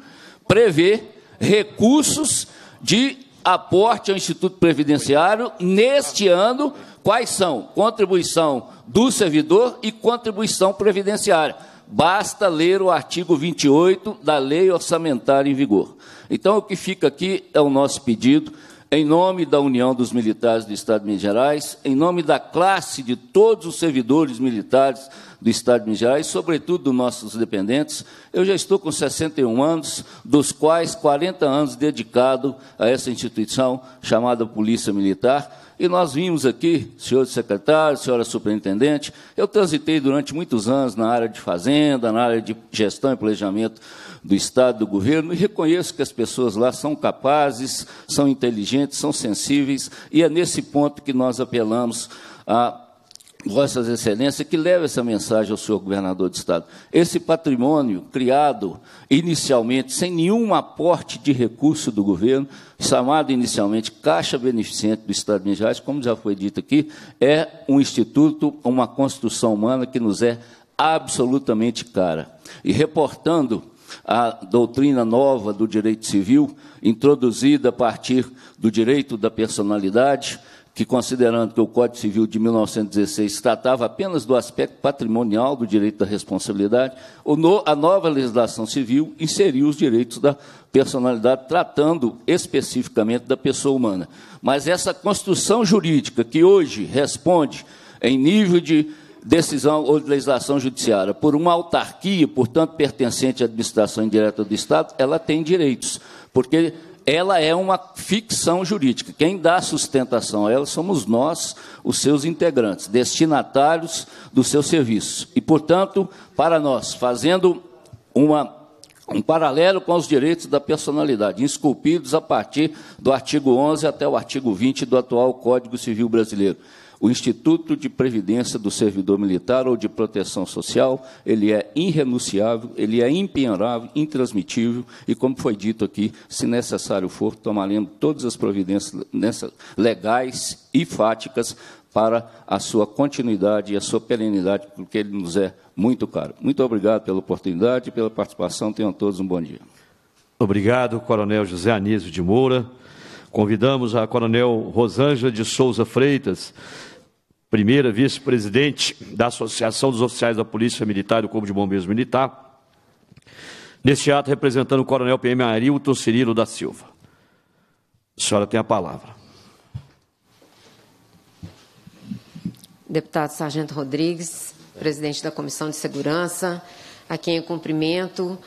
prevê recursos de aporte ao Instituto Previdenciário neste ano Quais são? Contribuição do servidor e contribuição previdenciária. Basta ler o artigo 28 da lei orçamentária em vigor. Então, o que fica aqui é o nosso pedido, em nome da União dos Militares do Estado de Minas Gerais, em nome da classe de todos os servidores militares do Estado de Minas Gerais, sobretudo dos nossos dependentes. Eu já estou com 61 anos, dos quais 40 anos dedicado a essa instituição chamada Polícia Militar e nós vimos aqui, senhor secretário, senhora superintendente, eu transitei durante muitos anos na área de fazenda, na área de gestão e planejamento do Estado, do governo, e reconheço que as pessoas lá são capazes, são inteligentes, são sensíveis, e é nesse ponto que nós apelamos a Vossas Excelências, que leve essa mensagem ao senhor governador do Estado. Esse patrimônio, criado inicialmente sem nenhum aporte de recurso do governo, chamado inicialmente Caixa Beneficente do Estado de Minas Gerais, como já foi dito aqui, é um instituto, uma construção humana que nos é absolutamente cara. E reportando a doutrina nova do direito civil, introduzida a partir do direito da personalidade, que, considerando que o Código Civil de 1916 tratava apenas do aspecto patrimonial do direito da responsabilidade, a nova legislação civil inseriu os direitos da personalidade, tratando especificamente da pessoa humana. Mas essa construção jurídica, que hoje responde em nível de decisão ou de legislação judiciária por uma autarquia, portanto pertencente à administração indireta do Estado, ela tem direitos, porque ela é uma ficção jurídica. Quem dá sustentação a ela somos nós, os seus integrantes, destinatários do seu serviço. E, portanto, para nós, fazendo uma, um paralelo com os direitos da personalidade, esculpidos a partir do artigo 11 até o artigo 20 do atual Código Civil Brasileiro. O Instituto de Previdência do Servidor Militar ou de Proteção Social, ele é irrenunciável, ele é empenhorável, intransmitível e, como foi dito aqui, se necessário for, tomaremos todas as providências legais e fáticas para a sua continuidade e a sua perenidade, porque ele nos é muito caro. Muito obrigado pela oportunidade e pela participação. Tenham todos um bom dia. Obrigado, Coronel José Anísio de Moura. Convidamos a Coronel Rosângela de Souza Freitas, primeira vice-presidente da Associação dos Oficiais da Polícia Militar e do Corpo de Bombeiros Militar, neste ato representando o coronel PM Arilton Cirilo da Silva. A senhora tem a palavra. Deputado Sargento Rodrigues, presidente da Comissão de Segurança, a quem eu cumprimento,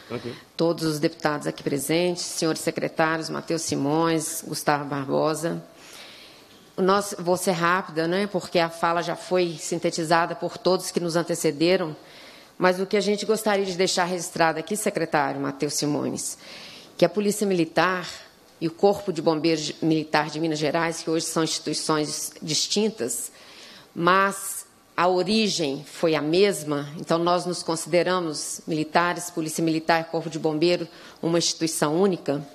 todos os deputados aqui presentes, senhores secretários, Matheus Simões, Gustavo Barbosa, nós, vou ser rápida, né, porque a fala já foi sintetizada por todos que nos antecederam, mas o que a gente gostaria de deixar registrado aqui, secretário Matheus Simões, que a Polícia Militar e o Corpo de Bombeiros Militar de Minas Gerais, que hoje são instituições distintas, mas a origem foi a mesma, então nós nos consideramos militares, Polícia Militar e Corpo de Bombeiro, uma instituição única.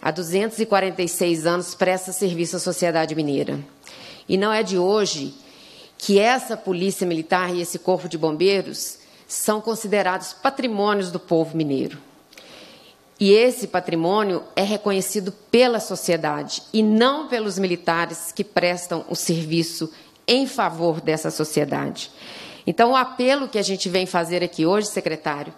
Há 246 anos presta serviço à sociedade mineira. E não é de hoje que essa polícia militar e esse corpo de bombeiros são considerados patrimônios do povo mineiro. E esse patrimônio é reconhecido pela sociedade e não pelos militares que prestam o serviço em favor dessa sociedade. Então, o apelo que a gente vem fazer aqui hoje, secretário,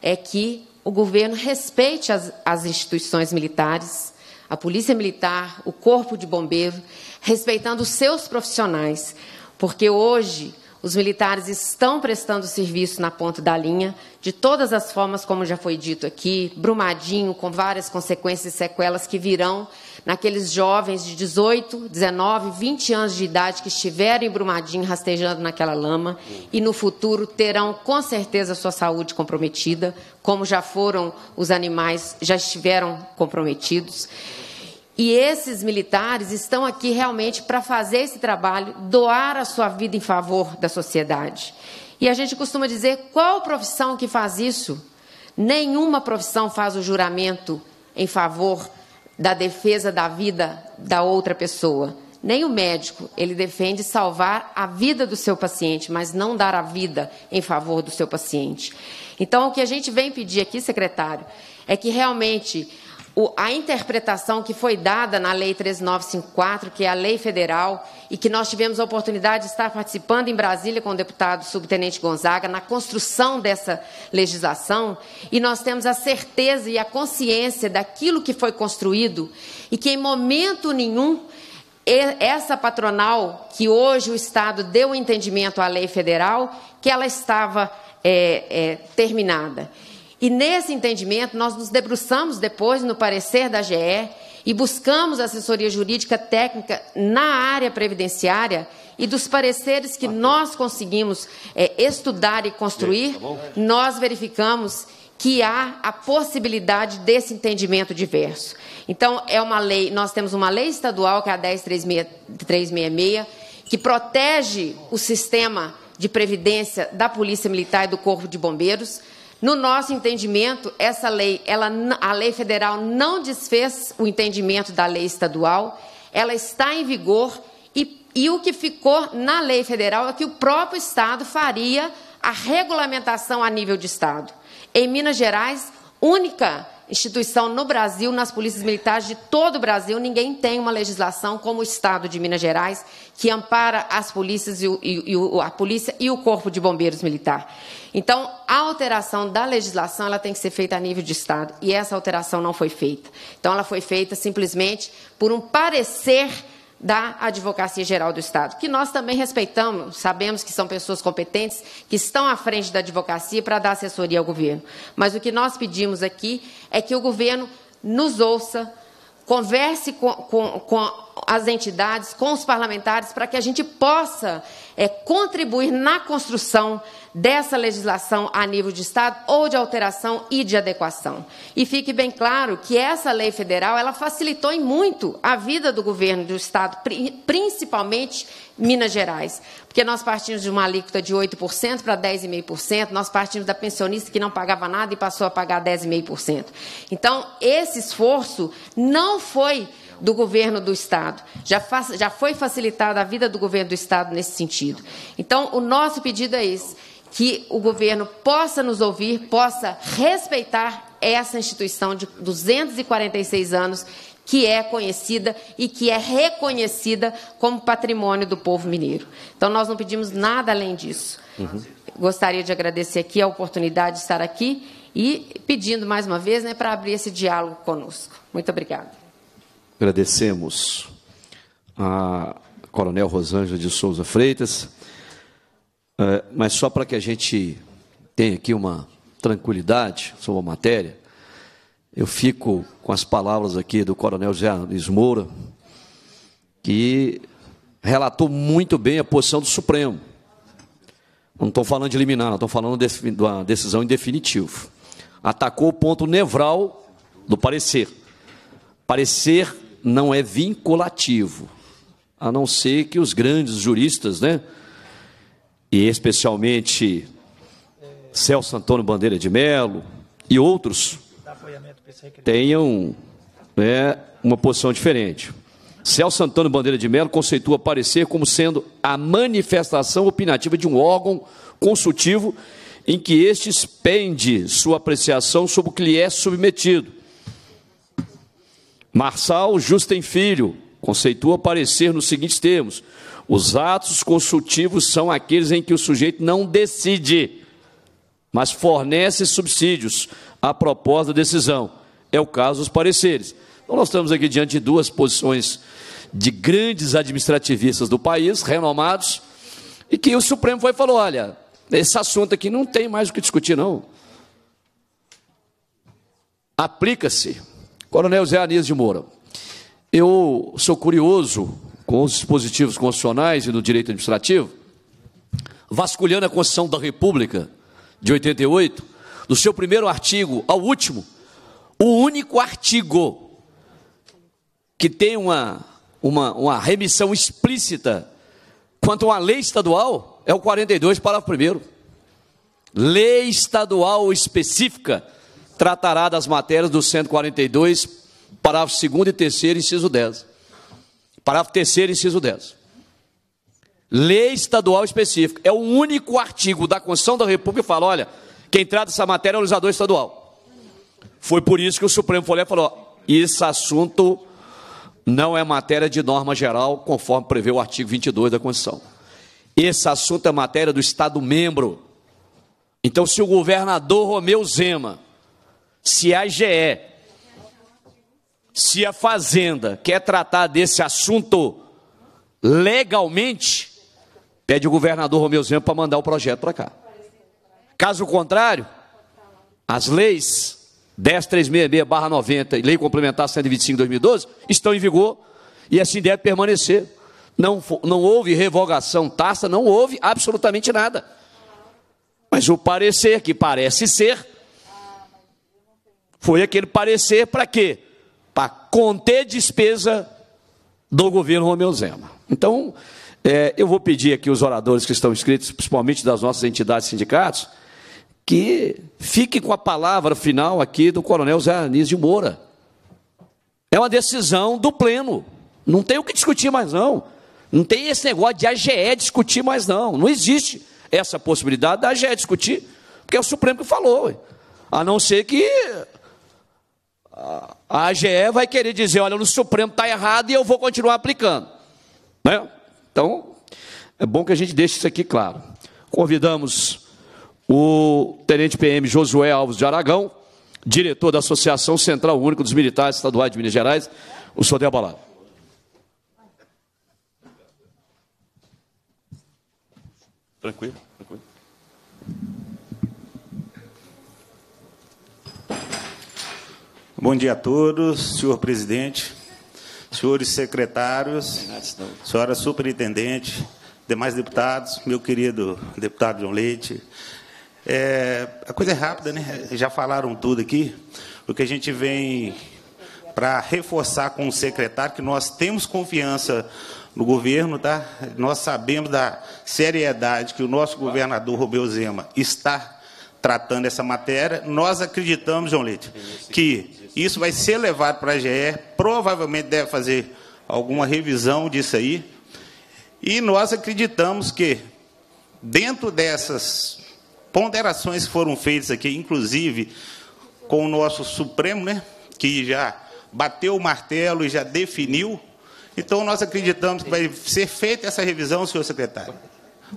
é que o governo respeite as, as instituições militares, a Polícia Militar, o Corpo de Bombeiro, respeitando os seus profissionais, porque hoje os militares estão prestando serviço na ponta da linha, de todas as formas, como já foi dito aqui, brumadinho, com várias consequências e sequelas que virão naqueles jovens de 18, 19, 20 anos de idade que estiveram em Brumadinho rastejando naquela lama e no futuro terão com certeza sua saúde comprometida, como já foram os animais, já estiveram comprometidos. E esses militares estão aqui realmente para fazer esse trabalho, doar a sua vida em favor da sociedade. E a gente costuma dizer qual profissão que faz isso? Nenhuma profissão faz o juramento em favor da da defesa da vida da outra pessoa. Nem o médico, ele defende salvar a vida do seu paciente, mas não dar a vida em favor do seu paciente. Então, o que a gente vem pedir aqui, secretário, é que realmente o, a interpretação que foi dada na Lei 13954, que é a lei federal, e que nós tivemos a oportunidade de estar participando em Brasília com o deputado subtenente Gonzaga na construção dessa legislação, e nós temos a certeza e a consciência daquilo que foi construído e que em momento nenhum essa patronal que hoje o Estado deu entendimento à lei federal, que ela estava é, é, terminada. E nesse entendimento, nós nos debruçamos depois no parecer da GE e buscamos assessoria jurídica técnica na área previdenciária e dos pareceres que nós conseguimos é, estudar e construir, tá nós verificamos que há a possibilidade desse entendimento diverso. Então, é uma lei, nós temos uma lei estadual, que é a 10366, que protege o sistema de previdência da Polícia Militar e do Corpo de Bombeiros, no nosso entendimento, essa lei, ela, a lei federal não desfez o entendimento da lei estadual, ela está em vigor e, e o que ficou na lei federal é que o próprio Estado faria a regulamentação a nível de Estado. Em Minas Gerais, única instituição no Brasil, nas polícias militares de todo o Brasil, ninguém tem uma legislação como o Estado de Minas Gerais que ampara as polícias e, o, e o, a polícia e o corpo de bombeiros militar. Então, a alteração da legislação ela tem que ser feita a nível de Estado e essa alteração não foi feita. Então, ela foi feita simplesmente por um parecer da Advocacia Geral do Estado, que nós também respeitamos, sabemos que são pessoas competentes, que estão à frente da advocacia para dar assessoria ao governo. Mas o que nós pedimos aqui é que o governo nos ouça, converse com, com, com as entidades, com os parlamentares, para que a gente possa é contribuir na construção dessa legislação a nível de Estado ou de alteração e de adequação. E fique bem claro que essa lei federal ela facilitou em muito a vida do governo do Estado, principalmente Minas Gerais, porque nós partimos de uma alíquota de 8% para 10,5%, nós partimos da pensionista que não pagava nada e passou a pagar 10,5%. Então, esse esforço não foi do governo do Estado. Já, faz, já foi facilitada a vida do governo do Estado nesse sentido. Então, o nosso pedido é esse: que o governo possa nos ouvir, possa respeitar essa instituição de 246 anos que é conhecida e que é reconhecida como patrimônio do povo mineiro. Então, nós não pedimos nada além disso. Uhum. Gostaria de agradecer aqui a oportunidade de estar aqui e pedindo mais uma vez né, para abrir esse diálogo conosco. Muito obrigada. Agradecemos a Coronel Rosângela de Souza Freitas, é, mas só para que a gente tenha aqui uma tranquilidade sobre a matéria, eu fico com as palavras aqui do Coronel Zé Luiz Moura, que relatou muito bem a posição do Supremo. Não estou falando de eliminar, estou falando de uma decisão em definitivo. Atacou o ponto nevral do parecer. Parecer não é vinculativo, a não ser que os grandes juristas, né? E especialmente Celso Antônio Bandeira de Melo e outros tenham né, uma posição diferente. Celso Antônio Bandeira de Melo conceitua parecer como sendo a manifestação opinativa de um órgão consultivo em que este expende sua apreciação sobre o que lhe é submetido Marçal Justem Filho conceitua parecer nos seguintes termos: os atos consultivos são aqueles em que o sujeito não decide, mas fornece subsídios a propósito da decisão. É o caso dos pareceres. Então, nós estamos aqui diante de duas posições de grandes administrativistas do país, renomados, e que o Supremo foi e falou: olha, esse assunto aqui não tem mais o que discutir, não. Aplica-se Coronel Zé Anísio de Moura, eu sou curioso com os dispositivos constitucionais e do direito administrativo, vasculhando a Constituição da República de 88, do seu primeiro artigo ao último, o único artigo que tem uma, uma, uma remissão explícita quanto a uma lei estadual é o 42, parágrafo 1. Lei estadual específica tratará das matérias do 142, parágrafo 2 e 3, inciso 10. Parágrafo 3, inciso 10. Lei estadual específica. É o único artigo da Constituição da República que fala: olha, quem trata essa matéria é o legislador estadual. Foi por isso que o Supremo foi falou: esse assunto não é matéria de norma geral, conforme prevê o artigo 22 da Constituição. Esse assunto é matéria do Estado membro. Então, se o governador Romeu Zema se a GE, se a Fazenda quer tratar desse assunto legalmente, pede o governador Romeu Zema para mandar o projeto para cá. Caso contrário, as leis 10366-90 e Lei Complementar 125-2012 estão em vigor e assim deve permanecer. Não, não houve revogação taça, não houve absolutamente nada. Mas o parecer, que parece ser, foi aquele parecer para quê? Para conter despesa do governo Romeu Zema. Então, é, eu vou pedir aqui os oradores que estão inscritos, principalmente das nossas entidades sindicatos, que fiquem com a palavra final aqui do coronel Zé Anísio Moura. É uma decisão do pleno. Não tem o que discutir mais, não. Não tem esse negócio de AGE discutir mais, não. Não existe essa possibilidade da AGE discutir, porque é o Supremo que falou. A não ser que a AGE vai querer dizer, olha, no Supremo está errado e eu vou continuar aplicando. Né? Então, é bom que a gente deixe isso aqui claro. Convidamos o Tenente PM Josué Alves de Aragão, diretor da Associação Central Única dos Militares Estaduais de Minas Gerais, o Sodé Balado. Tranquilo. Bom dia a todos, senhor presidente, senhores secretários, senhora superintendente, demais deputados, meu querido deputado João Leite. É, a coisa é rápida, né? Já falaram tudo aqui. O que a gente vem para reforçar com o secretário que nós temos confiança no governo, tá? Nós sabemos da seriedade que o nosso governador Rubeu Zema está tratando essa matéria. Nós acreditamos, João Leite, que isso vai ser levado para a GE, provavelmente deve fazer alguma revisão disso aí. E nós acreditamos que, dentro dessas ponderações que foram feitas aqui, inclusive com o nosso Supremo, né, que já bateu o martelo e já definiu, então nós acreditamos que vai ser feita essa revisão, senhor secretário.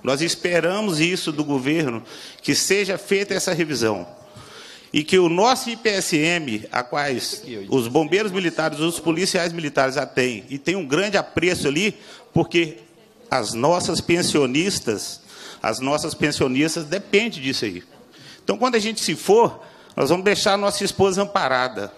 Nós esperamos isso do governo, que seja feita essa revisão e que o nosso IPSM, a quais os bombeiros militares, os policiais militares já têm, e tem um grande apreço ali, porque as nossas pensionistas, as nossas pensionistas dependem disso aí. Então, quando a gente se for, nós vamos deixar a nossa esposa amparada.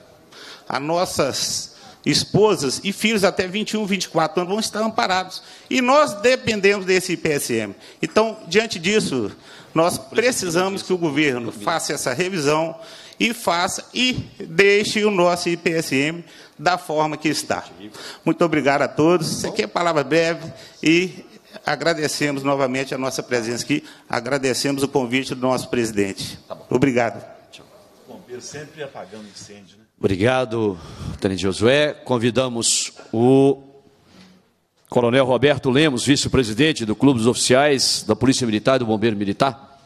As nossas esposas e filhos até 21, 24 anos vão estar amparados. E nós dependemos desse IPSM. Então, diante disso, nós precisamos que o governo faça essa revisão e faça e deixe o nosso IPSM da forma que está. Muito obrigado a todos. Isso aqui é palavra breve e agradecemos novamente a nossa presença aqui, agradecemos o convite do nosso presidente. Tá obrigado. Né? Obrigado, Tenente Josué. Convidamos o Coronel Roberto Lemos, vice-presidente do Clube dos Oficiais da Polícia Militar e do Bombeiro Militar.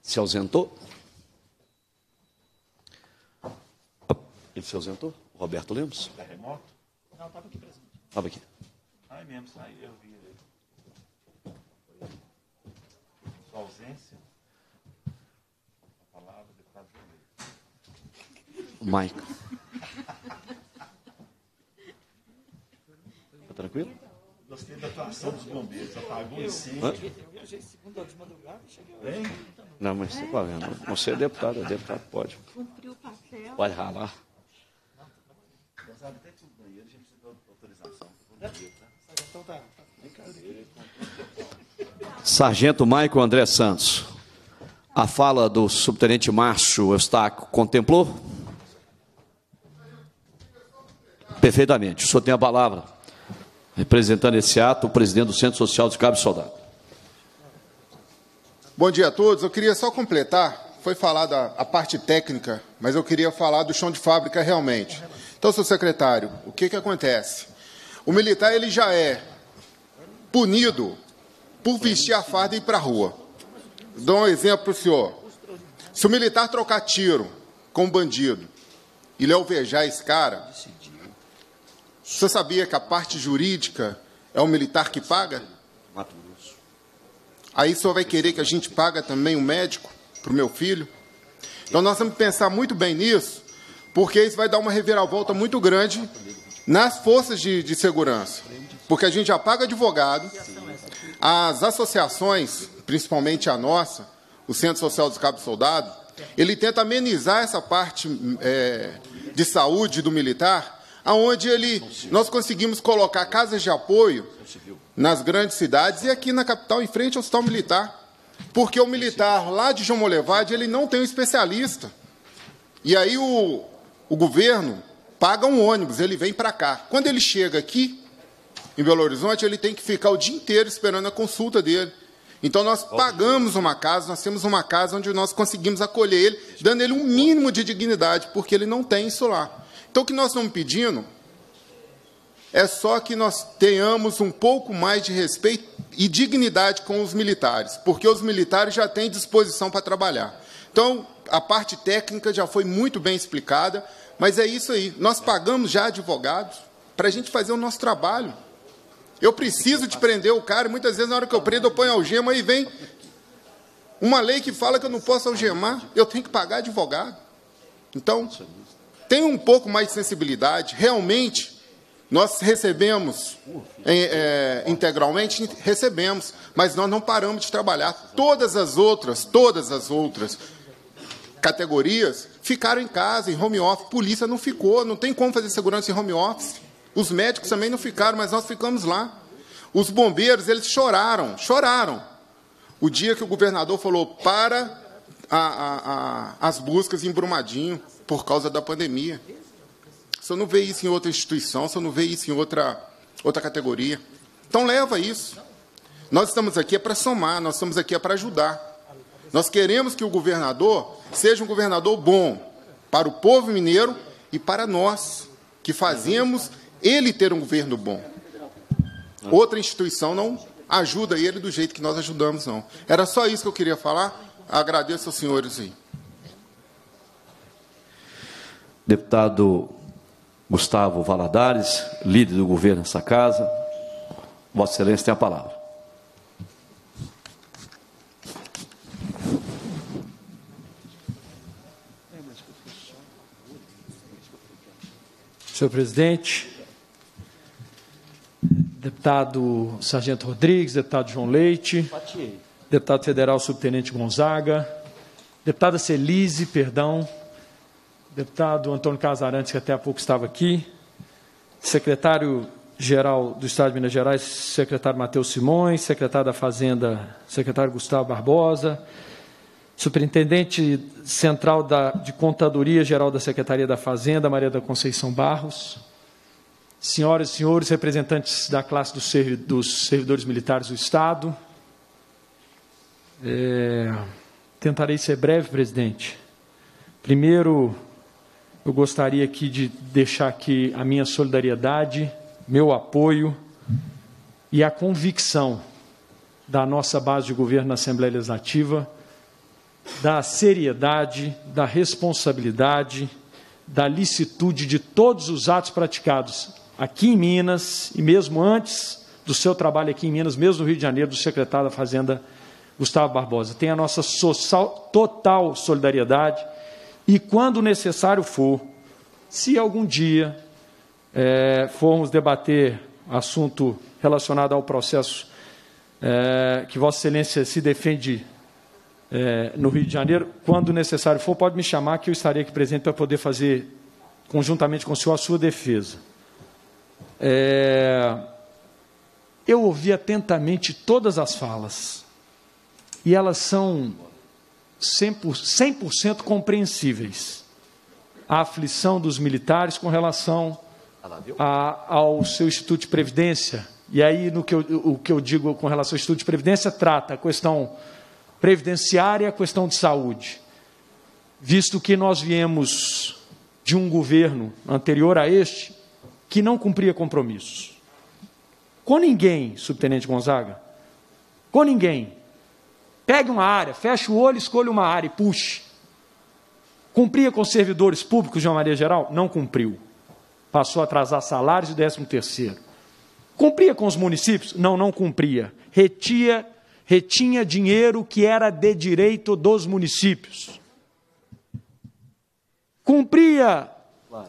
Se ausentou? Ele se ausentou? Roberto Lemos? É remoto? Não, estava aqui presente. Estava aqui. Ai mesmo, saiu, eu vi Sua ausência. A palavra, deputado Maico. Tranquilo? Gostei da atuação dos bombeiros, apagou incêndio. Hã? Eu viajei segunda de madrugada e cheguei hoje. Não, mas você está vendo, você é deputado, é deputado, pode. Cumpriu o papel. Pode ralar. Não, sabe até que o banheiro já precisa de autorização. Então tá. Sargento Maicon André Santos. A fala do subtenente Márcio Eustáquio contemplou? Perfeitamente. O senhor tem a palavra. Representando esse ato, o presidente do Centro Social de Cabo Soldado. Bom dia a todos. Eu queria só completar, foi falada a parte técnica, mas eu queria falar do chão de fábrica realmente. Então, seu secretário, o que, que acontece? O militar ele já é punido por vestir a farda e ir para a rua. Dou um exemplo para o senhor. Se o militar trocar tiro com um bandido e ele alvejar esse cara, você sabia que a parte jurídica é o militar que paga? Mato Grosso. Aí o senhor vai querer que a gente paga também o um médico para o meu filho? Então nós temos que pensar muito bem nisso, porque isso vai dar uma reviravolta muito grande nas forças de, de segurança. Porque a gente já paga advogado, as associações, principalmente a nossa, o Centro Social dos Cabo Soldado, ele tenta amenizar essa parte é, de saúde do militar aonde ele nós conseguimos colocar casas de apoio nas grandes cidades e aqui na capital, em frente ao hospital militar. Porque o militar lá de João Molevade, ele não tem um especialista. E aí o, o governo paga um ônibus, ele vem para cá. Quando ele chega aqui, em Belo Horizonte, ele tem que ficar o dia inteiro esperando a consulta dele. Então nós pagamos uma casa, nós temos uma casa onde nós conseguimos acolher ele, dando ele um mínimo de dignidade, porque ele não tem isso lá. Então, o que nós estamos pedindo é só que nós tenhamos um pouco mais de respeito e dignidade com os militares, porque os militares já têm disposição para trabalhar. Então, a parte técnica já foi muito bem explicada, mas é isso aí. Nós pagamos já advogados para a gente fazer o nosso trabalho. Eu preciso de prender o cara, e muitas vezes, na hora que eu prendo, eu ponho algema e vem uma lei que fala que eu não posso algemar, eu tenho que pagar advogado. Então, tem um pouco mais de sensibilidade. Realmente, nós recebemos é, integralmente, recebemos, mas nós não paramos de trabalhar. Todas as outras, todas as outras categorias ficaram em casa, em home office. Polícia não ficou, não tem como fazer segurança em home office. Os médicos também não ficaram, mas nós ficamos lá. Os bombeiros, eles choraram, choraram. O dia que o governador falou para a, a, a, as buscas em Brumadinho, por causa da pandemia. Você não vê isso em outra instituição, você não vê isso em outra, outra categoria. Então leva isso. Nós estamos aqui é para somar, nós estamos aqui é para ajudar. Nós queremos que o governador seja um governador bom para o povo mineiro e para nós, que fazemos ele ter um governo bom. Outra instituição não ajuda ele do jeito que nós ajudamos, não. Era só isso que eu queria falar. Agradeço aos senhores aí deputado Gustavo Valadares, líder do governo nessa casa. Vossa Excelência tem a palavra. Senhor presidente, deputado Sargento Rodrigues, deputado João Leite, deputado federal Subtenente Gonzaga, deputada Celise, perdão, deputado Antônio Casarantes, que até há pouco estava aqui, secretário-geral do Estado de Minas Gerais, secretário Matheus Simões, secretário da Fazenda, secretário Gustavo Barbosa, superintendente central da, de Contadoria Geral da Secretaria da Fazenda, Maria da Conceição Barros, senhoras e senhores, representantes da classe dos, dos servidores militares do Estado. É, tentarei ser breve, presidente. Primeiro, eu gostaria aqui de deixar aqui a minha solidariedade, meu apoio e a convicção da nossa base de governo na Assembleia Legislativa, da seriedade, da responsabilidade, da licitude de todos os atos praticados aqui em Minas e mesmo antes do seu trabalho aqui em Minas, mesmo no Rio de Janeiro, do secretário da Fazenda, Gustavo Barbosa. Tem a nossa total solidariedade e, quando necessário for, se algum dia é, formos debater assunto relacionado ao processo é, que Vossa Excelência se defende é, no Rio de Janeiro, quando necessário for, pode me chamar que eu estarei aqui presente para poder fazer conjuntamente com o senhor a sua defesa. É, eu ouvi atentamente todas as falas e elas são 100%, 100 compreensíveis. A aflição dos militares com relação a, ao seu Instituto de Previdência. E aí, no que eu, o que eu digo com relação ao Instituto de Previdência, trata a questão previdenciária e a questão de saúde. Visto que nós viemos de um governo anterior a este que não cumpria compromissos. Com ninguém, subtenente Gonzaga, com ninguém. Pegue uma área, feche o olho, escolha uma área e puxe. Cumpria com os servidores públicos de uma maneira geral? Não cumpriu. Passou a atrasar salários e décimo terceiro. Cumpria com os municípios? Não, não cumpria. Retia, retinha dinheiro que era de direito dos municípios. Cumpria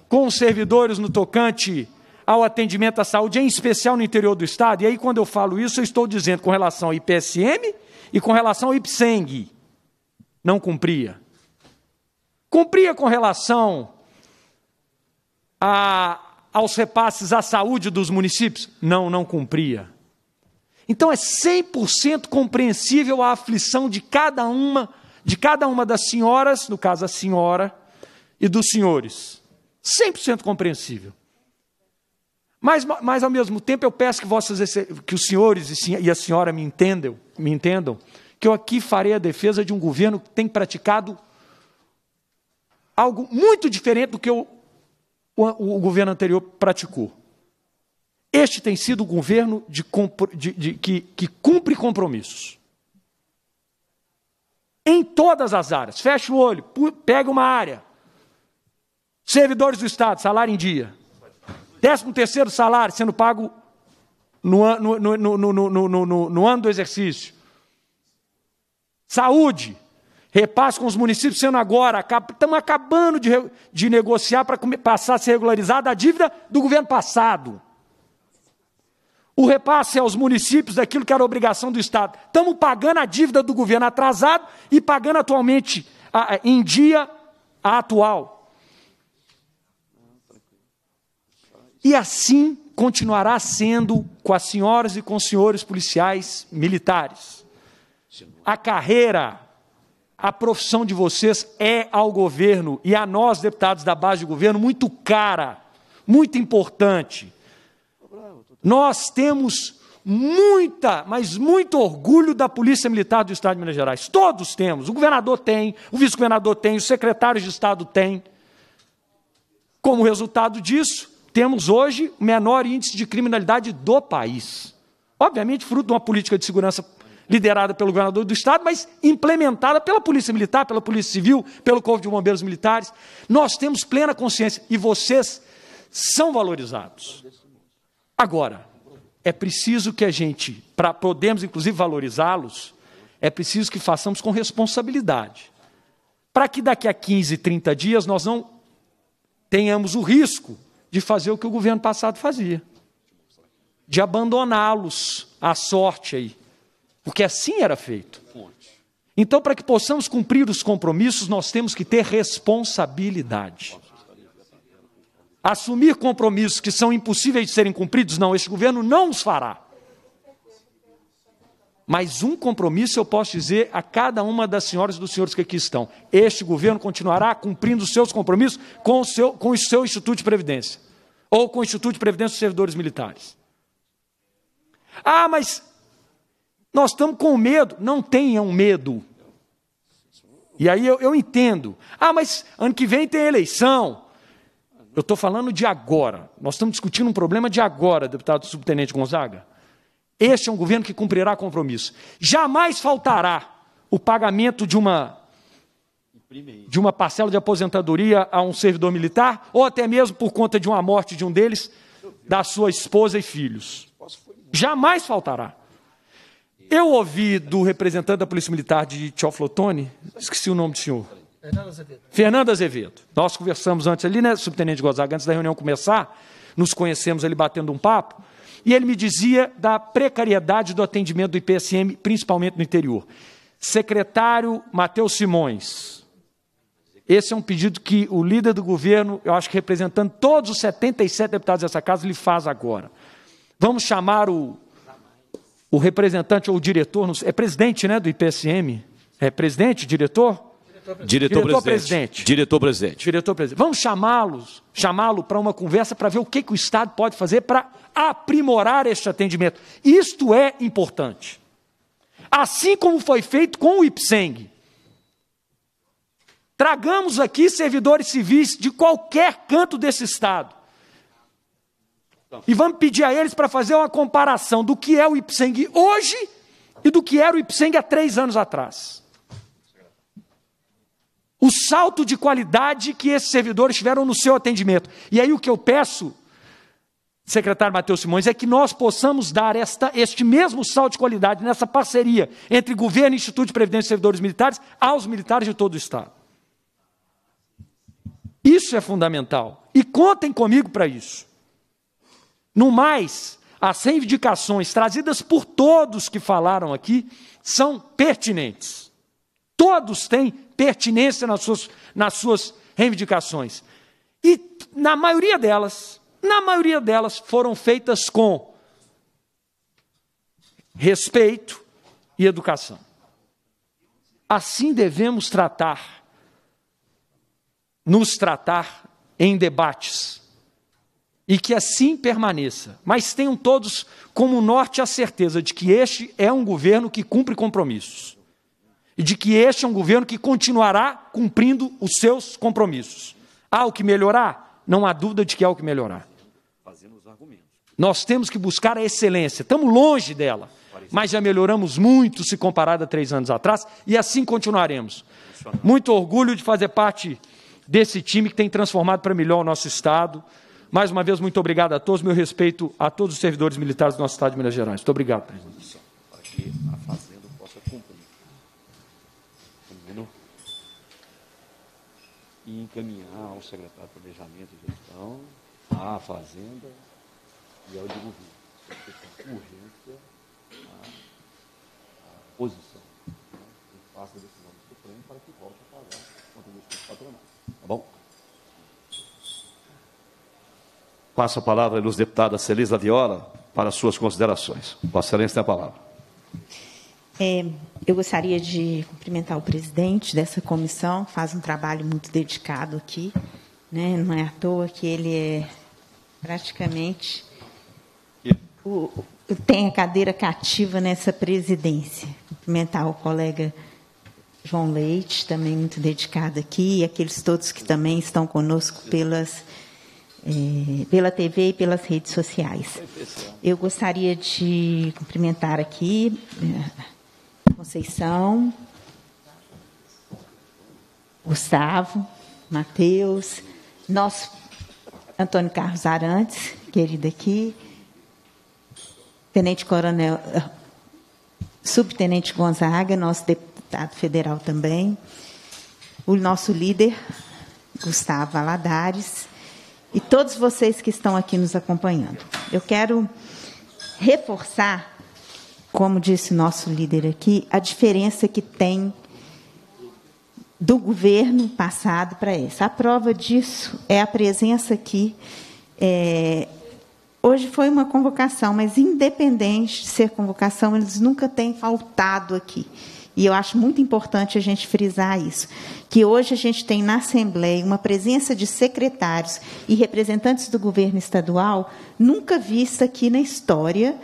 com os servidores no tocante ao atendimento à saúde, em especial no interior do Estado. E aí, quando eu falo isso, eu estou dizendo com relação ao IPSM e com relação ao Ipseng, não cumpria. Cumpria com relação a, aos repasses à saúde dos municípios? Não, não cumpria. Então é 100% compreensível a aflição de cada uma, de cada uma das senhoras, no caso a senhora, e dos senhores. 100% compreensível. Mas, mas ao mesmo tempo eu peço que, vossas, que os senhores e a senhora me entendam, me entendam, que eu aqui farei a defesa de um governo que tem praticado algo muito diferente do que o, o, o governo anterior praticou. Este tem sido o governo de, de, de, que, que cumpre compromissos. Em todas as áreas. Fecha o olho, pega uma área. Servidores do Estado, salário em dia Décimo terceiro salário sendo pago no, no, no ano do exercício. Saúde, repasse com os municípios sendo agora, estamos acabando de, de negociar para passar a ser regularizada a dívida do governo passado. O repasse aos municípios daquilo que era obrigação do Estado. Estamos pagando a dívida do governo atrasado e pagando atualmente a, em dia a atual. E assim continuará sendo com as senhoras e com os senhores policiais militares. A carreira, a profissão de vocês é ao governo e a nós, deputados da base de governo, muito cara, muito importante. Nós temos muita, mas muito orgulho da Polícia Militar do Estado de Minas Gerais. Todos temos. O governador tem, o vice-governador tem, os secretários de Estado têm. Como resultado disso, temos hoje o menor índice de criminalidade do país. Obviamente, fruto de uma política de segurança liderada pelo governador do estado, mas implementada pela Polícia Militar, pela Polícia Civil, pelo Corpo de Bombeiros Militares. Nós temos plena consciência e vocês são valorizados. Agora, é preciso que a gente, para podermos inclusive valorizá-los, é preciso que façamos com responsabilidade. Para que daqui a 15, 30 dias nós não tenhamos o risco de fazer o que o governo passado fazia, de abandoná-los à sorte aí, porque assim era feito. Então, para que possamos cumprir os compromissos, nós temos que ter responsabilidade. Assumir compromissos que são impossíveis de serem cumpridos, não, esse governo não os fará. Mas um compromisso eu posso dizer a cada uma das senhoras e dos senhores que aqui estão: este governo continuará cumprindo os seus compromissos com o seu, com o seu Instituto de Previdência, ou com o Instituto de Previdência dos Servidores Militares. Ah, mas nós estamos com medo. Não tenham medo. E aí eu, eu entendo. Ah, mas ano que vem tem eleição. Eu estou falando de agora. Nós estamos discutindo um problema de agora, deputado subtenente Gonzaga. Este é um governo que cumprirá compromisso. Jamais faltará o pagamento de uma de uma parcela de aposentadoria a um servidor militar, ou até mesmo por conta de uma morte de um deles, da sua esposa e filhos. Jamais faltará. Eu ouvi do representante da Polícia Militar de Tioflotone, esqueci o nome do senhor. Fernando Azevedo. Fernando Azevedo. Nós conversamos antes ali, né, subtenente Gozaga, antes da reunião começar, nos conhecemos ali batendo um papo. E ele me dizia da precariedade do atendimento do IPSM, principalmente no interior. Secretário Matheus Simões, esse é um pedido que o líder do governo, eu acho que representando todos os 77 deputados dessa casa, lhe faz agora. Vamos chamar o, o representante ou o diretor, é presidente né, do IPSM? É presidente, diretor? Diretor-presidente. Diretor-presidente. Diretor-presidente. Vamos chamá-los, chamá-lo para uma conversa para ver o que, que o Estado pode fazer para aprimorar este atendimento. Isto é importante. Assim como foi feito com o IPSENG. Tragamos aqui servidores civis de qualquer canto desse Estado. E vamos pedir a eles para fazer uma comparação do que é o IPSENG hoje e do que era o IPSENG há três anos atrás o salto de qualidade que esses servidores tiveram no seu atendimento. E aí o que eu peço, secretário Matheus Simões, é que nós possamos dar esta, este mesmo salto de qualidade nessa parceria entre governo, Instituto de Previdência e Servidores Militares aos militares de todo o Estado. Isso é fundamental. E contem comigo para isso. No mais, as reivindicações trazidas por todos que falaram aqui são pertinentes. Todos têm pertinência nas suas, nas suas reivindicações. E na maioria delas, na maioria delas, foram feitas com respeito e educação. Assim devemos tratar, nos tratar em debates. E que assim permaneça. Mas tenham todos como norte a certeza de que este é um governo que cumpre compromissos e de que este é um governo que continuará cumprindo os seus compromissos. Há o que melhorar? Não há dúvida de que há o que melhorar. Nós temos que buscar a excelência, estamos longe dela, mas já melhoramos muito se comparado a três anos atrás e assim continuaremos. Muito orgulho de fazer parte desse time que tem transformado para melhor o nosso Estado. Mais uma vez, muito obrigado a todos. Meu respeito a todos os servidores militares do nosso Estado de Minas Gerais. Muito obrigado, presidente. e encaminhar ao secretário de Planejamento e Gestão, à Fazenda e ao de governo, com urgência, a, tá? a posição né, em a decisão do Supremo para que volte a pagar contribuições patronais. Tá bom? Passo a palavra à ilustre deputada Celisa Viola para suas considerações. Vossa Excelência tem a palavra. É, eu gostaria de cumprimentar o presidente dessa comissão, faz um trabalho muito dedicado aqui. Né? Não é à toa que ele é praticamente o, o, tem a cadeira cativa nessa presidência. Cumprimentar o colega João Leite, também muito dedicado aqui, e aqueles todos que também estão conosco pelas, é, pela TV e pelas redes sociais. Eu gostaria de cumprimentar aqui é, Conceição, Gustavo, Matheus, nosso Antônio Carlos Arantes, querido aqui, Tenente Coronel, Subtenente Gonzaga, nosso deputado federal também, o nosso líder, Gustavo Aladares e todos vocês que estão aqui nos acompanhando. Eu quero reforçar como disse nosso líder aqui, a diferença que tem do governo passado para esse, A prova disso é a presença aqui. É, hoje foi uma convocação, mas independente de ser convocação, eles nunca têm faltado aqui. E eu acho muito importante a gente frisar isso, que hoje a gente tem na Assembleia uma presença de secretários e representantes do governo estadual nunca vista aqui na história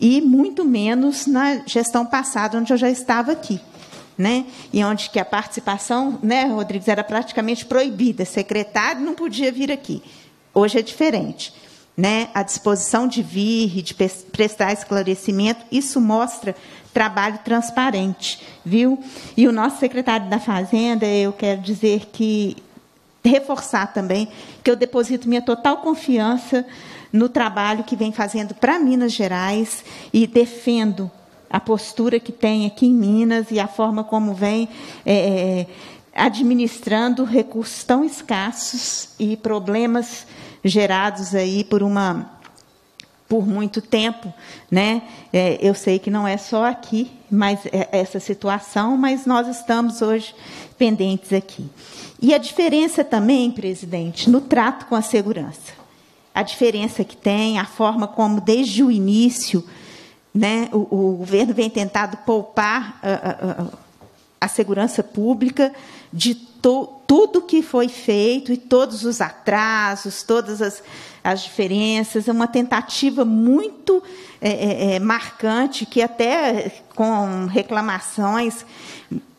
e muito menos na gestão passada, onde eu já estava aqui. Né? E onde que a participação, né, Rodrigues, era praticamente proibida. Secretário não podia vir aqui. Hoje é diferente. Né? A disposição de vir e de prestar esclarecimento, isso mostra trabalho transparente, viu? E o nosso secretário da Fazenda, eu quero dizer que reforçar também que eu deposito minha total confiança no trabalho que vem fazendo para Minas Gerais e defendo a postura que tem aqui em Minas e a forma como vem é, é, administrando recursos tão escassos e problemas gerados aí por uma por muito tempo, né? É, eu sei que não é só aqui, mas é essa situação, mas nós estamos hoje pendentes aqui. E a diferença também, presidente, no trato com a segurança a diferença que tem, a forma como, desde o início, né, o, o governo vem tentado poupar a, ah, a, ah, ah, a segurança pública de to, tudo que foi feito e todos os atrasos, todas as, as diferenças. É uma tentativa muito é, é, é marcante, que até com reclamações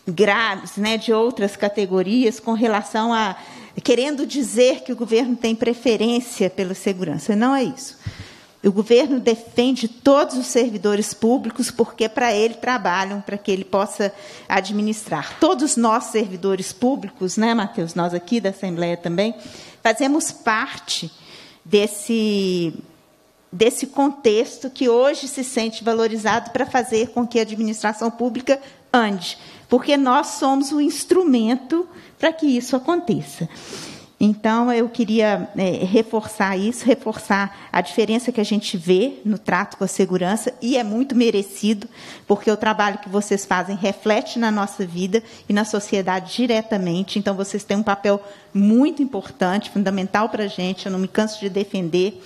graves né, de outras categorias com relação a é querendo dizer que o governo tem preferência pela segurança. Não é isso. O governo defende todos os servidores públicos porque para ele trabalham, para que ele possa administrar. Todos nós, servidores públicos, né, Matheus? Nós aqui da Assembleia também, fazemos parte desse, desse contexto que hoje se sente valorizado para fazer com que a administração pública ande. Porque nós somos o instrumento para que isso aconteça. Então, eu queria é, reforçar isso, reforçar a diferença que a gente vê no trato com a segurança, e é muito merecido, porque o trabalho que vocês fazem reflete na nossa vida e na sociedade diretamente. Então, vocês têm um papel muito importante, fundamental para a gente. Eu não me canso de defender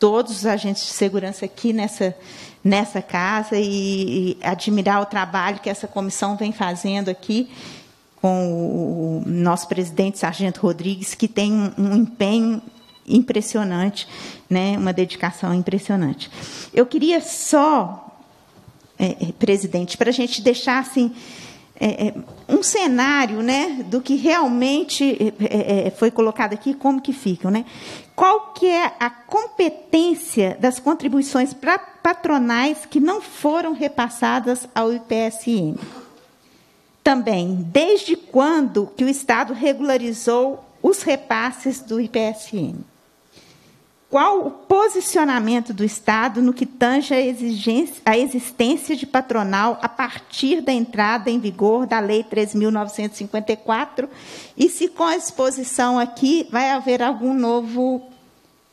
todos os agentes de segurança aqui nessa, nessa casa e, e admirar o trabalho que essa comissão vem fazendo aqui com o nosso presidente Sargento Rodrigues, que tem um empenho impressionante, né? uma dedicação impressionante. Eu queria só, é, é presidente, para a gente deixar assim, é, é, um cenário né, do que realmente é, é, foi colocado aqui, como que ficam. Né? Qual que é a competência das contribuições pra, patronais que não foram repassadas ao IPSM? também, desde quando que o Estado regularizou os repasses do IPSN? Qual o posicionamento do Estado no que tange a, a, existência de patronal a partir da entrada em vigor da Lei 3.954? E se com a exposição aqui vai haver algum novo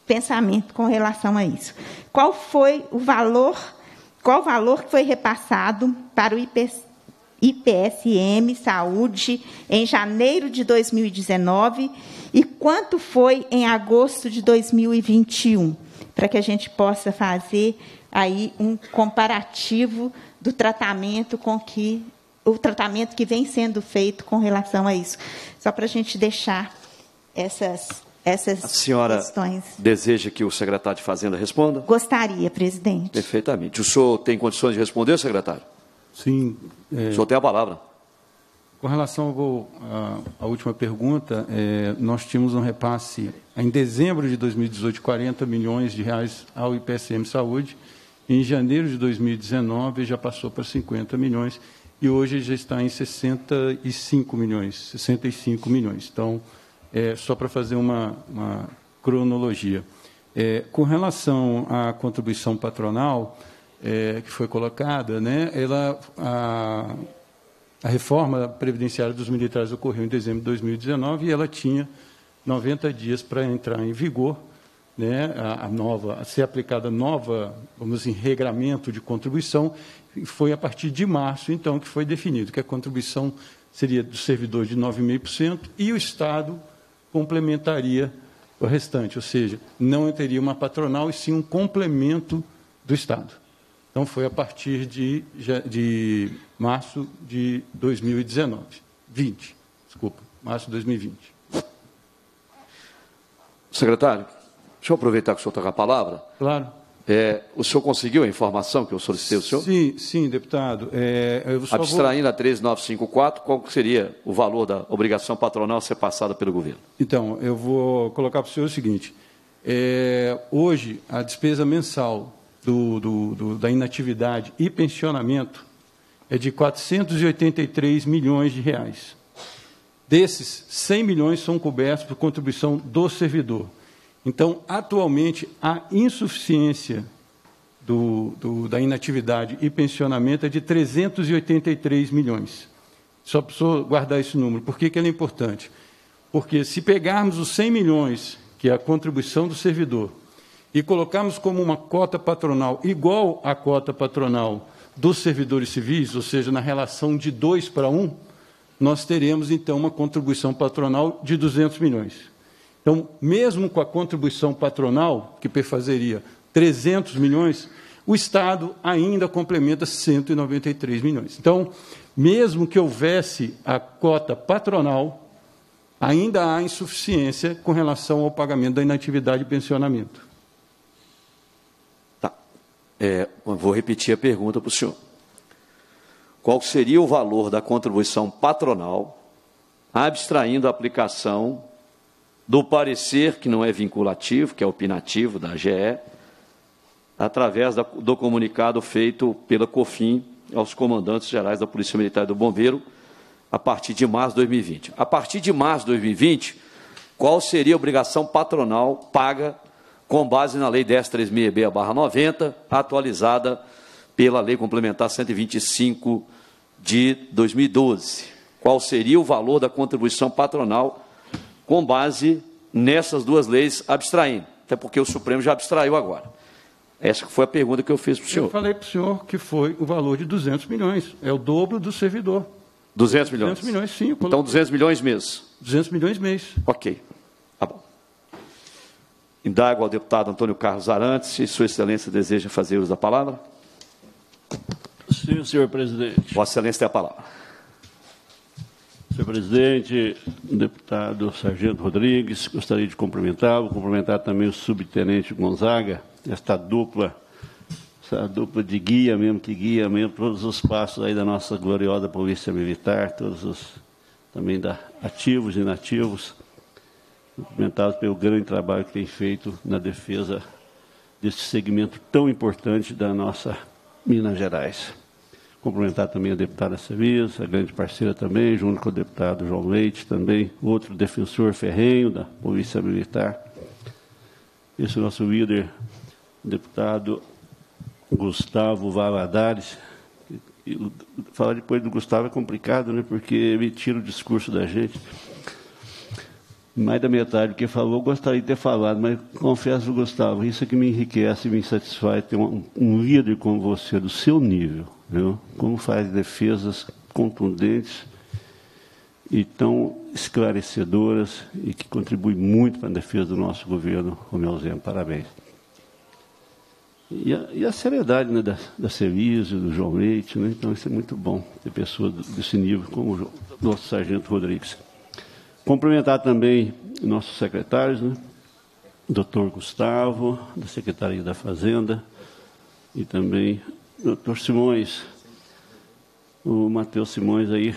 pensamento com relação a isso? Qual foi o valor, qual o valor que foi repassado para o IPSN? IPSM Saúde em janeiro de 2019 e quanto foi em agosto de 2021, para que a gente possa fazer aí um comparativo do tratamento com que o tratamento que vem sendo feito com relação a isso. Só para a gente deixar essas essas a senhora questões. deseja que o secretário de Fazenda responda? Gostaria, presidente. Perfeitamente. O senhor tem condições de responder, secretário? Sim. É... O senhor tem a palavra. Com relação ao a, a última pergunta, é, nós tínhamos um repasse em dezembro de 2018, 40 milhões de reais ao IPSM Saúde. Em janeiro de 2019 já passou para 50 milhões e hoje já está em 65 milhões, 65 milhões. Então, é, só para fazer uma, uma cronologia. É, com relação à contribuição patronal, é, que foi colocada, né, ela, a, a reforma previdenciária dos militares ocorreu em dezembro de 2019 e ela tinha 90 dias para entrar em vigor, né, a, a, nova, a ser aplicada nova, vamos dizer, assim, regramento de contribuição, e foi a partir de março, então, que foi definido que a contribuição seria do servidor de 9,5% e o Estado complementaria o restante, ou seja, não teria uma patronal e sim um complemento do Estado. Então, foi a partir de, de março de 2019. 20, desculpa, março de 2020. Secretário, deixa eu aproveitar que o senhor está com a palavra. Claro. É, o senhor conseguiu a informação que eu solicitei ao senhor? Sim, sim, deputado. É, Abstraindo vou... a 3954, qual seria o valor da obrigação patronal a ser passada pelo governo? Então, eu vou colocar para o senhor o seguinte. É, hoje, a despesa mensal do, do, do, da inatividade e pensionamento é de 483 milhões de reais. Desses, 100 milhões são cobertos por contribuição do servidor. Então, atualmente, a insuficiência do, do, da inatividade e pensionamento é de 383 milhões. Só preciso guardar esse número. Por que, que ele é importante? Porque se pegarmos os 100 milhões, que é a contribuição do servidor, e colocarmos como uma cota patronal igual à cota patronal dos servidores civis, ou seja, na relação de 2 para 1, um, nós teremos então uma contribuição patronal de 200 milhões. Então, mesmo com a contribuição patronal, que perfazeria 300 milhões, o Estado ainda complementa 193 milhões. Então, mesmo que houvesse a cota patronal, ainda há insuficiência com relação ao pagamento da inatividade e pensionamento. É, vou repetir a pergunta para o senhor. Qual seria o valor da contribuição patronal, abstraindo a aplicação do parecer, que não é vinculativo, que é opinativo da AGE, através do comunicado feito pela COFIN aos comandantes gerais da Polícia Militar e do Bombeiro, a partir de março de 2020. A partir de março de 2020, qual seria a obrigação patronal paga com base na Lei 1036-90, atualizada pela Lei Complementar 125 de 2012. Qual seria o valor da contribuição patronal com base nessas duas leis abstraindo? Até porque o Supremo já abstraiu agora. Essa foi a pergunta que eu fiz para o senhor. Eu falei para o senhor que foi o valor de 200 milhões. É o dobro do servidor. 200 milhões? 200 milhões, sim. Então, 200 milhões mês. 200 milhões mês. Ok. Indago ao deputado Antônio Carlos Arantes se Sua Excelência deseja fazer uso da palavra. Sim, senhor presidente. Vossa Excelência tem a palavra. Senhor presidente, deputado Sargento Rodrigues, gostaria de cumprimentá-lo, cumprimentar também o subtenente Gonzaga, esta dupla, essa dupla de guia mesmo, que guia mesmo todos os passos aí da nossa gloriosa Polícia Militar, todos os também da ativos e inativos cumprimentados pelo grande trabalho que tem feito na defesa deste segmento tão importante da nossa Minas Gerais. Cumprimentar também a deputada Sevis, a grande parceira também, junto com o deputado João Leite também, outro defensor ferrenho da Polícia Militar. Esse é nosso líder, deputado Gustavo Valadares. Falar depois do Gustavo é complicado, né? Porque ele tira o discurso da gente mais da metade do que falou, gostaria de ter falado, mas confesso, Gustavo, isso é que me enriquece e me satisfaz ter um, um líder como você, do seu nível, viu? como faz defesas contundentes e tão esclarecedoras e que contribui muito para a defesa do nosso governo, Romeu Zema. Parabéns. E a, e a seriedade né, da, da Celise, do João Leite, né? então isso é muito bom ter pessoas desse nível, como o nosso sargento Rodrigues. Cumprimentar também nossos secretários, né? doutor Gustavo, da Secretaria da Fazenda, e também doutor Simões, o Matheus Simões aí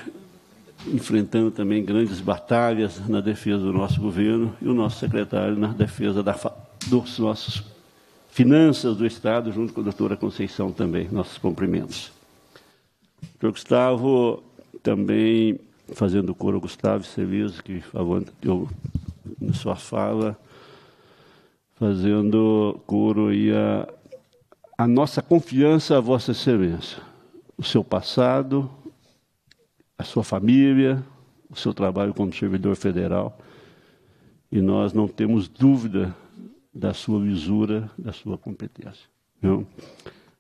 enfrentando também grandes batalhas na defesa do nosso governo e o nosso secretário na defesa da, dos nossos finanças do Estado, junto com a doutora Conceição também, nossos cumprimentos. Doutor Gustavo também fazendo coro Gustavo Sevisa, que eu, na sua fala, fazendo coro e a, a nossa confiança a Vossa Excelência, o seu passado, a sua família, o seu trabalho como servidor federal. E nós não temos dúvida da sua visura, da sua competência. Então,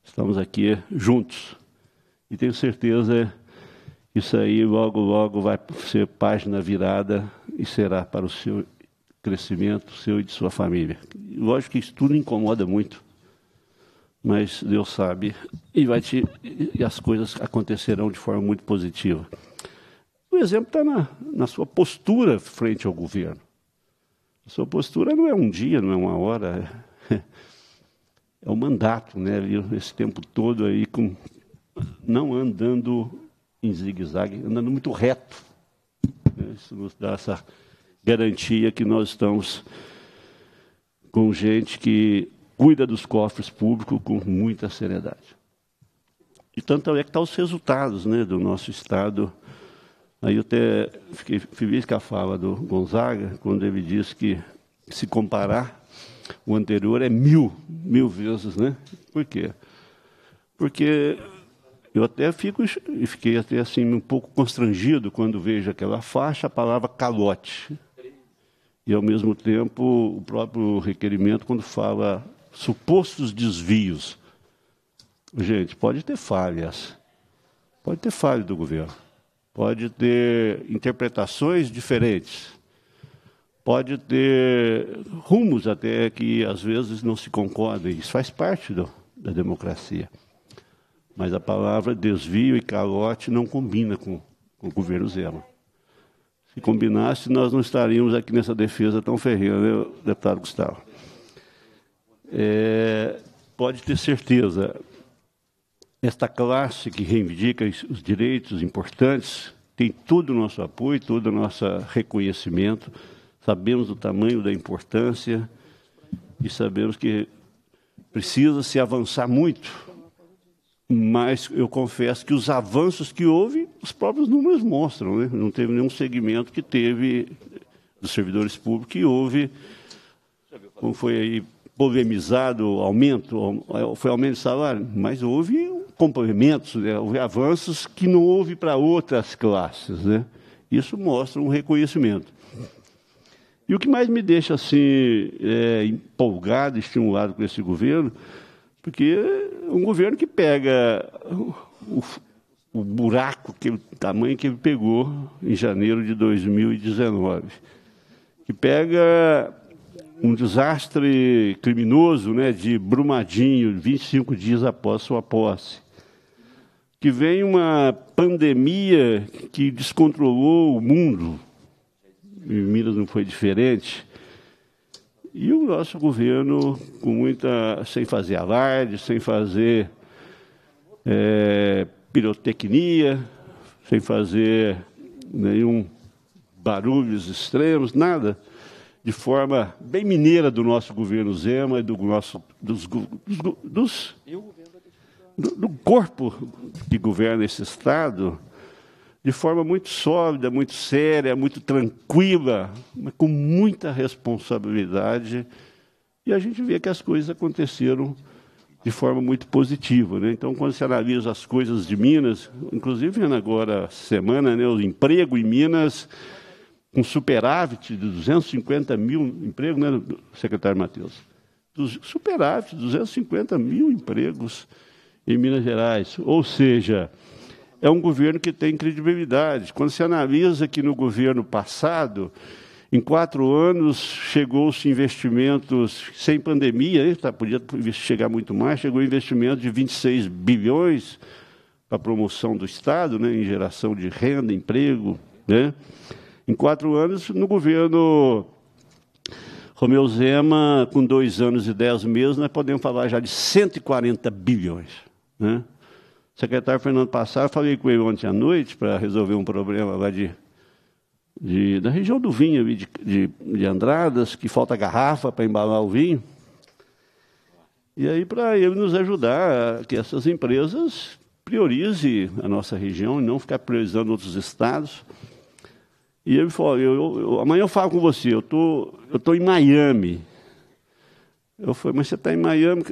estamos aqui juntos. E tenho certeza isso aí logo, logo vai ser página virada e será para o seu crescimento, seu e de sua família. Lógico que isso tudo incomoda muito, mas Deus sabe e vai te e as coisas acontecerão de forma muito positiva. O exemplo está na, na sua postura frente ao governo. A sua postura não é um dia, não é uma hora, é, <laughs> é o mandato, né? Esse tempo todo aí com não andando em zigue-zague, andando muito reto. Isso nos dá essa garantia que nós estamos com gente que cuida dos cofres públicos com muita seriedade. E tanto é que estão tá os resultados né, do nosso Estado. Aí eu até fiquei feliz com a fala do Gonzaga, quando ele disse que, se comparar, o anterior é mil, mil vezes, né? Por quê? Porque eu até fico, fiquei até assim um pouco constrangido quando vejo aquela faixa, a palavra calote. E ao mesmo tempo o próprio requerimento quando fala supostos desvios. Gente, pode ter falhas. Pode ter falha do governo. Pode ter interpretações diferentes. Pode ter rumos até que às vezes não se concordem. Isso faz parte do, da democracia. Mas a palavra desvio e calote não combina com, com o governo Zema. Se combinasse, nós não estaríamos aqui nessa defesa tão ferreira, né, deputado Gustavo? É, pode ter certeza, esta classe que reivindica os direitos importantes tem todo o nosso apoio, todo o nosso reconhecimento. Sabemos o tamanho da importância e sabemos que precisa se avançar muito mas eu confesso que os avanços que houve, os próprios números mostram. Né? Não teve nenhum segmento que teve dos servidores públicos que houve, como foi aí polemizado, aumento, foi aumento de salário, mas houve complementos, né? houve avanços que não houve para outras classes. Né? Isso mostra um reconhecimento. E o que mais me deixa assim é, empolgado, estimulado com esse governo, porque é um governo que pega o, o buraco, que, o tamanho que ele pegou em janeiro de 2019, que pega um desastre criminoso né, de Brumadinho, 25 dias após sua posse. Que vem uma pandemia que descontrolou o mundo, em Minas não foi diferente, e o nosso governo, com muita, sem fazer alarde, sem fazer é, pirotecnia, sem fazer nenhum barulhos extremos, nada, de forma bem mineira do nosso governo Zema e do nosso dos, dos, dos do, do corpo que governa esse estado, de forma muito sólida, muito séria, muito tranquila, mas com muita responsabilidade. E a gente vê que as coisas aconteceram de forma muito positiva. Né? Então, quando se analisa as coisas de Minas, inclusive agora semana, né, o emprego em Minas, com um superávit de 250 mil empregos, né, secretário Matheus? Superávit superávit, 250 mil empregos em Minas Gerais. Ou seja, é um governo que tem credibilidade. Quando se analisa que no governo passado, em quatro anos, chegou-se investimentos, sem pandemia, tá, podia chegar muito mais, chegou investimento de 26 bilhões para promoção do Estado, né, em geração de renda, emprego. Né? Em quatro anos, no governo Romeu Zema, com dois anos e dez meses, nós podemos falar já de 140 bilhões. Né? secretário Fernando Passar, falei com ele ontem à noite para resolver um problema lá de, de da região do vinho de, de, de Andradas, que falta garrafa para embalar o vinho. E aí para ele nos ajudar a que essas empresas priorize a nossa região e não ficar priorizando outros estados. E ele falou, eu, eu, amanhã eu falo com você, eu tô, estou tô em Miami. Eu falei, mas você está em Miami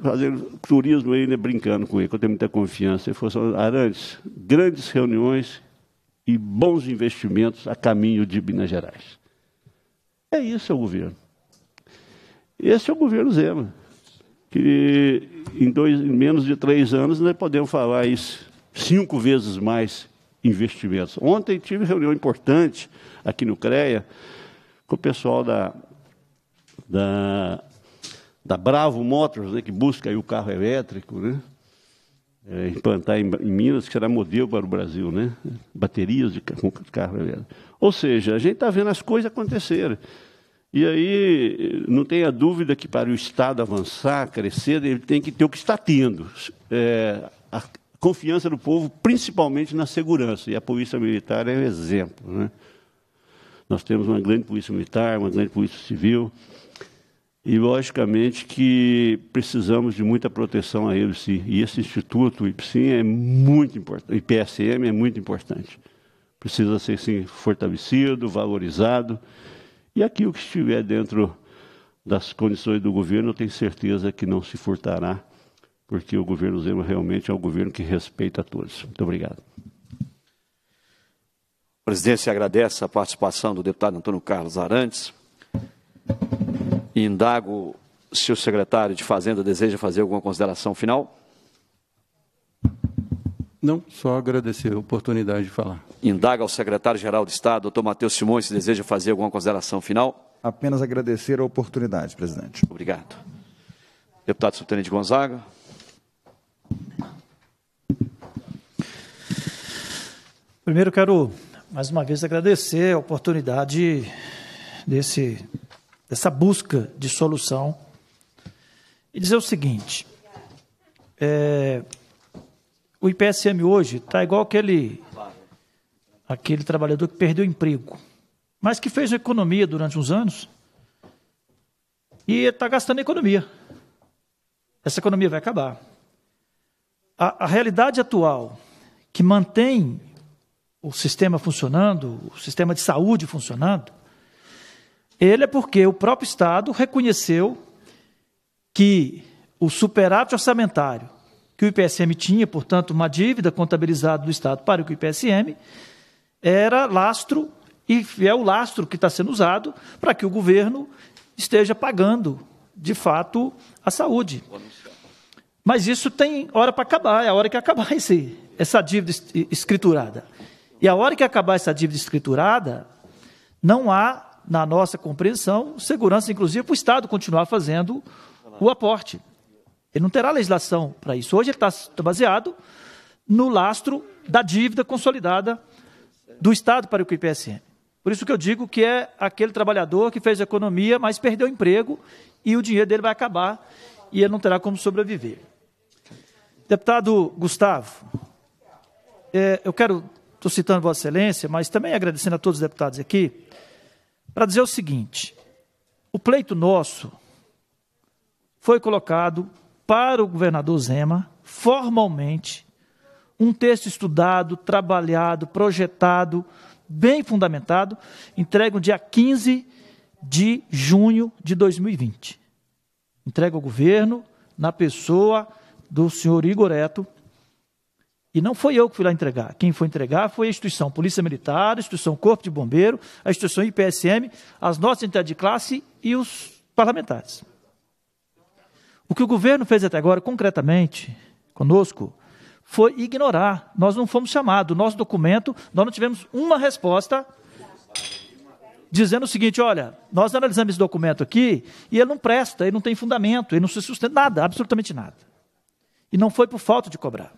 fazendo turismo aí, né, brincando com ele, que eu tenho muita confiança. Ele falou assim, Arantes, grandes reuniões e bons investimentos a caminho de Minas Gerais. É isso é o governo. Esse é o governo Zema. Que em, dois, em menos de três anos nós podemos falar isso cinco vezes mais investimentos. Ontem tive reunião importante aqui no CREA com o pessoal da, da da Bravo Motors, né, que busca aí o carro elétrico, né? É, implantar em, em, Minas, que será modelo para o Brasil, né? Baterias de carro, elétrico. Ou seja, a gente está vendo as coisas acontecerem. E aí, não tenha dúvida que para o Estado avançar, crescer, ele tem que ter o que está tendo. É, a confiança do povo, principalmente na segurança. E a polícia militar é um exemplo. Né? Nós temos uma grande polícia militar, uma grande polícia civil. E, logicamente, que precisamos de muita proteção a eles, sim. E esse instituto, IPSIM, é muito importante, IPSM é muito importante. Precisa ser, sim, fortalecido, valorizado. E aquilo que estiver dentro das condições do governo, eu tenho certeza que não se furtará, porque o governo Zema realmente é um governo que respeita a todos. Muito obrigado. A presidência agradece a participação do deputado Antônio Carlos Arantes e indago se o secretário de Fazenda deseja fazer alguma consideração final. Não, só agradecer a oportunidade de falar. Indaga ao secretário-geral de Estado, doutor Matheus Simões, se deseja fazer alguma consideração final. Apenas agradecer a oportunidade, presidente. Obrigado. Deputado Subtenente Gonzaga. Primeiro, quero mais uma vez agradecer a oportunidade desse dessa busca de solução e dizer o seguinte: é, o IPSM hoje está igual aquele, aquele trabalhador que perdeu o emprego, mas que fez economia durante uns anos e está gastando economia. Essa economia vai acabar. A, a realidade atual que mantém o sistema funcionando, o sistema de saúde funcionando, ele é porque o próprio Estado reconheceu que o superávit orçamentário que o IPSM tinha, portanto, uma dívida contabilizada do Estado para o IPSM, era lastro e é o lastro que está sendo usado para que o governo esteja pagando, de fato, a saúde. Mas isso tem hora para acabar, é a hora que acabar <laughs> esse, essa dívida escriturada. E a hora que acabar essa dívida escriturada, não há na nossa compreensão, segurança, inclusive, para o Estado continuar fazendo o aporte. Ele não terá legislação para isso. Hoje ele está baseado no lastro da dívida consolidada do Estado para o IPSM. Por isso que eu digo que é aquele trabalhador que fez economia, mas perdeu o emprego e o dinheiro dele vai acabar e ele não terá como sobreviver. Deputado Gustavo, é, eu quero, estou citando Vossa Excelência, mas também agradecendo a todos os deputados aqui, para dizer o seguinte: o pleito nosso foi colocado para o governador Zema, formalmente, um texto estudado, trabalhado, projetado, bem fundamentado, entregue no dia 15 de junho de 2020. Entregue ao governo, na pessoa do senhor Igor Eto, e não foi eu que fui lá entregar. Quem foi entregar foi a instituição Polícia Militar, a instituição Corpo de Bombeiro, a instituição IPSM, as nossas entidades de classe e os parlamentares. O que o governo fez até agora, concretamente, conosco, foi ignorar. Nós não fomos chamados. Nosso documento, nós não tivemos uma resposta dizendo o seguinte: olha, nós analisamos esse documento aqui e ele não presta, ele não tem fundamento, ele não se sustenta, nada, absolutamente nada. E não foi por falta de cobrar.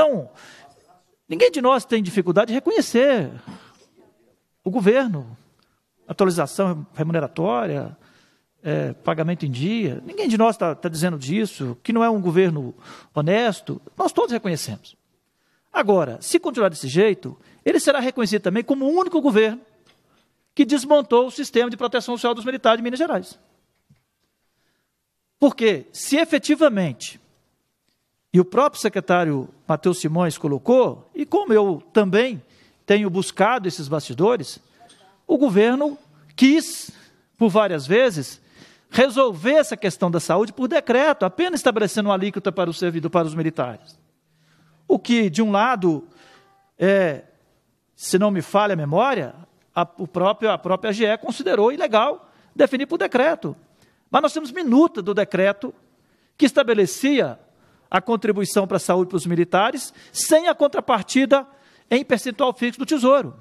Então, ninguém de nós tem dificuldade de reconhecer o governo, atualização remuneratória, é, pagamento em dia. Ninguém de nós está tá dizendo disso, que não é um governo honesto. Nós todos reconhecemos. Agora, se continuar desse jeito, ele será reconhecido também como o único governo que desmontou o sistema de proteção social dos militares de Minas Gerais. Porque, se efetivamente e o próprio secretário Matheus Simões colocou, e como eu também tenho buscado esses bastidores, o governo quis, por várias vezes, resolver essa questão da saúde por decreto, apenas estabelecendo uma alíquota para o servidor, para os militares. O que, de um lado, é, se não me falha a memória, a, o próprio, a própria AGE considerou ilegal definir por decreto. Mas nós temos minuta do decreto que estabelecia a contribuição para a saúde para os militares, sem a contrapartida em percentual fixo do Tesouro.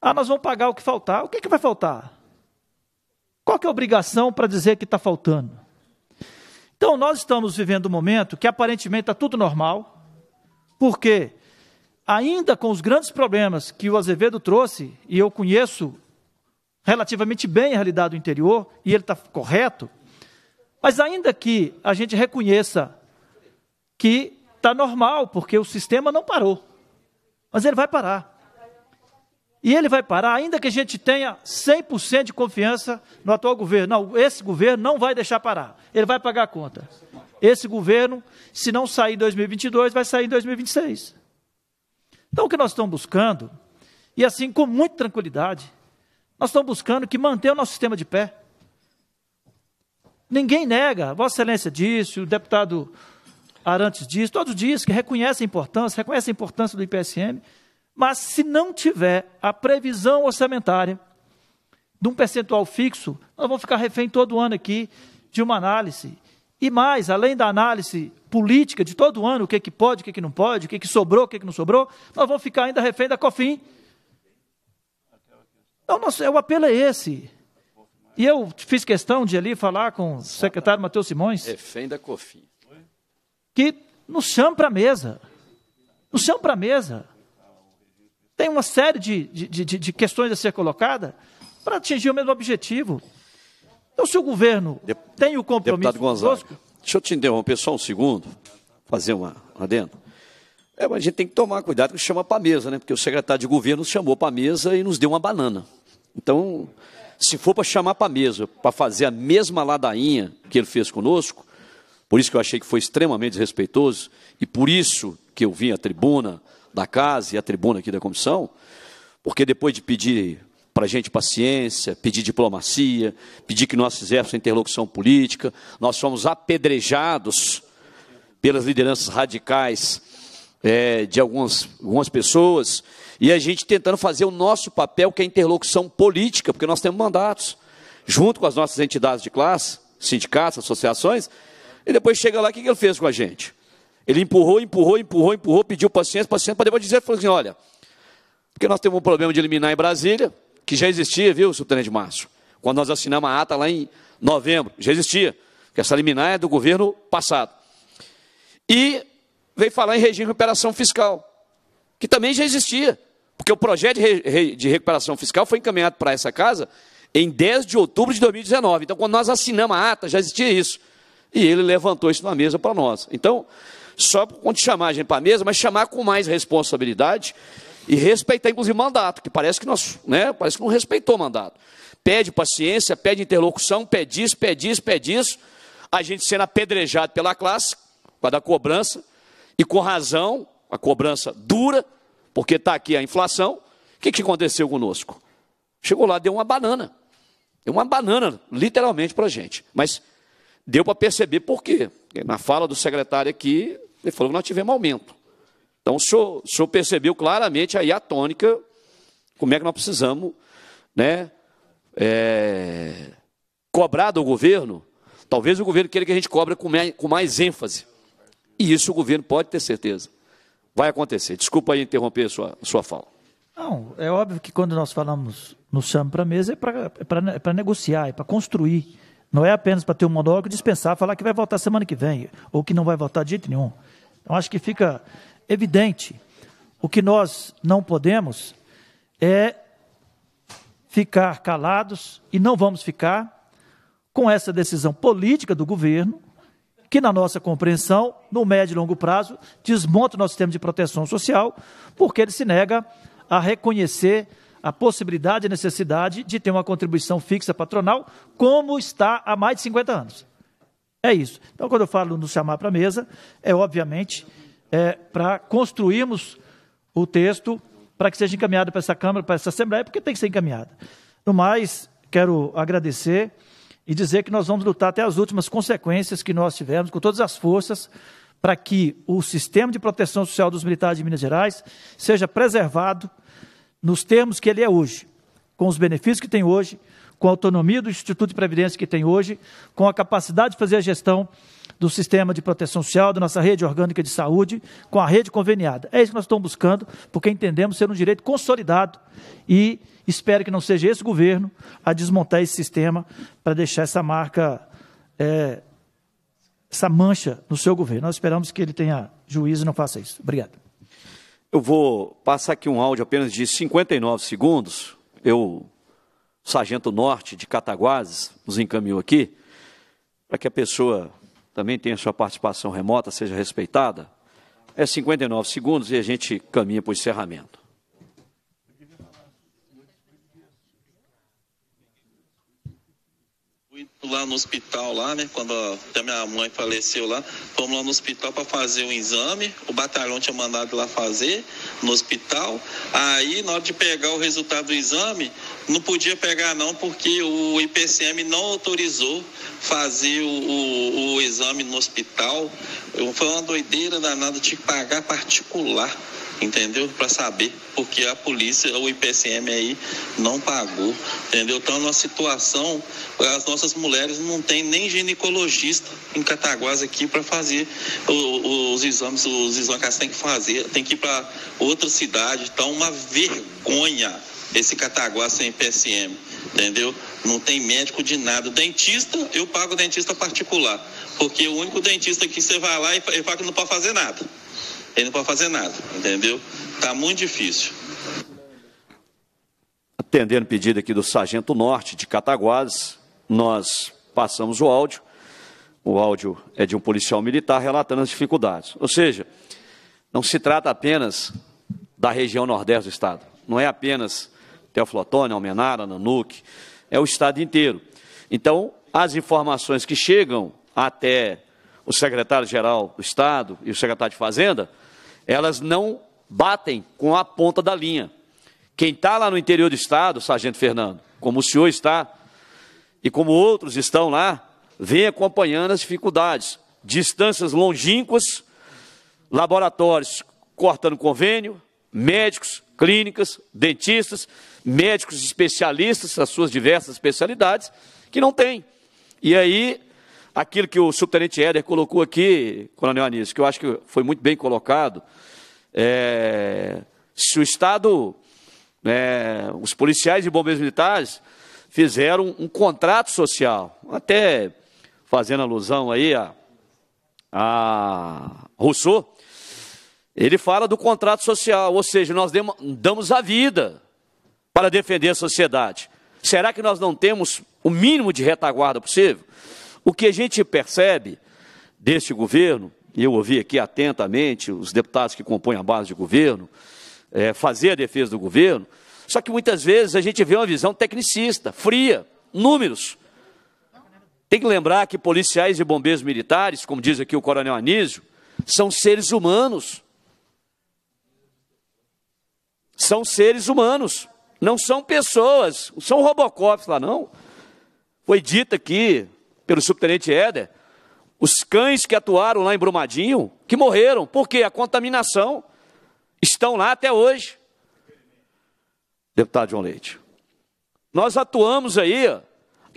Ah, nós vamos pagar o que faltar. O que, é que vai faltar? Qual que é a obrigação para dizer que está faltando? Então, nós estamos vivendo um momento que aparentemente está tudo normal, porque ainda com os grandes problemas que o Azevedo trouxe, e eu conheço relativamente bem a realidade do interior, e ele está correto, mas ainda que a gente reconheça que está normal, porque o sistema não parou. Mas ele vai parar. E ele vai parar, ainda que a gente tenha 100% de confiança no atual governo. Não, esse governo não vai deixar parar. Ele vai pagar a conta. Esse governo, se não sair em 2022, vai sair em 2026. Então, o que nós estamos buscando, e assim com muita tranquilidade, nós estamos buscando que mantenha o nosso sistema de pé. Ninguém nega, Vossa Excelência disse, o deputado Arantes diz, todos diz que reconhece a importância, reconhece a importância do IPSM, mas se não tiver a previsão orçamentária de um percentual fixo, nós vamos ficar refém todo ano aqui de uma análise. E mais, além da análise política de todo ano, o que, é que pode, o que, é que não pode, o que, é que sobrou, o que, é que não sobrou, nós vamos ficar ainda refém da COFIN. Então, nosso, é, o apelo é esse. E eu fiz questão de ali falar com o secretário Matheus Simões. Refém da COFIN que nos chamam para a mesa. Nos chamam para a mesa. Tem uma série de, de, de, de questões a ser colocada para atingir o mesmo objetivo. Então, se o governo tem o compromisso Gonzaga, Gonzalo, Deixa eu te interromper só um segundo, fazer uma adendo. É, mas a gente tem que tomar cuidado que chama para a mesa, né? Porque o secretário de governo chamou para a mesa e nos deu uma banana. Então, se for para chamar para a mesa, para fazer a mesma ladainha que ele fez conosco, por isso que eu achei que foi extremamente desrespeitoso e por isso que eu vim à tribuna da casa e à tribuna aqui da comissão, porque depois de pedir para a gente paciência, pedir diplomacia, pedir que nós fizéssemos interlocução política, nós fomos apedrejados pelas lideranças radicais é, de algumas, algumas pessoas, e a gente tentando fazer o nosso papel, que é interlocução política, porque nós temos mandatos, junto com as nossas entidades de classe, sindicatos, associações, e depois chega lá, o que ele fez com a gente? Ele empurrou, empurrou, empurrou, empurrou, pediu paciência, paciência, para depois dizer, falou assim, olha, porque nós temos um problema de eliminar em Brasília, que já existia, viu, subtenente Márcio? Quando nós assinamos a ata lá em novembro, já existia, que essa liminar é do governo passado. E veio falar em regime de recuperação fiscal, que também já existia, porque o projeto de recuperação fiscal foi encaminhado para essa casa em 10 de outubro de 2019. Então, quando nós assinamos a ata, já existia isso. E ele levantou isso na mesa para nós. Então, só quando chamar a gente para a mesa, mas chamar com mais responsabilidade e respeitar, inclusive, o mandato, que parece que, nós, né, parece que não respeitou o mandato. Pede paciência, pede interlocução, pede isso, pede isso, pede isso. A gente sendo apedrejado pela classe, com a da cobrança, e com razão, a cobrança dura, porque está aqui a inflação. O que, que aconteceu conosco? Chegou lá, deu uma banana. Deu uma banana, literalmente, para a gente. Mas Deu para perceber por quê. Na fala do secretário aqui, ele falou que nós tivemos aumento. Então, o senhor, o senhor percebeu claramente aí a tônica, como é que nós precisamos né, é, cobrar do governo. Talvez o governo queira que a gente cobre com mais, com mais ênfase. E isso o governo pode ter certeza. Vai acontecer. Desculpa aí interromper a sua, a sua fala. Não, é óbvio que quando nós falamos no SAM para mesa é para é, é negociar, é para construir. Não é apenas para ter um monólogo dispensar, falar que vai voltar semana que vem, ou que não vai voltar de jeito nenhum. Então, acho que fica evidente. O que nós não podemos é ficar calados, e não vamos ficar, com essa decisão política do governo, que, na nossa compreensão, no médio e longo prazo, desmonta o nosso sistema de proteção social, porque ele se nega a reconhecer a possibilidade e a necessidade de ter uma contribuição fixa patronal, como está há mais de 50 anos. É isso. Então, quando eu falo nos chamar para a mesa, é obviamente é, para construirmos o texto para que seja encaminhado para essa Câmara, para essa Assembleia, porque tem que ser encaminhada. No mais, quero agradecer e dizer que nós vamos lutar até as últimas consequências que nós tivermos, com todas as forças, para que o sistema de proteção social dos militares de Minas Gerais seja preservado nos termos que ele é hoje, com os benefícios que tem hoje, com a autonomia do Instituto de Previdência que tem hoje, com a capacidade de fazer a gestão do sistema de proteção social, da nossa rede orgânica de saúde, com a rede conveniada. É isso que nós estamos buscando, porque entendemos ser um direito consolidado e espero que não seja esse governo a desmontar esse sistema para deixar essa marca, é, essa mancha no seu governo. Nós esperamos que ele tenha juízo e não faça isso. Obrigado. Eu vou passar aqui um áudio apenas de 59 segundos. Eu, Sargento Norte de Cataguases, nos encaminhou aqui, para que a pessoa também tenha sua participação remota, seja respeitada. É 59 segundos e a gente caminha para o encerramento. lá no hospital lá, né? Quando a minha mãe faleceu lá, fomos lá no hospital para fazer o exame. O batalhão tinha mandado lá fazer no hospital. Aí, na hora de pegar o resultado do exame, não podia pegar não, porque o IPCM não autorizou fazer o, o, o exame no hospital. Foi uma doideira danada, tinha que pagar particular entendeu? Para saber porque a polícia, o IPSM aí não pagou, entendeu? Então, numa é situação, as nossas mulheres não tem nem ginecologista em Cataguás aqui para fazer os, os exames, os exames que elas têm que fazer, tem que ir para outra cidade. Então, uma vergonha esse Cataguás sem IPSM, entendeu? Não tem médico de nada. Dentista, eu pago dentista particular, porque o único dentista que você vai lá e fala que não pode fazer nada ele não pode fazer nada, entendeu? Está muito difícil. Atendendo o pedido aqui do Sargento Norte de Cataguases, nós passamos o áudio. O áudio é de um policial militar relatando as dificuldades. Ou seja, não se trata apenas da região nordeste do estado. Não é apenas Teoflotone, Almenara, Nanuque, é o estado inteiro. Então, as informações que chegam até o secretário-geral do estado e o secretário de Fazenda elas não batem com a ponta da linha. Quem está lá no interior do Estado, Sargento Fernando, como o senhor está, e como outros estão lá, vem acompanhando as dificuldades. Distâncias longínquas, laboratórios cortando convênio, médicos, clínicas, dentistas, médicos especialistas, as suas diversas especialidades, que não tem. E aí aquilo que o subtenente Éder colocou aqui, Coronel Anísio, que eu acho que foi muito bem colocado, é, se o Estado, é, os policiais e bombeiros militares fizeram um contrato social, até fazendo alusão aí a, a Rousseau, ele fala do contrato social, ou seja, nós damos a vida para defender a sociedade. Será que nós não temos o mínimo de retaguarda possível? O que a gente percebe deste governo, e eu ouvi aqui atentamente os deputados que compõem a base de governo, é, fazer a defesa do governo, só que muitas vezes a gente vê uma visão tecnicista, fria, números. Tem que lembrar que policiais e bombeiros militares, como diz aqui o coronel Anísio, são seres humanos. São seres humanos, não são pessoas, não são robocops lá não. Foi dito aqui pelo subtenente Éder, os cães que atuaram lá em Brumadinho, que morreram, porque a contaminação estão lá até hoje. Deputado João Leite, nós atuamos aí,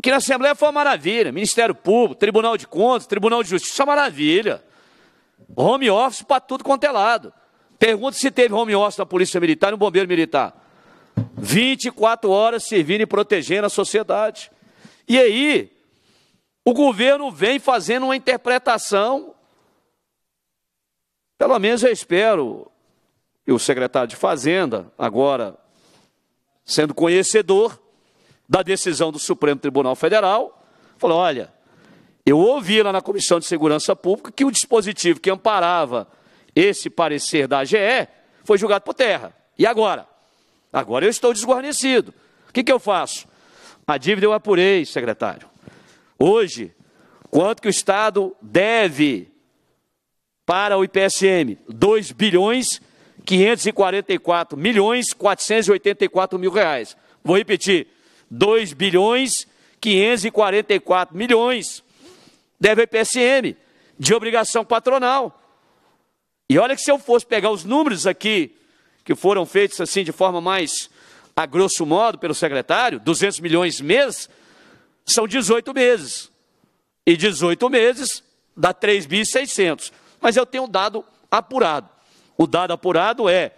que na Assembleia foi uma maravilha, Ministério Público, Tribunal de Contas, Tribunal de Justiça, é maravilha. Home office para tudo quanto é lado. Pergunta se teve home office na Polícia Militar e no Bombeiro Militar. 24 horas servindo e protegendo a sociedade. E aí, o governo vem fazendo uma interpretação, pelo menos eu espero, e o secretário de Fazenda, agora sendo conhecedor da decisão do Supremo Tribunal Federal, falou: olha, eu ouvi lá na Comissão de Segurança Pública que o dispositivo que amparava esse parecer da AGE foi julgado por terra. E agora? Agora eu estou desguarnecido. O que, que eu faço? A dívida eu apurei, secretário. Hoje, quanto que o Estado deve para o IPSM? 2 bilhões 544 milhões 484 mil reais. Vou repetir, 2 bilhões 544 milhões deve IPSM de obrigação patronal. E olha que se eu fosse pegar os números aqui que foram feitos assim de forma mais a grosso modo pelo secretário, 200 milhões mês, são 18 meses. E 18 meses dá 3.600. Mas eu tenho um dado apurado. O dado apurado é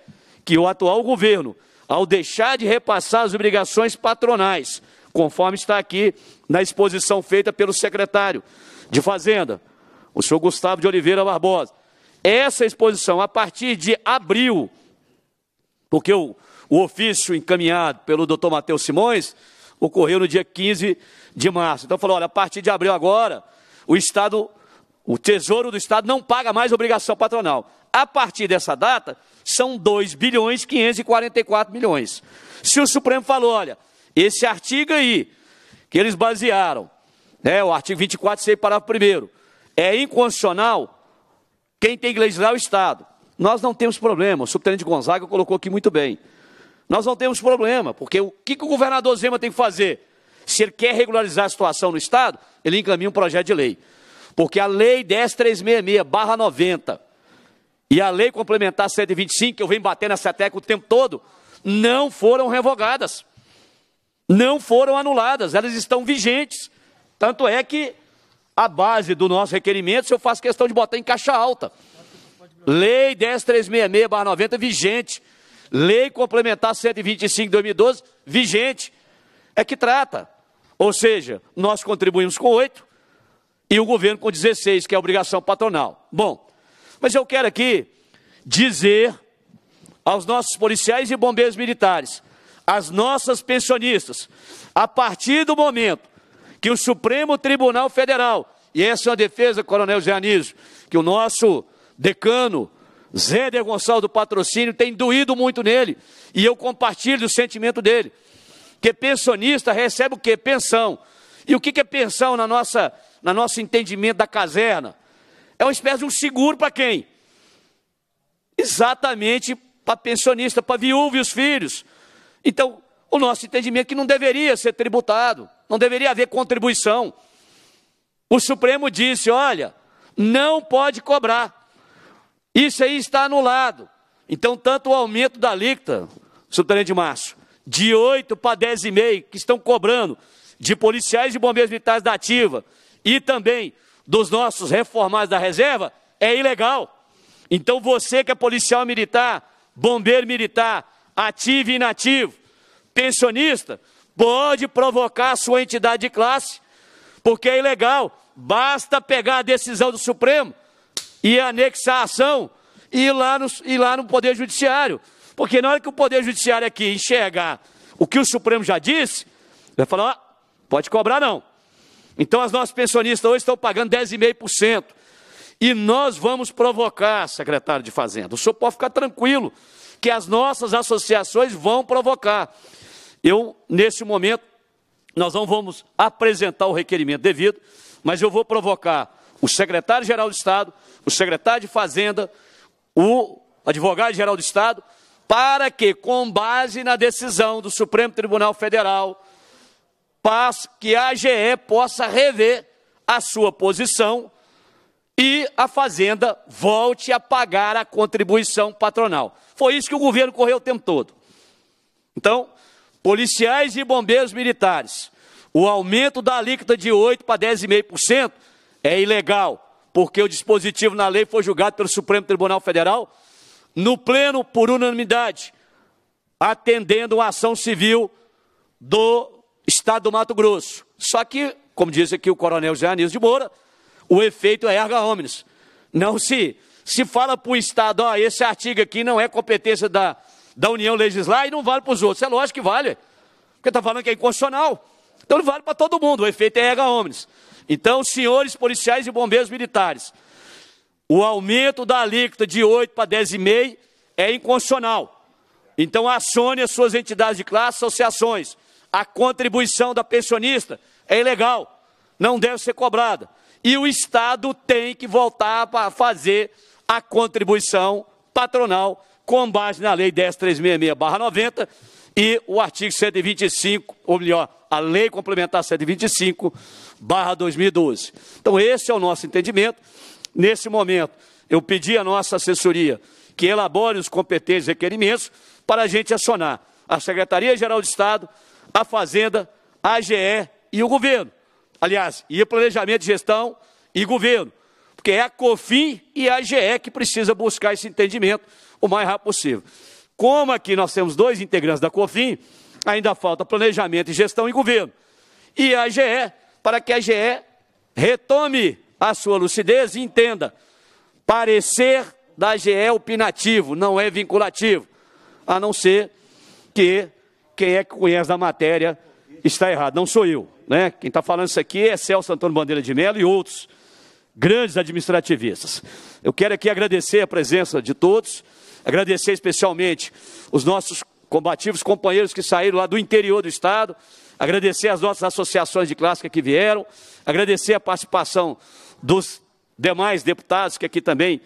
que o atual governo, ao deixar de repassar as obrigações patronais, conforme está aqui na exposição feita pelo secretário de Fazenda, o senhor Gustavo de Oliveira Barbosa, essa exposição, a partir de abril, porque o, o ofício encaminhado pelo doutor Matheus Simões ocorreu no dia 15 de março. Então falou: olha, a partir de abril agora, o Estado, o Tesouro do Estado não paga mais obrigação patronal. A partir dessa data, são 2 bilhões 544 milhões. Se o Supremo falou, olha, esse artigo aí, que eles basearam, né, o artigo 24, sei parágrafo primeiro, é inconstitucional, quem tem que legislar é o Estado. Nós não temos problema, o subtenente Gonzaga colocou aqui muito bem nós não temos problema, porque o que, o governador Zema tem que fazer? Se ele quer regularizar a situação no Estado, ele encaminha um projeto de lei. Porque a Lei 10366-90 e a Lei Complementar 125, que eu venho batendo nessa tecla o tempo todo, não foram revogadas. Não foram anuladas, elas estão vigentes. Tanto é que a base do nosso requerimento, se eu faço questão de botar em caixa alta. Lei 10366-90 vigente. Lei Complementar 125 de 2012, vigente, é que trata. Ou seja, nós contribuímos com 8 e o governo com 16, que é a obrigação patronal. Bom, mas eu quero aqui dizer aos nossos policiais e bombeiros militares, às nossas pensionistas, a partir do momento que o Supremo Tribunal Federal, e essa é uma defesa, Coronel Zé Anísio, que o nosso decano Zéder Gonçalves do Patrocínio tem doído muito nele. E eu compartilho o sentimento dele. Que pensionista recebe o quê? Pensão. E o que é pensão na nossa, na nosso entendimento da caserna? É uma espécie de um seguro para quem? Exatamente para pensionista, para viúva e os filhos. Então, o nosso entendimento é que não deveria ser tributado, não deveria haver contribuição. O Supremo disse: olha, não pode cobrar. Isso aí está anulado. Então, tanto o aumento da alíquota, subtenente Márcio, de 8 para 10,5 que estão cobrando de policiais e bombeiros militares da ativa e também dos nossos reformados da reserva, é ilegal. Então, você que é policial militar, bombeiro militar, ativo e inativo, pensionista, pode provocar a sua entidade de classe, porque é ilegal. Basta pegar a decisão do Supremo e anexar a ação e ir lá no, ir lá no Poder Judiciário. Porque na hora que o Poder Judiciário aqui enxergar o que o Supremo já disse, vai falar: ó, pode cobrar não. Então as nossas pensionistas hoje estão pagando 10,5%. E nós vamos provocar, secretário de Fazenda. O senhor pode ficar tranquilo que as nossas associações vão provocar. Eu, nesse momento, nós não vamos apresentar o requerimento devido, mas eu vou provocar o secretário-geral do Estado, o secretário de Fazenda, o advogado-geral do Estado, para que, com base na decisão do Supremo Tribunal Federal, que a AGE possa rever a sua posição e a Fazenda volte a pagar a contribuição patronal. Foi isso que o governo correu o tempo todo. Então, policiais e bombeiros militares, o aumento da alíquota de 8% para 10,5%, é ilegal, porque o dispositivo na lei foi julgado pelo Supremo Tribunal Federal no pleno por unanimidade, atendendo a ação civil do Estado do Mato Grosso. Só que, como diz aqui o coronel Zé Anísio de Moura, o efeito é erga omnes. Não se, se fala para o Estado, ó, esse artigo aqui não é competência da, da União legislar e não vale para os outros. É lógico que vale, porque está falando que é inconstitucional. Então ele vale para todo mundo, o efeito é erga omnes. Então, senhores policiais e bombeiros militares, o aumento da alíquota de 8 para 10,5 é inconstitucional. Então, acione as suas entidades de classe, associações. A contribuição da pensionista é ilegal, não deve ser cobrada. E o Estado tem que voltar para fazer a contribuição patronal com base na Lei 10.366-90 e o artigo 125, ou melhor, a Lei Complementar 125 barra 2012. Então esse é o nosso entendimento. Nesse momento, eu pedi à nossa assessoria que elabore os competentes requerimentos para a gente acionar a Secretaria-Geral de Estado, a Fazenda, a AGE e o governo. Aliás, e o planejamento de gestão e governo. Porque é a COFIN e a AGE que precisa buscar esse entendimento o mais rápido possível. Como aqui nós temos dois integrantes da COFIN, ainda falta planejamento e gestão e governo. E a AGE para que a GE retome a sua lucidez e entenda. Parecer da GE é opinativo, não é vinculativo, a não ser que quem é que conhece da matéria está errado, não sou eu. Né? Quem está falando isso aqui é Celso Antônio Bandeira de Mello e outros grandes administrativistas. Eu quero aqui agradecer a presença de todos, agradecer especialmente os nossos combativos companheiros que saíram lá do interior do Estado, agradecer as nossas associações de clássica que vieram, agradecer a participação dos demais deputados que aqui também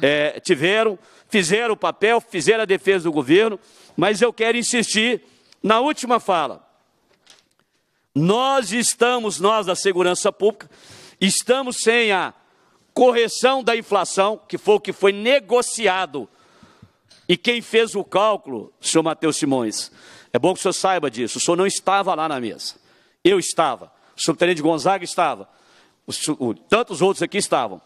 é, tiveram, fizeram o papel, fizeram a defesa do governo, mas eu quero insistir na última fala. Nós estamos, nós da segurança pública, estamos sem a correção da inflação, que foi o que foi negociado. E quem fez o cálculo, senhor Matheus Simões, é bom que o senhor saiba disso. O senhor não estava lá na mesa. Eu estava. O subtenente Gonzaga estava. O, o, tantos outros aqui estavam.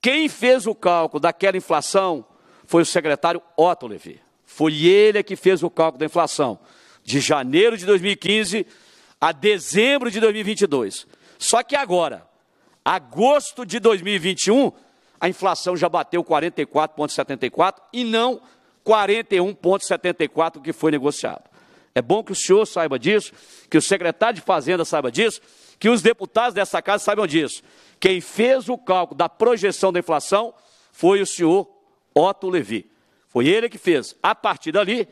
Quem fez o cálculo daquela inflação foi o secretário Otto Levy. Foi ele que fez o cálculo da inflação de janeiro de 2015 a dezembro de 2022. Só que agora, agosto de 2021, a inflação já bateu 44,74 e não 41,74 que foi negociado. É bom que o senhor saiba disso, que o secretário de Fazenda saiba disso, que os deputados dessa casa saibam disso. Quem fez o cálculo da projeção da inflação foi o senhor Otto Levi. Foi ele que fez. A partir dali,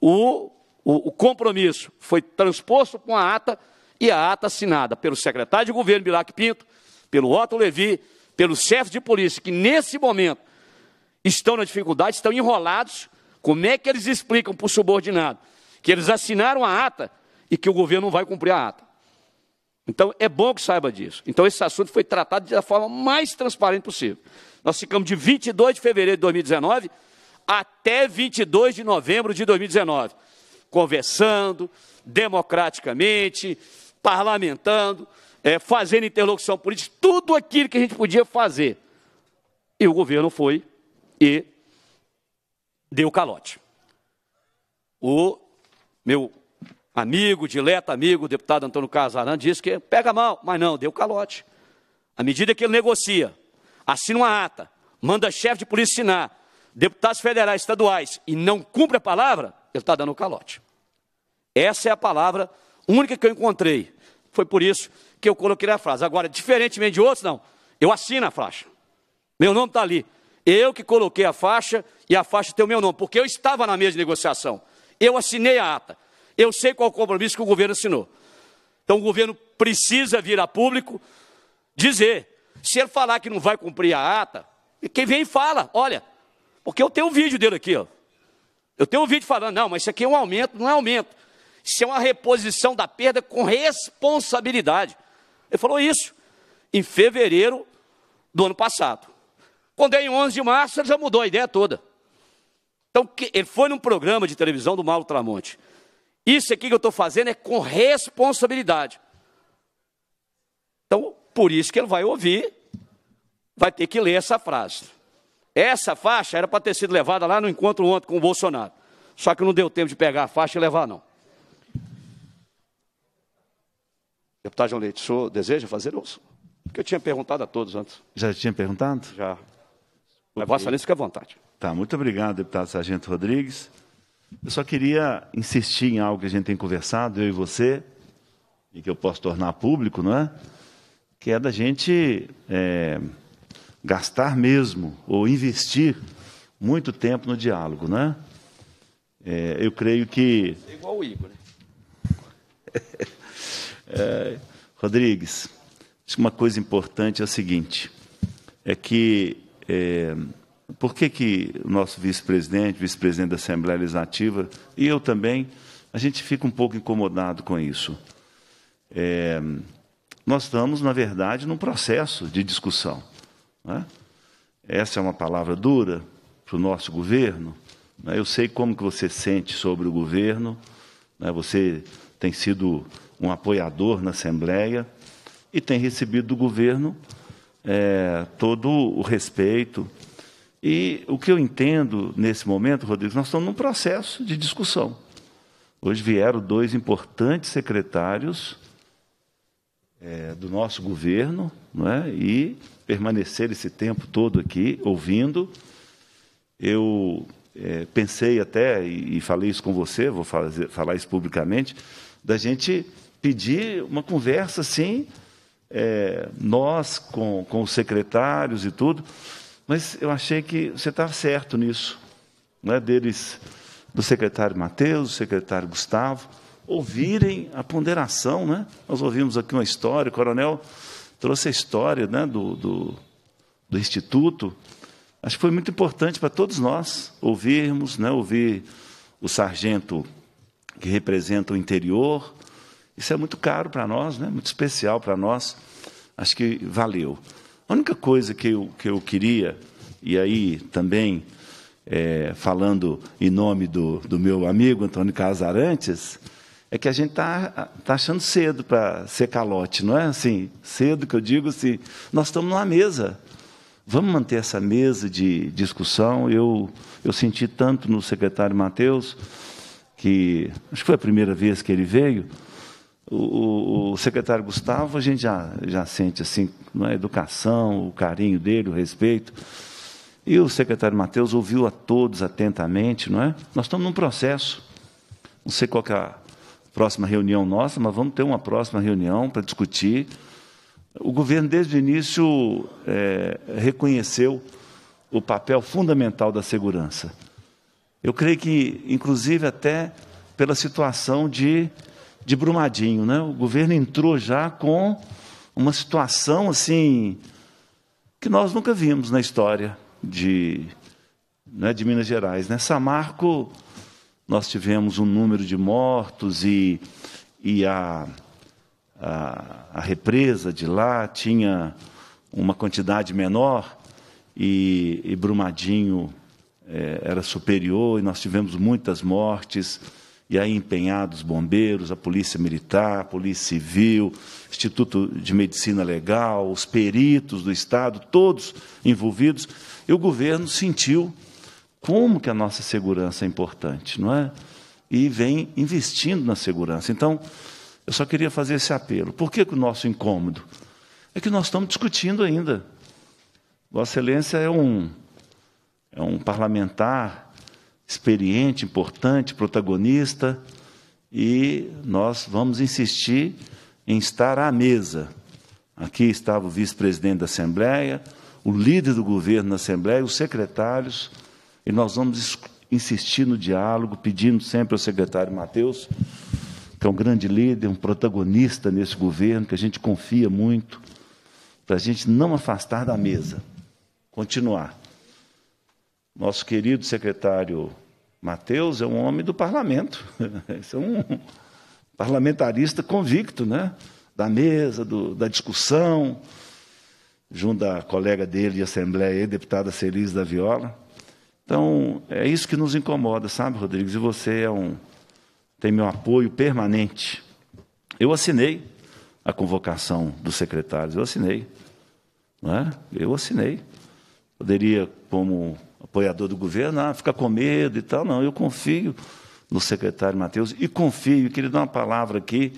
o, o, o compromisso foi transposto com a ata e a ata assinada pelo secretário de governo Bilac Pinto, pelo Otto Levi, pelo chefe de polícia, que nesse momento estão na dificuldade, estão enrolados. Como é que eles explicam para o subordinado que eles assinaram a ata e que o governo não vai cumprir a ata? Então é bom que saiba disso. Então esse assunto foi tratado da forma mais transparente possível. Nós ficamos de 22 de fevereiro de 2019 até 22 de novembro de 2019, conversando democraticamente, parlamentando, é, fazendo interlocução política, tudo aquilo que a gente podia fazer. E o governo foi e deu calote. O meu amigo, dileto amigo, o deputado Antônio Casaran, disse que pega mal, mas não, deu calote. À medida que ele negocia, assina uma ata, manda chefe de polícia assinar, deputados federais, estaduais, e não cumpre a palavra, ele está dando calote. Essa é a palavra única que eu encontrei. Foi por isso que eu coloquei a frase. Agora, diferentemente de outros, não. Eu assino a faixa. Meu nome está ali. Eu que coloquei a faixa e a faixa tem o meu nome, porque eu estava na mesa de negociação. Eu assinei a ata. Eu sei qual compromisso que o governo assinou. Então o governo precisa vir a público dizer. Se ele falar que não vai cumprir a ata, quem vem e fala, olha, porque eu tenho um vídeo dele aqui, ó. Eu tenho um vídeo falando, não, mas isso aqui é um aumento, não é aumento. Isso é uma reposição da perda com responsabilidade. Ele falou isso em fevereiro do ano passado. Quando é em 11 de março, ele já mudou a ideia toda. Então, ele foi num programa de televisão do Mauro Tramonte. Isso aqui que eu estou fazendo é com responsabilidade. Então, por isso que ele vai ouvir, vai ter que ler essa frase. Essa faixa era para ter sido levada lá no encontro ontem com o Bolsonaro. Só que não deu tempo de pegar a faixa e levar, não. Deputado João Leite, o senhor deseja fazer? Porque eu tinha perguntado a todos antes. Já tinha perguntado? Já. Mas Vossa Excelência fica à vontade. Tá, muito obrigado, deputado Sargento Rodrigues. Eu só queria insistir em algo que a gente tem conversado, eu e você, e que eu posso tornar público, não é? Que é da gente é, gastar mesmo, ou investir muito tempo no diálogo, né? É, eu creio que. É igual o Igor, né? <laughs> é, Rodrigues, acho que uma coisa importante é o seguinte: é que é, por que, que o nosso vice-presidente, vice-presidente da Assembleia Legislativa e eu também, a gente fica um pouco incomodado com isso? É, nós estamos, na verdade, num processo de discussão. Né? Essa é uma palavra dura para o nosso governo. Né? Eu sei como que você sente sobre o governo. Né? Você tem sido um apoiador na Assembleia e tem recebido do governo é, todo o respeito. E o que eu entendo nesse momento, Rodrigo, nós estamos num processo de discussão. Hoje vieram dois importantes secretários é, do nosso governo é, e permanecer esse tempo todo aqui ouvindo. Eu é, pensei até, e, e, falei isso com você, vou fazer, falar isso publicamente, da gente pedir uma conversa assim é, nós com, com os secretários e tudo, mas eu achei que você estava tá certo nisso, né, deles, do secretário Matheus, do secretário Gustavo, ouvirem a ponderação. Né? Nós ouvimos aqui uma história, o coronel trouxe a história né, do, do, do Instituto. Acho que foi muito importante para todos nós ouvirmos, né, ouvir o sargento que representa o interior, isso é muito caro para nós, né? muito especial para nós. Acho que valeu. A única coisa que eu, que eu queria, e aí também é, falando em nome do, do meu amigo Antônio Casarantes, é que a gente está tá achando cedo para ser calote, não é? Assim, cedo que eu digo assim, nós estamos numa mesa. Vamos manter essa mesa de discussão. Eu, eu senti tanto no secretário Matheus, que acho que foi a primeira vez que ele veio, o, o, secretário Gustavo, a gente já, já sente assim, não é? educação, o carinho dele, o respeito. E o secretário Matheus ouviu a todos atentamente, não é? Nós estamos num processo. Não sei qual é a próxima reunião nossa, mas vamos ter uma próxima reunião para discutir. O governo, desde o início, é, reconheceu o papel fundamental da segurança. Eu creio que, inclusive, até pela situação de de Brumadinho, né? O governo entrou já com uma situação assim que nós nunca vimos na história de, né, de Minas Gerais. Né? Samarco, nós tivemos um número de mortos e, e a, a, a represa de lá tinha uma quantidade menor e, e Brumadinho é, era superior e nós tivemos muitas mortes e aí empenhados bombeiros, a Polícia Militar, a Polícia Civil, Instituto de Medicina Legal, os peritos do Estado, todos envolvidos, e o governo sentiu como que a nossa segurança é importante, não é? E vem investindo na segurança. Então, eu só queria fazer esse apelo. Por que, que o nosso incômodo? É que nós estamos discutindo ainda. Vossa Excelência é um, é um parlamentar experiente, importante, protagonista, e nós vamos insistir em estar à mesa. Aqui estava o vice-presidente da Assembleia, o líder do governo na Assembleia, os secretários, e nós vamos insistir no diálogo, pedindo sempre ao secretário Matheus, que é um grande líder, um protagonista nesse governo, que a gente confia muito, para a gente não afastar da mesa, continuar. Nosso querido secretário Mateus é um homem do parlamento, <laughs> esse é um parlamentarista convicto, né? Da mesa, do, da discussão, junto à colega dele de Assembleia, deputada Celis da Viola. Então, é isso que nos incomoda, sabe, Rodrigues? E você é um, tem meu apoio permanente. Eu assinei a convocação dos secretários, eu assinei. Não é? Eu assinei. Poderia, como apoiador do governo, ah, fica com medo e tal. Não, eu confio no secretário Matheus e confio que ele dá uma palavra aqui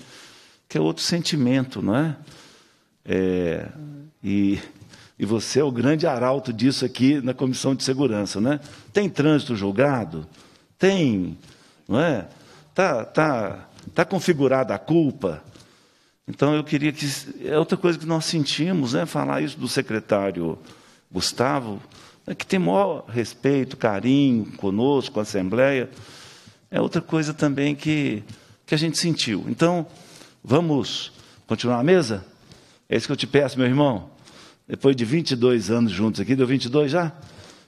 que é outro sentimento, não é? é e, e você é o grande arauto disso aqui na Comissão de Segurança, né? Tem trânsito julgado? Tem, não é? Tá, tá, tá configurada a culpa? Então eu queria que é outra coisa que nós sentimos, né? Falar isso do secretário Gustavo, é que tem maior respeito, carinho conosco, com a Assembleia, é outra coisa também que, que a gente sentiu. Então, vamos continuar a mesa? É isso que eu te peço, meu irmão. Depois de 22 anos juntos aqui, deu 22 já?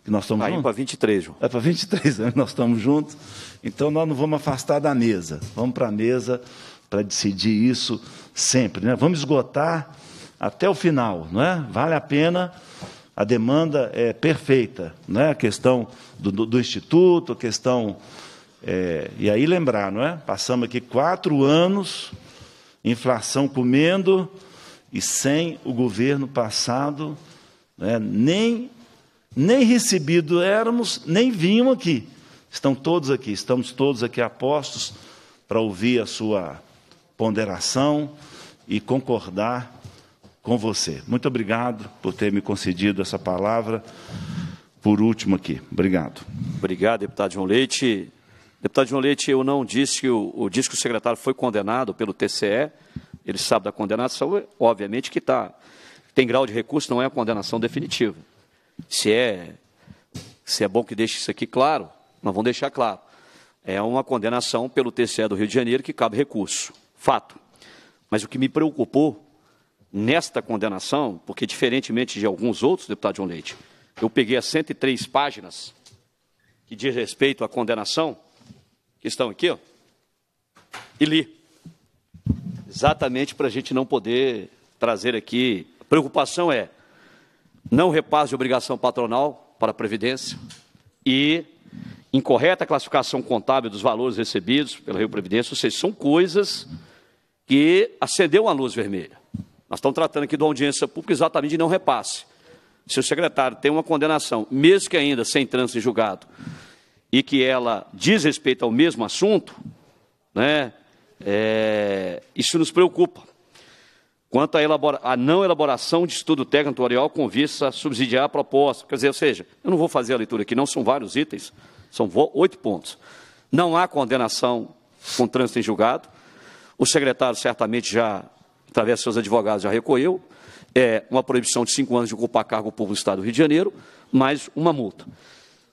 Que nós estamos Aí para 23, João. É para 23 anos nós estamos juntos. Então nós não vamos afastar da mesa. Vamos para a mesa para decidir isso sempre, né? Vamos esgotar até o final, não é? Vale a pena a demanda é perfeita, né? a questão do, do, do Instituto, a questão. É, e aí lembrar, não é? Passamos aqui quatro anos, inflação comendo, e sem o governo passado, é? nem, nem recebido éramos, nem vinham aqui. Estão todos aqui, estamos todos aqui apostos para ouvir a sua ponderação e concordar com você. Muito obrigado por ter me concedido essa palavra. Por último aqui, obrigado. Obrigado, deputado João Leite. Deputado João Leite, eu não disse que o, o disse que o secretário foi condenado pelo TCE. Ele sabe da condenação, obviamente que tá. Tem grau de recurso, não é a condenação definitiva. Se é, se é bom que deixe isso aqui claro, nós vamos deixar claro. É uma condenação pelo TCE do Rio de Janeiro que cabe recurso. Fato. Mas o que me preocupou nesta condenação, porque diferentemente de alguns outros, deputado João Leite, eu peguei as 103 páginas que diz respeito à condenação, que estão aqui, ó, e li. Exatamente para a gente não poder trazer aqui. A preocupação é não repasse de obrigação patronal para a Previdência e incorreta classificação contábil dos valores recebidos pela Rio Previdência, ou seja, são coisas que acendeu uma luz vermelha. Nós estamos tratando aqui de uma audiência pública exatamente de não repasse. Se o secretário tem uma condenação, mesmo que ainda sem trânsito em julgado, e que ela diz respeito ao mesmo assunto, né, é, isso nos preocupa. Quanto à elabora, não elaboração de estudo técnico tutorial com vista a subsidiar a proposta. Quer dizer, ou seja, eu não vou fazer a leitura aqui, não são vários itens, são oito pontos. Não há condenação com trânsito em julgado. O secretário certamente já através de seus advogados, já recorreu, é, uma proibição de cinco anos de ocupar cargo público do Estado do Rio de Janeiro, mais uma multa.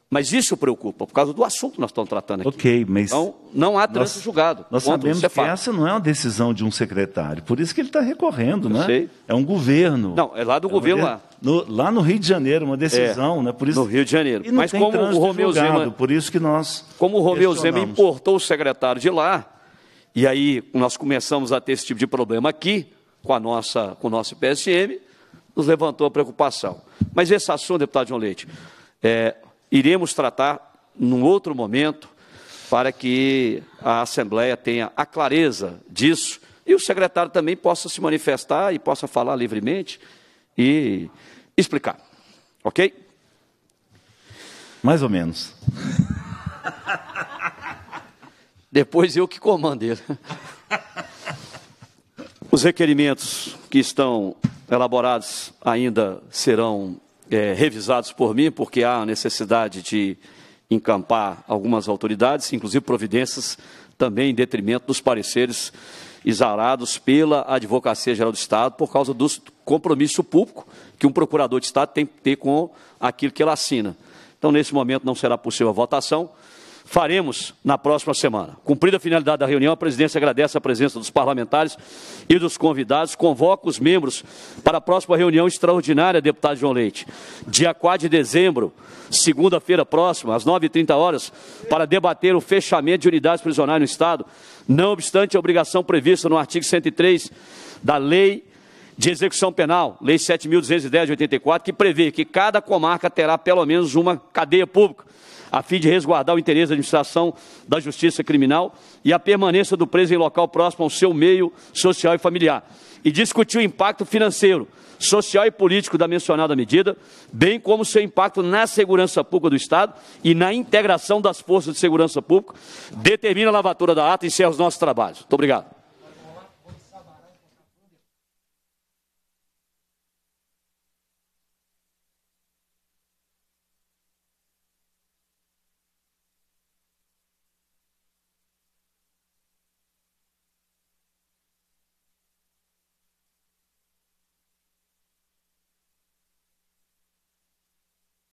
Mas isso preocupa, por causa do assunto que nós estamos tratando aqui. Ok, mas. Então, não há trânsito nós, julgado. Nós sabemos é que essa não é uma decisão de um secretário, por isso que ele está recorrendo, Eu né? Sei. É um governo. Não, é lá do é governo, lá. No, lá no Rio de Janeiro, uma decisão, é, né? Por isso, no Rio de Janeiro. Mas como o Romeu julgado, Zema. Por isso que nós. Como o Romeu Zema importou o secretário de lá, e aí nós começamos a ter esse tipo de problema aqui, com, a nossa, com o nosso PSM, nos levantou a preocupação. Mas esse assunto, deputado João Leite, é, iremos tratar num outro momento para que a Assembleia tenha a clareza disso e o secretário também possa se manifestar e possa falar livremente e explicar. Ok? Mais ou menos. Depois eu que comando ele. <laughs> Os requerimentos que estão elaborados ainda serão é, revisados por mim, porque há necessidade de encampar algumas autoridades, inclusive providências, também em detrimento dos pareceres exarados pela Advocacia Geral do Estado, por causa do compromisso público que um procurador de Estado tem que ter com aquilo que ele assina. Então, nesse momento, não será possível a votação faremos na próxima semana. Cumprida a finalidade da reunião, a presidência agradece a presença dos parlamentares e dos convidados, convoca os membros para a próxima reunião extraordinária, deputado João Leite, dia 4 de dezembro, segunda-feira próxima, às 9h30 horas, para debater o fechamento de unidades prisionais no Estado, não obstante a obrigação prevista no artigo 103 da Lei de execução penal, Lei 7.210 de 84, que prevê que cada comarca terá pelo menos uma cadeia pública a fim de resguardar o interesse da administração da justiça criminal e a permanência do preso em local próximo ao seu meio social e familiar. E discutir o impacto financeiro, social e político da mencionada medida, bem como seu impacto na segurança pública do Estado e na integração das forças de segurança pública, determina a lavatura da ata e encerra os nossos trabalhos. Muito obrigado.